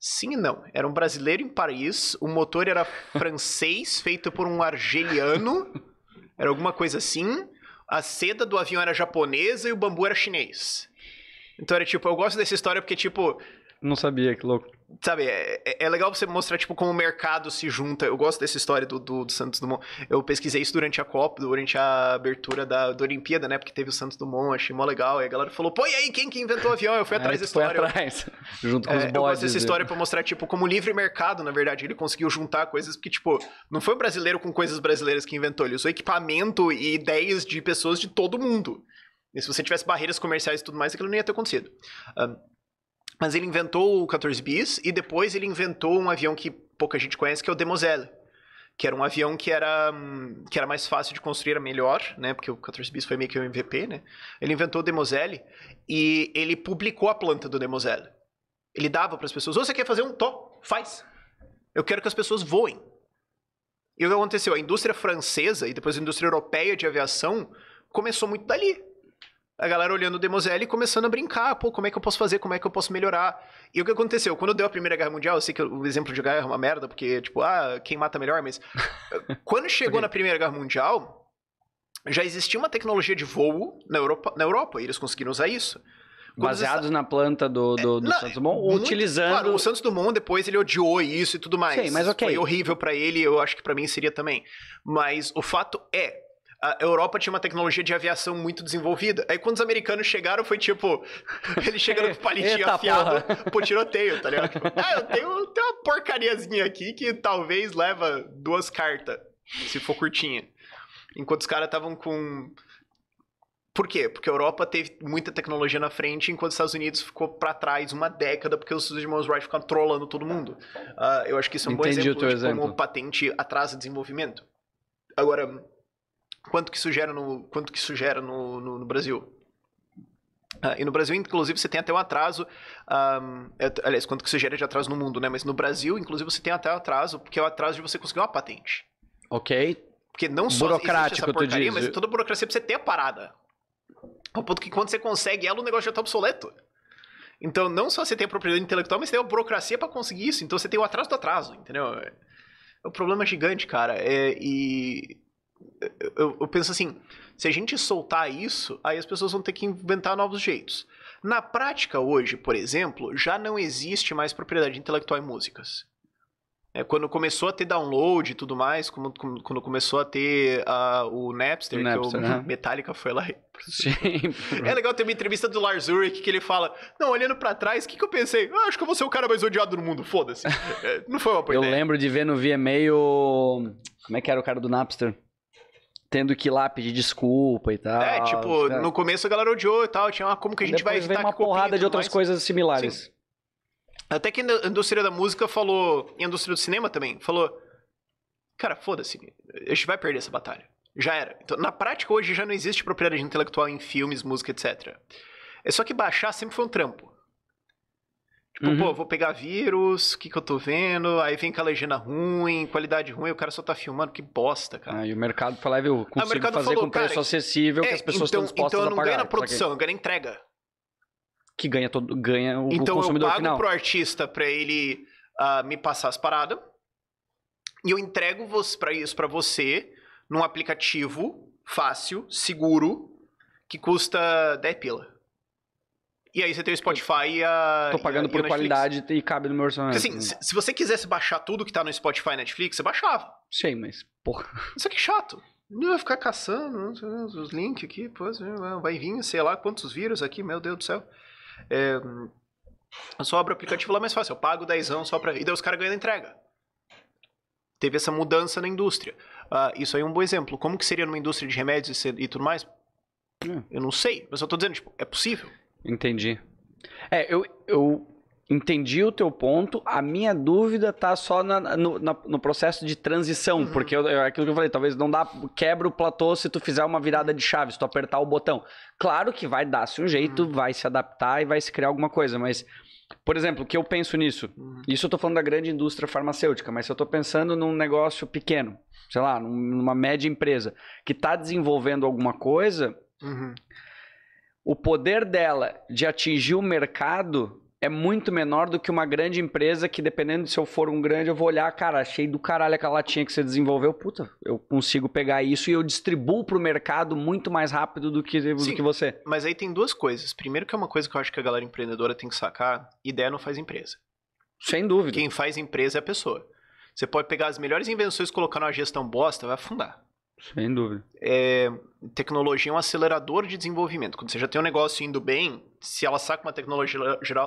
Sim e não. Era um brasileiro em Paris, o motor era francês, [laughs] feito por um argeliano, era alguma coisa assim a seda do avião era japonesa e o bambu era chinês. Então era tipo, eu gosto dessa história porque, tipo, não sabia, que louco. Sabe, é, é, é legal você mostrar, tipo, como o mercado se junta. Eu gosto dessa história do, do, do Santos Dumont. Eu pesquisei isso durante a Copa, durante a abertura da, da Olimpíada, né? Porque teve o Santos Dumont, achei mó legal. E a galera falou, pô, e aí, quem que inventou o avião? Eu fui é, atrás é, da história. Foi atrás, [laughs] junto com é, os bodes. Eu gosto dessa história pra mostrar, tipo, como o livre mercado, na verdade, ele conseguiu juntar coisas, porque, tipo, não foi o brasileiro com coisas brasileiras que inventou. Ele usou equipamento e ideias de pessoas de todo mundo. E se você tivesse barreiras comerciais e tudo mais, aquilo não ia ter acontecido. Um, mas ele inventou o 14 bis e depois ele inventou um avião que pouca gente conhece, que é o Demoselle que era um avião que era, hum, que era mais fácil de construir, era melhor, né? Porque o 14 bis foi meio que o um MVP, né? Ele inventou o Demoselle e ele publicou a planta do Demoselle. Ele dava para as pessoas: oh, você quer fazer um top? Faz. Eu quero que as pessoas voem. E o que aconteceu? A indústria francesa e depois a indústria europeia de aviação começou muito dali a galera olhando o Demoselle e começando a brincar. Pô, como é que eu posso fazer? Como é que eu posso melhorar? E o que aconteceu? Quando deu a Primeira Guerra Mundial, eu sei que o exemplo de guerra é uma merda, porque, tipo, ah, quem mata melhor, mas. [laughs] quando chegou na Primeira Guerra Mundial, já existia uma tecnologia de voo na Europa, na Europa e eles conseguiram usar isso. Baseados está... na planta do, é, do, do Santos Dumont, muito, utilizando... Claro, o Santos Dumont depois ele odiou isso e tudo mais. Sim, mas ok. Foi horrível para ele, eu acho que para mim seria também. Mas o fato é, a Europa tinha uma tecnologia de aviação muito desenvolvida. Aí quando os americanos chegaram, foi tipo, [laughs] eles chegaram com palitinho Eita, afiado porra. [laughs] pro tiroteio, tá ligado? Tipo, ah, eu tenho, tenho uma porcariazinha aqui que talvez leva duas cartas, se for curtinha. Enquanto os caras estavam com. Por quê? Porque a Europa teve muita tecnologia na frente, enquanto os Estados Unidos ficou para trás uma década, porque os irmãos Wright ficaram trolando todo mundo. Uh, eu acho que isso é um Entendi bom exemplo, o teu exemplo. como patente atrasa desenvolvimento. Agora, Quanto que isso gera no, quanto que isso no, no, no Brasil? Uh, e no Brasil, inclusive, você tem até um atraso. Um, é, aliás, quanto que sugere gera de atraso no mundo, né? Mas no Brasil, inclusive, você tem até um atraso, porque é o atraso de você conseguir uma patente. Ok. Porque não só Burocrático, essa porcaria, mas toda burocracia precisa ter a parada. Ao ponto que quando você consegue ela, o negócio já tá obsoleto. Então, não só você tem a propriedade intelectual, mas você tem a burocracia para conseguir isso. Então, você tem o atraso do atraso, entendeu? É um problema é gigante, cara. É, e eu, eu penso assim, se a gente soltar isso, aí as pessoas vão ter que inventar novos jeitos. Na prática, hoje, por exemplo, já não existe mais propriedade intelectual em músicas. É, quando começou a ter download e tudo mais, como, como, quando começou a ter uh, o Napster, o é Napster, que o né? Metallica foi lá. E... Sim. é legal ter uma entrevista do Lars Ulrich que ele fala: Não, olhando para trás, o que, que eu pensei? Ah, acho que eu vou ser o cara mais odiado do mundo, foda-se. [laughs] É, não foi uma boa Eu lembro de ver no VMA o. Como é que era o cara do Napster? tendo que ir lá pedir desculpa e tal. É, tipo, né? no começo a galera odiou e tal, tinha uma, como que a gente Depois vai evitar tá uma porrada de outras mais. coisas similares. Sim. Até que a indústria da música falou, e a indústria do cinema também, falou, cara, foda-se, a gente vai perder essa batalha. Já era. Então, na prática, hoje já não existe propriedade intelectual em filmes, música, etc. É só que baixar sempre foi um trampo. Tipo, uhum. pô, vou pegar vírus, o que, que eu tô vendo? Aí vem com a legenda ruim, qualidade ruim, o cara só tá filmando, que bosta, cara. Ah, e o mercado fala, ah, eu ah, consigo fazer falou, com preço cara, acessível é, que as é, pessoas então, estão dispostas então a pagar. Então eu não ganho na produção, eu ganho na entrega. Que ganha, todo, ganha o, então, o consumidor final. Então eu pago pro artista pra ele uh, me passar as paradas, e eu entrego para isso para você num aplicativo fácil, seguro, que custa 10 pila. E aí você tem o Spotify e a. Tô pagando a, por qualidade e cabe no meu orçamento. assim, se, você quisesse baixar tudo que tá no Spotify e Netflix, você baixava. Sei, mas, porra. Isso aqui é chato. Não, ficar caçando os links aqui, pô, vai vir, sei lá, quantos vírus aqui, meu Deus do céu. É, só abre o aplicativo lá mais fácil, eu pago 10 só pra. E daí os caras ganham entrega. Teve essa mudança na indústria. Uh, isso aí é um bom exemplo. Como que seria numa indústria de remédios e, e tudo mais? Hum. Eu não sei, mas eu tô dizendo, tipo, é possível. Entendi. É, eu, eu entendi o teu ponto. A minha dúvida tá só na, no, na, no processo de transição, uhum. porque eu, é aquilo que eu falei, talvez não dá, quebra o platô se tu fizer uma virada de chave, se tu apertar o botão. Claro que vai dar-se um jeito, uhum. vai se adaptar e vai se criar alguma coisa, mas... Por exemplo, o que eu penso nisso. Uhum. Isso eu tô falando da grande indústria farmacêutica, mas se eu tô pensando num negócio pequeno, sei lá, numa média empresa, que está desenvolvendo alguma coisa, uhum o poder dela de atingir o mercado é muito menor do que uma grande empresa que, dependendo de se eu for um grande, eu vou olhar, cara, achei do caralho aquela latinha que você desenvolveu. Puta, eu consigo pegar isso e eu distribuo para o mercado muito mais rápido do que, Sim, do que você. Mas aí tem duas coisas. Primeiro, que é uma coisa que eu acho que a galera empreendedora tem que sacar: ideia não faz empresa. Sem dúvida. Quem faz empresa é a pessoa. Você pode pegar as melhores invenções e colocar numa gestão bosta, vai afundar. Sem dúvida. É, tecnologia é um acelerador de desenvolvimento. Quando você já tem um negócio indo bem, se ela saca uma tecnologia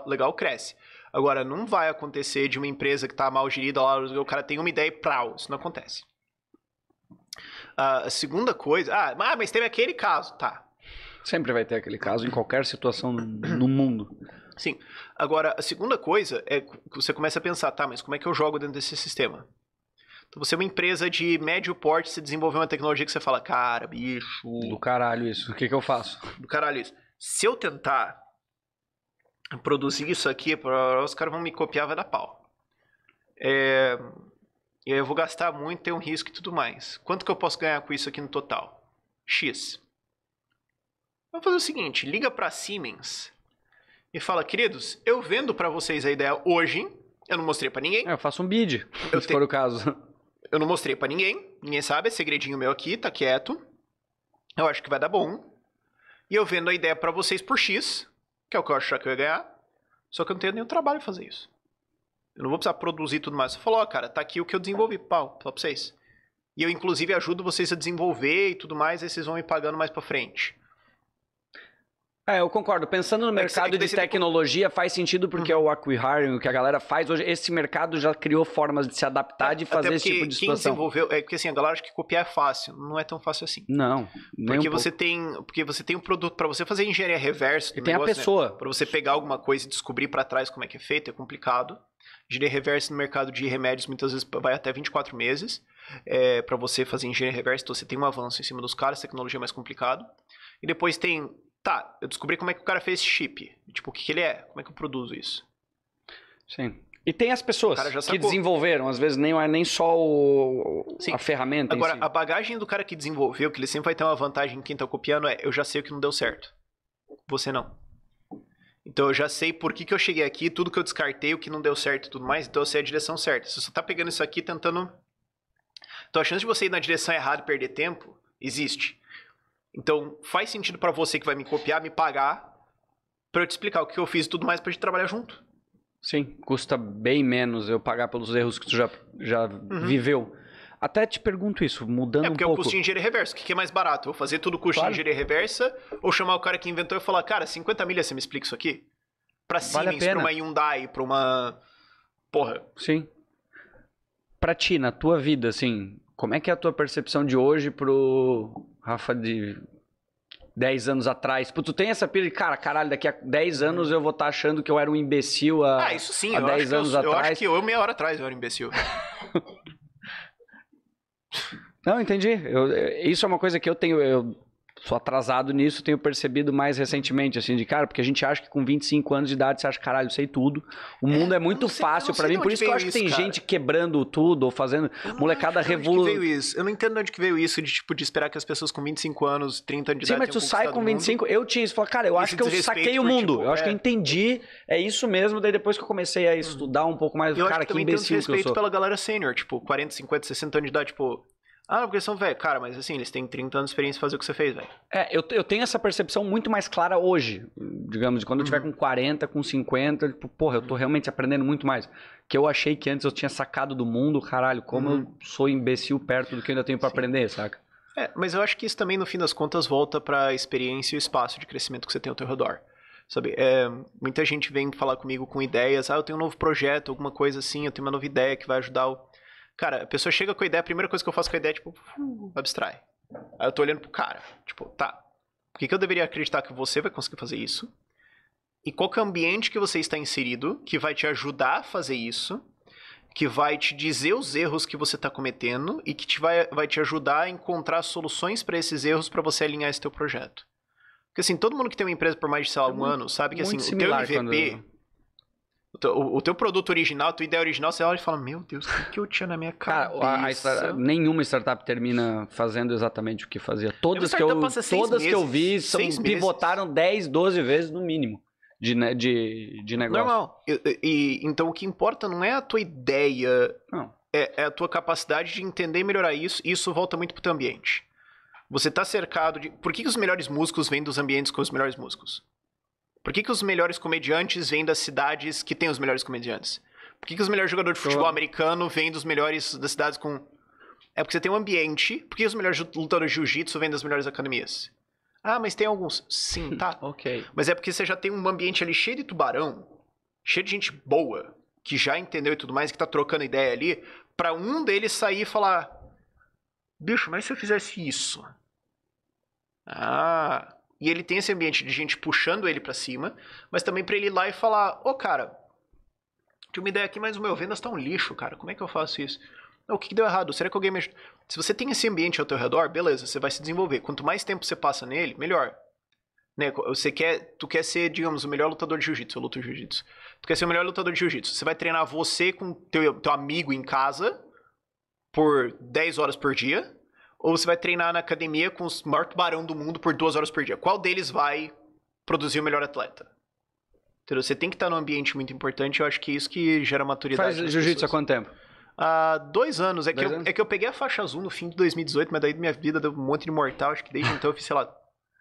legal, cresce. Agora, não vai acontecer de uma empresa que está mal gerida lá, o cara tem uma ideia e prau, isso não acontece. a segunda coisa, ah, ah, mas teve aquele caso, tá. Sempre vai ter aquele caso em qualquer situação no mundo. Sim. Agora, a segunda coisa é que você começa a pensar, tá, mas como é que eu jogo dentro desse sistema? Então, você é uma empresa de médio porte, você desenvolveu uma tecnologia que você fala, cara, bicho. Do caralho isso, o que, que eu faço? Do caralho isso. Se eu tentar produzir isso aqui, os caras vão me copiar, vai dar pau. É, e aí eu vou gastar muito, tem um risco e tudo mais. Quanto que eu posso ganhar com isso aqui no total? X. Vamos vou fazer o seguinte, liga para Siemens e fala, queridos, eu vendo para vocês a ideia hoje, eu não mostrei para ninguém. É, eu faço um bid, [laughs] se te... for o caso. Eu não mostrei para ninguém, ninguém sabe, é segredinho meu aqui, tá quieto. Eu acho que vai dar bom. E eu vendo a ideia para vocês por X, que é o que eu acho que eu ia ganhar. Só que eu não tenho nenhum trabalho pra fazer isso. Eu não vou precisar produzir tudo mais. Você falou, ó, cara, tá aqui o que eu desenvolvi, pau, só pra vocês. E eu, inclusive, ajudo vocês a desenvolver e tudo mais, aí vocês vão me pagando mais pra frente. É, eu concordo. Pensando no é mercado é de tecnologia, faz sentido porque uhum. o acquiring, o que a galera faz hoje, esse mercado já criou formas de se adaptar é, e fazer esse tipo de situação. Quem desenvolveu, é porque assim, a galera acha que copiar é fácil, não é tão fácil assim. Não. Porque um você pouco. tem, porque você tem um produto para você fazer engenharia reversa, tem negócio, a né, pessoa. Né? Para você pegar alguma coisa e descobrir para trás como é que é feito, é complicado. Engenharia reversa no mercado de remédios muitas vezes vai até 24 meses. É, para você fazer engenharia reversa, então você tem um avanço em cima dos caras, tecnologia é mais complicado. E depois tem tá, eu descobri como é que o cara fez esse chip. Tipo, o que, que ele é? Como é que eu produzo isso? Sim. E tem as pessoas que desenvolveram, às vezes nem é nem só o, Sim. a ferramenta. Agora, si. a bagagem do cara que desenvolveu, que ele sempre vai ter uma vantagem em quem tá copiando, é eu já sei o que não deu certo. Você não. Então eu já sei por que, que eu cheguei aqui, tudo que eu descartei, o que não deu certo e tudo mais, então eu sei a direção certa. Se você tá pegando isso aqui tentando. Então a chance de você ir na direção errada e perder tempo existe. Então, faz sentido para você que vai me copiar, me pagar para eu te explicar o que eu fiz e tudo mais pra gente trabalhar junto. Sim, custa bem menos eu pagar pelos erros que tu já, já uhum. viveu. Até te pergunto isso, mudando um pouco. É porque um é o custo de engenharia reversa. O que é mais barato? Eu fazer tudo custo claro. de engenharia reversa ou chamar o cara que inventou e falar, cara, 50 milhas você me explica isso aqui? Pra vale Siemens, pra uma Hyundai, pra uma... Porra. Sim. Pra ti, na tua vida, assim, como é que é a tua percepção de hoje pro, Rafa de 10 anos atrás. Pô, tu tem essa pira de, cara, caralho, daqui a 10 anos eu vou estar tá achando que eu era um imbecil há, ah, isso sim, eu 10 acho anos que eu, atrás. Eu acho que eu, meia hora atrás, eu era um imbecil. [laughs] Não, entendi. Eu, eu, isso é uma coisa que eu tenho. Eu, sou atrasado nisso, tenho percebido mais recentemente, assim, de cara, porque a gente acha que com 25 anos de idade você acha, caralho, eu sei tudo. O é, mundo é, muito sei, fácil para mim, por isso que eu acho isso, que tem cara. gente quebrando tudo, ou fazendo molecada revolucionária. Eu não entendo de onde que veio isso, de tipo, de esperar que as pessoas com 25 anos, 30 anos de Sim, idade... Sim, mas tu sai com 25, eu tinha isso, falei, cara, tipo, eu acho que eu saquei o mundo, tipo, eu é... acho que eu entendi, é isso mesmo, daí depois que eu comecei a estudar um pouco mais, eu cara, que imbecil que eu sou. respeito pela galera sênior, tipo, 40, 50, 60 anos de idade, tipo, ah, não, porque são velho. Cara, mas assim, eles têm 30 anos de experiência fazer o que você fez, velho. É, eu, eu tenho essa percepção muito mais clara hoje, digamos, de quando eu tiver uhum. com 40, com 50, tipo, porra, eu tô uhum. realmente aprendendo muito mais. Que eu achei que antes eu tinha sacado do mundo, caralho, como uhum. eu sou imbecil perto do que eu ainda tenho para aprender, saca? É, mas eu acho que isso também, no fim das contas, volta para a experiência e o espaço de crescimento que você tem ao teu redor. Sabe, é, muita gente vem falar comigo com ideias, ah, eu tenho um novo projeto, alguma coisa assim, eu tenho uma nova ideia que vai ajudar o Cara, a pessoa chega com a ideia, a primeira coisa que eu faço com a ideia é, tipo, hum. abstrai. Aí eu tô olhando pro cara, tipo, tá, por que, que eu deveria acreditar que você vai conseguir fazer isso? E qual que é o ambiente que você está inserido que vai te ajudar a fazer isso? que vai te dizer os erros que você está cometendo e que te vai, vai te ajudar a encontrar soluções para esses erros para você alinhar esse teu projeto. Porque assim, todo mundo que tem uma empresa por mais de, sei lá, um é ano sabe que assim, o teu MVP quando... O, o, teu produto original, a tua ideia original, você olha e fala, meu Deus, o que eu tinha na minha cabeça? Cara, a, a, nenhuma startup termina fazendo exatamente o que fazia. É todas, que eu, todas meses, que eu vi são, pivotaram 10, 12 vezes no mínimo de, de, de negócio. Normal. E, e, então o que importa não é a tua ideia, é, é, a tua capacidade de entender e melhorar isso, e isso volta muito pro teu ambiente. Você tá cercado de... Por que, que os melhores músicos vêm dos ambientes com os melhores músicos? Por que, que os melhores comediantes vêm das cidades que têm os melhores comediantes? Por que, que os melhores jogadores de futebol americano vêm dos melhores das cidades com. É porque você tem um ambiente. Por que os melhores lutadores de jiu-jitsu vêm das melhores academias? Ah, mas tem alguns. Sim, tá. [laughs] ok. Mas é porque você já tem um ambiente ali cheio de tubarão, cheio de gente boa, que já entendeu e tudo mais, que tá trocando ideia ali, para um deles sair e falar: Bicho, mas se eu fizesse isso? Ah, e ele tem esse ambiente de gente puxando ele para cima, mas também para ele ir lá e falar: Ô oh, cara, tinha uma ideia aqui, mas o meu vendas tá um lixo, cara, como é que eu faço isso? O que, que deu errado? Será que alguém me ajuda? Se você tem esse ambiente ao teu redor, beleza, você vai se desenvolver. Quanto mais tempo você passa nele, melhor. Né? Você quer, tu quer ser, digamos, o melhor lutador de jiu-jitsu, eu luto jiu-jitsu. Tu quer ser o melhor lutador de jiu-jitsu. Você vai treinar você com teu, teu amigo em casa por 10 horas por dia ou você vai treinar na academia com os maior tubarão do mundo por duas horas por dia? Qual deles vai produzir o melhor atleta? Entendeu? Você tem que estar num ambiente muito importante. Eu acho que é isso que gera maturidade. Faz jiu-jitsu há quanto tempo? Há ah, dois anos. É, dois que eu, anos? é que eu peguei a faixa azul no fim de 2018, mas daí minha vida deu um monte de mortal. Acho que desde então eu fiz, sei lá,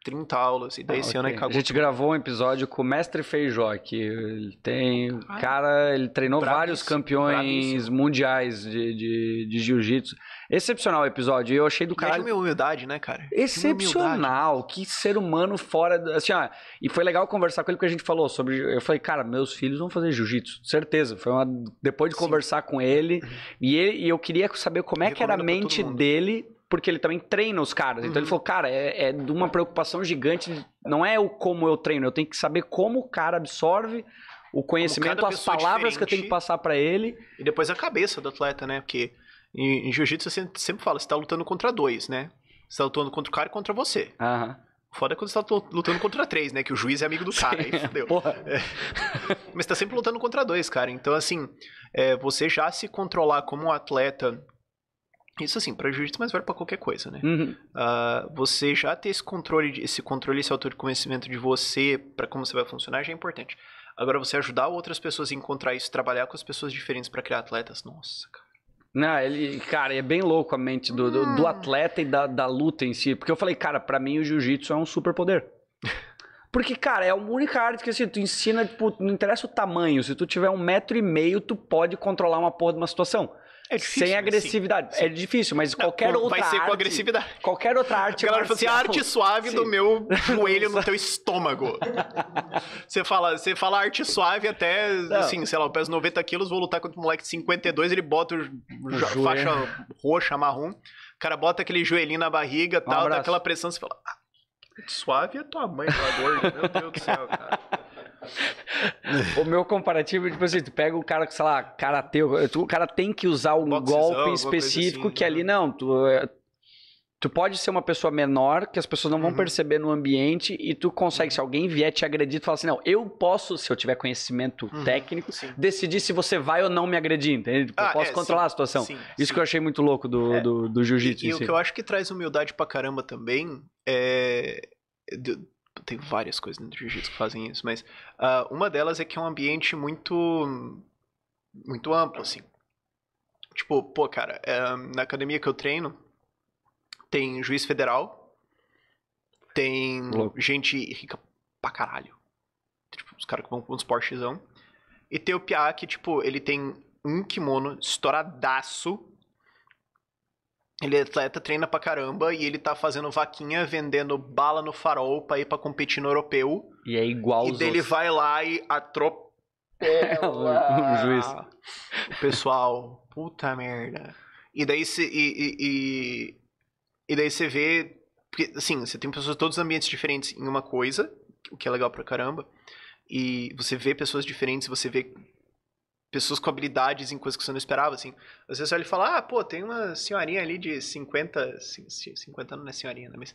30 aulas. E daí ah, esse okay. ano acabou. A gente gravou um episódio com o Mestre Feijó, que ele tem. Ah, cara, ele treinou bravíssimo, vários campeões bravíssimo. mundiais de, de, de jiu-jitsu. Excepcional episódio. Eu achei do cara. É caralho... minha humildade, né, cara? Excepcional. Que ser humano fora. Do... Assim, ó, e foi legal conversar com ele porque a gente falou sobre. Eu falei, cara, meus filhos vão fazer jiu-jitsu. Certeza. Foi uma... Depois de Sim. conversar com ele. Uhum. E, ele... e eu queria saber como é que era a mente dele porque ele também treina os caras. Uhum. Então ele uhum. falou, cara, é, é de uma preocupação gigante. Não é o como eu treino, eu tenho que saber como o cara absorve o conhecimento, as é palavras que eu tenho que passar para ele. E depois a cabeça do atleta, né? Porque em, em jiu-jitsu você sempre fala, você tá lutando contra dois, né? Você tá lutando contra o cara e contra você. Uhum. Foda é quando você tá lutando contra três, né? Que o juiz é amigo do cara, Sim, aí fodeu. [laughs] É. Mas tá sempre lutando contra dois, cara. Então, assim, é, você já se controlar como um atleta isso assim, para jiu-jitsu, mas vale para qualquer coisa, né? Uhum. Uh, você já ter esse controle, esse controle, esse autoconhecimento de você, para como você vai funcionar, já é importante. Agora, você ajudar outras pessoas a encontrar isso, trabalhar com as pessoas diferentes para criar atletas, nossa, cara. Não, ele, cara, é bem louco a mente do, do, do hum. atleta e da, da luta em si. Porque eu falei, cara, para mim o jiu-jitsu é um superpoder. [laughs] Porque, cara, é a única arte que assim, tu ensina, tipo, não interessa o tamanho. Se tu tiver um metro e meio, tu pode controlar uma porra de uma situação. É difícil, sem assim. agressividade. É sim. É difícil, mas qualquer não, outra arte. Vai ser arte, com agressividade. Qualquer outra arte. A galera fala assim: a arte suave sim. do meu [laughs] joelho no teu estômago. você, fala, você fala arte suave até, não. assim, sei lá, eu peso 90 quilos, vou lutar contra um moleque de 52, ele bota o faixa roxa, marrom. O cara bota aquele joelhinho na barriga um tal, abraço. dá aquela pressão, você fala. Ah, suave é tua mãe, tua gorda. Meu Deus do céu, cara. [laughs] o meu comparativo é tipo assim, tu pega o cara que, sei lá, karatê, o cara tem que usar um golpe específico assim, que né? ali não, tu, é, tu pode ser uma pessoa menor que as pessoas não vão uhum. perceber no ambiente e tu consegue, uhum. se alguém vier te agredir, tu fala assim, não, eu posso, se eu tiver conhecimento uhum. técnico, sim. decidir se você vai ou não me agredir, entende? Tipo, eu ah, posso é, controlar sim. a situação. Sim, Isso que eu achei muito louco do, é. do, do jiu-jitsu. E, e o assim. que eu acho que traz humildade pra caramba também é tem várias coisas dentro do jiu-jitsu que fazem isso, mas uh, uma delas é que é um ambiente muito muito amplo, assim. Tipo, pô, cara, uh, na academia que eu treino, tem juiz federal, tem gente rica pra caralho. Tipo, os caras que vão com uns Porschezão. E tem o Pia que, tipo, ele tem um kimono estouradaço ele é atleta, treina pra caramba e ele tá fazendo vaquinha, vendendo bala no farol pra ir pra competir no europeu. E é igual E dele vai lá e atropela [laughs] o juiz. O pessoal. Puta merda. E daí você. E, e, e, daí você vê. Porque, assim, você tem pessoas de todos os ambientes diferentes em uma coisa, o que é legal pra caramba. E você vê pessoas diferentes, você vê pessoas com habilidades em coisas que você não esperava, assim. Você só ele fala, ah, pô, tem uma senhorinha ali de 50, 50 anos não é senhorinha, né? Mas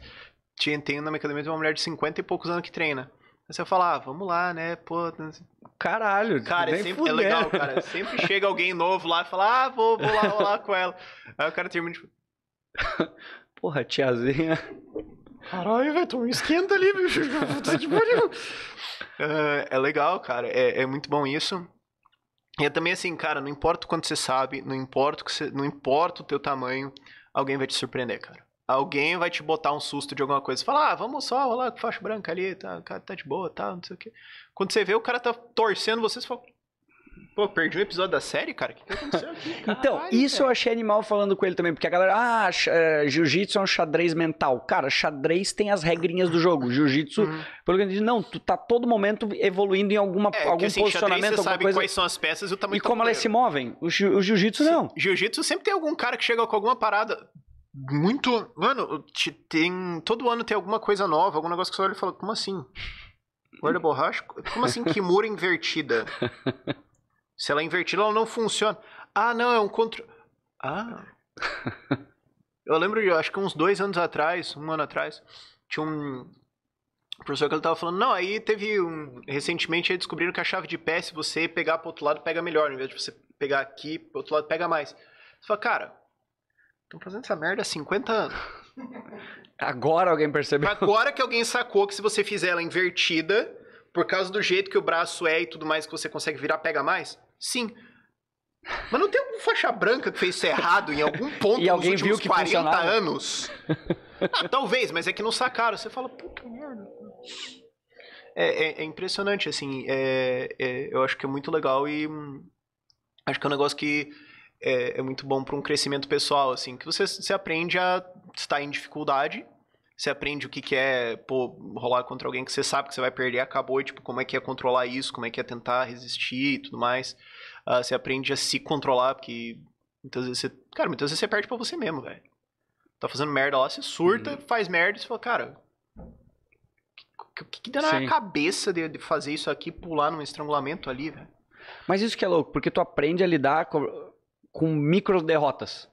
tinha, tem na academia academia uma mulher de 50 e poucos anos que treina. Aí você fala, ah, vamos lá, né, pô... Né, Caralho, Cara, é, sempre, é legal, cara. [laughs] Sempre chega alguém novo lá e fala, ah, vou, vou lá, vou lá com ela. Aí o cara termina tipo... [laughs] Porra, tiazinha... Caralho, velho, tô me esquenta ali, bicho. uh, [laughs] é legal, cara. É, é muito bom isso. E é também assim, cara, não importa o quanto você sabe, não importa, que você, não importa o teu tamanho, alguém vai te surpreender, cara. Alguém vai te botar um susto de alguma coisa. Falar, ah, vamos só, rolar com faixa branca ali, tá, cara tá, tá de boa, tá, não sei o quê. Quando você vê o cara tá torcendo você, você fala, Pô, perdi um episódio da série, cara? O que, que aconteceu aqui? [laughs] Então, Caralho, então, isso cara. eu achei animal falando com ele também, porque a galera, ah, eh, jiu-jitsu é um xadrez mental. Cara, xadrez tem as regrinhas do jogo. Jiu-jitsu, uhum. pelo que eu disse, não, tu tá todo momento evoluindo em alguma, é, algum assim, posicionamento, xadrez, você alguma sabe coisa. quais são as peças e o tamanho E como elas se movem. O, o jiu-jitsu não. Jiu-jitsu sempre tem algum cara que chega com alguma parada muito. Mano, tem. Todo ano tem alguma coisa nova, algum negócio que você olha e fala, como assim? Olha borracha? Como assim Kimura invertida? [laughs] Se ela é invertida, ela não funciona. Ah, não, é um controle. Ah. [laughs] eu lembro, eu acho que uns dois anos atrás, um ano atrás, tinha um professor que ele tava falando, não, aí teve um... Recentemente aí descobriram que a chave de pé, se você pegar pro outro lado, pega melhor. Em vez de você pegar aqui, pro outro lado, pega mais. Você fala, cara, estão fazendo essa merda há 50 anos. [laughs] Agora alguém percebeu. Agora que alguém sacou que se você fizer ela invertida, por causa do jeito que o braço é e tudo mais que você consegue virar, pega mais. Sim. Mas não tem alguma faixa branca que fez isso errado em algum ponto [laughs] e alguém nos viu que 40 funcionava? anos? [laughs] Ah, talvez, mas é que não sacaram. Você fala, puta merda. É, é, é impressionante, assim. É, é eu acho que é muito legal e hum, acho que é um negócio que é, é muito bom para um crescimento pessoal, assim. Que você se aprende a estar em dificuldade você aprende o que, que é, pô, rolar contra alguém que você sabe que você vai perder, acabou, e, tipo, como é que é controlar isso, como é que é tentar resistir e tudo mais. Uh, você aprende a se controlar, porque muitas vezes você. Cara, muitas vezes você perde pra você mesmo, velho. Tá fazendo merda lá, você surta, uhum. faz merda e você fala, cara. O que, que, dá na cabeça de, de fazer isso aqui, pular num estrangulamento ali, velho? Mas isso que é louco, porque tu aprende a lidar com, com micro derrotas.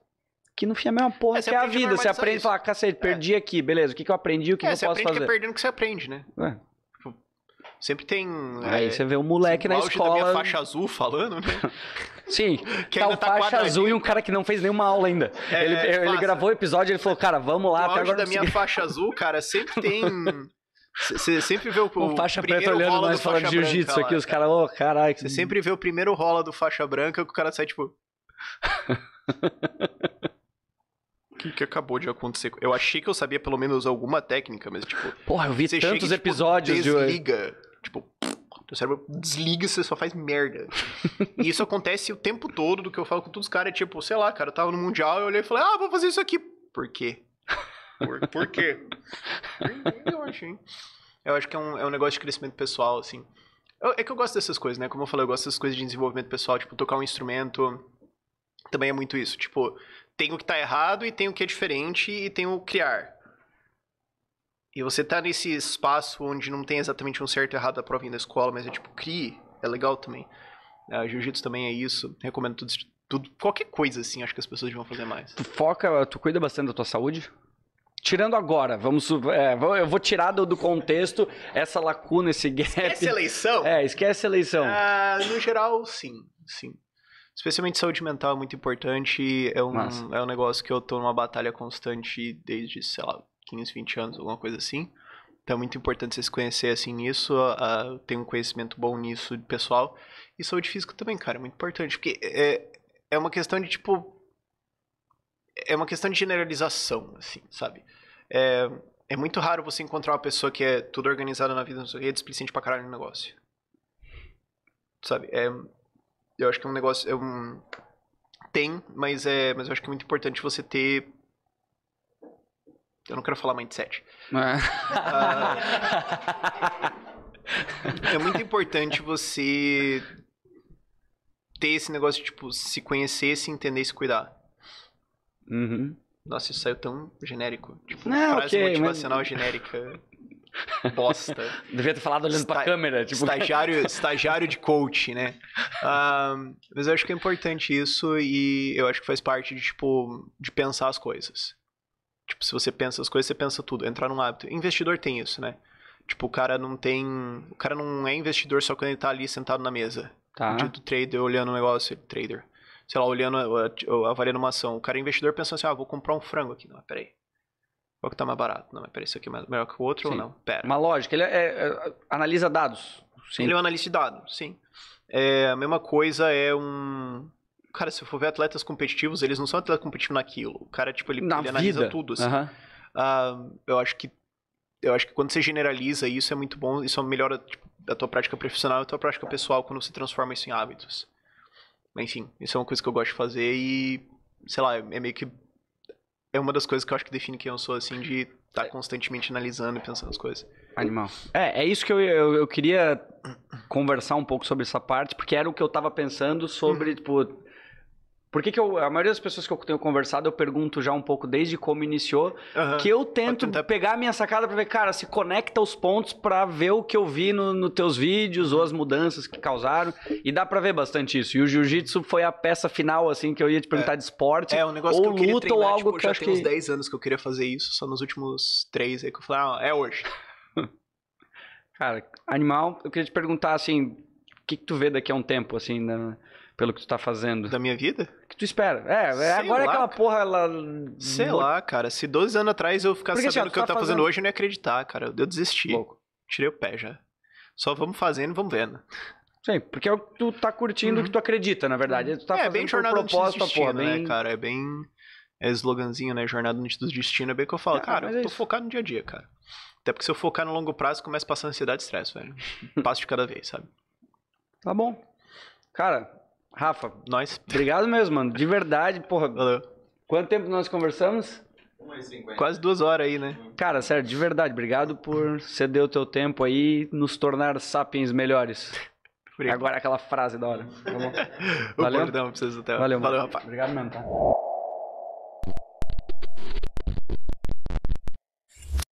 Que no fim é a mesma porra é, que é a vida. Você aprende e fala, ah, cacete, é. perdi é. aqui, beleza. O que, que eu aprendi, o que, é, que eu posso fazer? Você aprende que é perdendo que você aprende, né? É. Tipo, sempre tem... Aí é, você vê um moleque na escola... Da minha faixa azul falando, né? [laughs] Sim, [laughs] que tá o tá faixa azul e um cara que não fez nenhuma aula ainda. É, ele, ele gravou o episódio ele falou, cara, vamos lá. No até agora da minha faixa azul, cara, sempre tem... [laughs] Você sempre vê o, o faixa preta olhando nós falando de jiu-jitsu aqui, os caras, ô, caralho. Você sempre vê o primeiro rola do faixa branca que o cara sai tipo que, que acabou de acontecer. Eu achei que eu sabia pelo menos alguma técnica, mas tipo. Porra, eu vi tantos chega, tipo, episódios desliga, de Desliga. Tipo, teu cérebro desliga e você só faz merda. [laughs] e isso acontece o tempo todo do que eu falo com todos os caras. É tipo, sei lá, cara, eu tava no Mundial, eu olhei e falei, ah, vou fazer isso aqui. Por quê? Por, por quê? [laughs] eu acho, hein? Eu acho que é um, é um negócio de crescimento pessoal, assim. Eu, é que eu gosto dessas coisas, né? Como eu falei, eu gosto dessas coisas de desenvolvimento pessoal, tipo, tocar um instrumento. Também é muito isso. Tipo, tem o que tá errado e tem o que é diferente e tem o criar. E você tá nesse espaço onde não tem exatamente um certo e errado da prova da escola, mas é tipo, crie, é legal também. Uh, Jiu-jitsu também é isso, recomendo tudo, tudo, qualquer coisa assim, acho que as pessoas vão fazer mais. Tu foca, tu cuida bastante da tua saúde? Tirando agora, vamos. É, eu vou tirar do, do, contexto essa lacuna, esse gap. Esquece a eleição? É, esquece a eleição. Uh, no geral, sim, sim. Especialmente saúde mental é muito importante. É um, é um negócio que eu tô numa batalha constante desde, sei lá, 15, 20 anos, alguma coisa assim. Então é muito importante vocês conhecer assim nisso. Uh, ter um conhecimento bom nisso pessoal. E saúde física também, cara, é muito importante. Porque é, é uma questão de, tipo. É uma questão de generalização, assim, sabe? É, é muito raro você encontrar uma pessoa que é tudo organizada na vida, e é displicente pra caralho no negócio. Sabe? É, eu acho que é um negócio. É um... Tem, mas é. Mas eu acho que é muito importante você ter. Eu não quero falar mindset. é, ah, é muito importante você ter esse negócio de tipo, se conhecer, se entender e se cuidar. Uhum. Nossa, isso saiu tão genérico. Tipo, não, frase okay, motivacional mas... genérica. Bosta. [laughs] Devia ter falado olhando Esta pra câmera. Tipo... [laughs] Estagiário, estagiário de coach, né? Um, mas eu acho que é importante isso e eu acho que faz parte de, tipo, de pensar as coisas. Tipo, se você pensa as coisas, você pensa tudo. Entrar num hábito. Investidor tem isso, né? Tipo, o cara não tem. O cara não é investidor só quando ele tá ali sentado na mesa. Tá. Dito trader olhando o negócio, trader. Sei lá, olhando, eh, avaliando uma ação. O cara é investidor pensando assim, ah, vou comprar um frango aqui. Não, peraí. Qual que tá mais barato? Não, mas peraí, aqui é melhor que o outro sim. ou não? Pera. Uma lógica, ele é, é, é, analisa dados. Sim. Ele é um analista de dados, sim. É, a mesma coisa é um. Cara, se eu for ver atletas competitivos, eles não são atletas competitivos naquilo. O cara, tipo, ele, ele analisa tudo, assim. Uhum. Uh, eu acho que. Eu acho que quando você generaliza isso é muito bom, isso é melhora tipo, a tua prática profissional e a tua prática pessoal quando você transforma isso em hábitos. Enfim, isso é uma coisa que eu gosto de fazer e, sei lá, é meio que é uma das coisas que eu acho que define quem eu sou, assim, de estar tá é. constantemente analisando e pensando as coisas. Animal. É, é isso que eu, eu, eu, queria conversar um pouco sobre essa parte, porque era o que eu tava pensando sobre, uhum. tipo, por que, que eu, a maioria das pessoas que eu tenho conversado, eu pergunto já um pouco desde como iniciou, uhum. que eu tento tentar... pegar a minha sacada para ver, cara, se conecta os pontos para ver o que eu vi nos no teus vídeos ou as mudanças que causaram. E dá para ver bastante isso. E o jiu-jitsu foi a peça final, assim, que eu ia te perguntar é. de esporte. É, um negócio ou que eu queria luta treinar, ou algo tipo, que eu acho tem que... uns 10 anos que eu queria fazer isso, só nos últimos 3 aí que eu falei, ah, é hoje. [laughs] cara, animal, eu queria te perguntar, assim, o que, que tu vê daqui a um tempo, assim, na... Né? pelo que tu tá fazendo? Da minha vida? que tu espera? É, é Sei agora lá, aquela porra, ela. Sei Mor... lá, cara. Se 12 anos atrás eu ficar assim, sabendo o que eu tava tá fazendo... hoje, eu não ia acreditar, cara. Eu desisti. Louco. Tirei o pé já. Só vamos fazendo e vamos vendo. Sim, porque é o que tu tá curtindo, o uhum. que tu acredita, na verdade. Uhum. Tu tá é, bem jornada do destino, porra, né, bem... né, cara? É bem... É sloganzinho, né? Jornada do destino. É bem que eu falo, ah, cara, eu é tô focado no dia a dia, cara. Até porque se eu focar no longo prazo, começa a passar ansiedade e estresse, velho. [laughs] Passo de cada vez, sabe? Tá bom. Cara, Rafa, nós. Obrigado mesmo, mano. De verdade, porra. Valeu. Quanto tempo nós conversamos? 1 h Quase duas horas aí, né? Cara, sério, de verdade, obrigado por ceder o teu tempo aí nos tornar sapiens melhores. Agora aquela frase da hora. Tá bom? [laughs] Valeu. O até. Valeu, Valeu, rapaz. Obrigado mesmo, tá?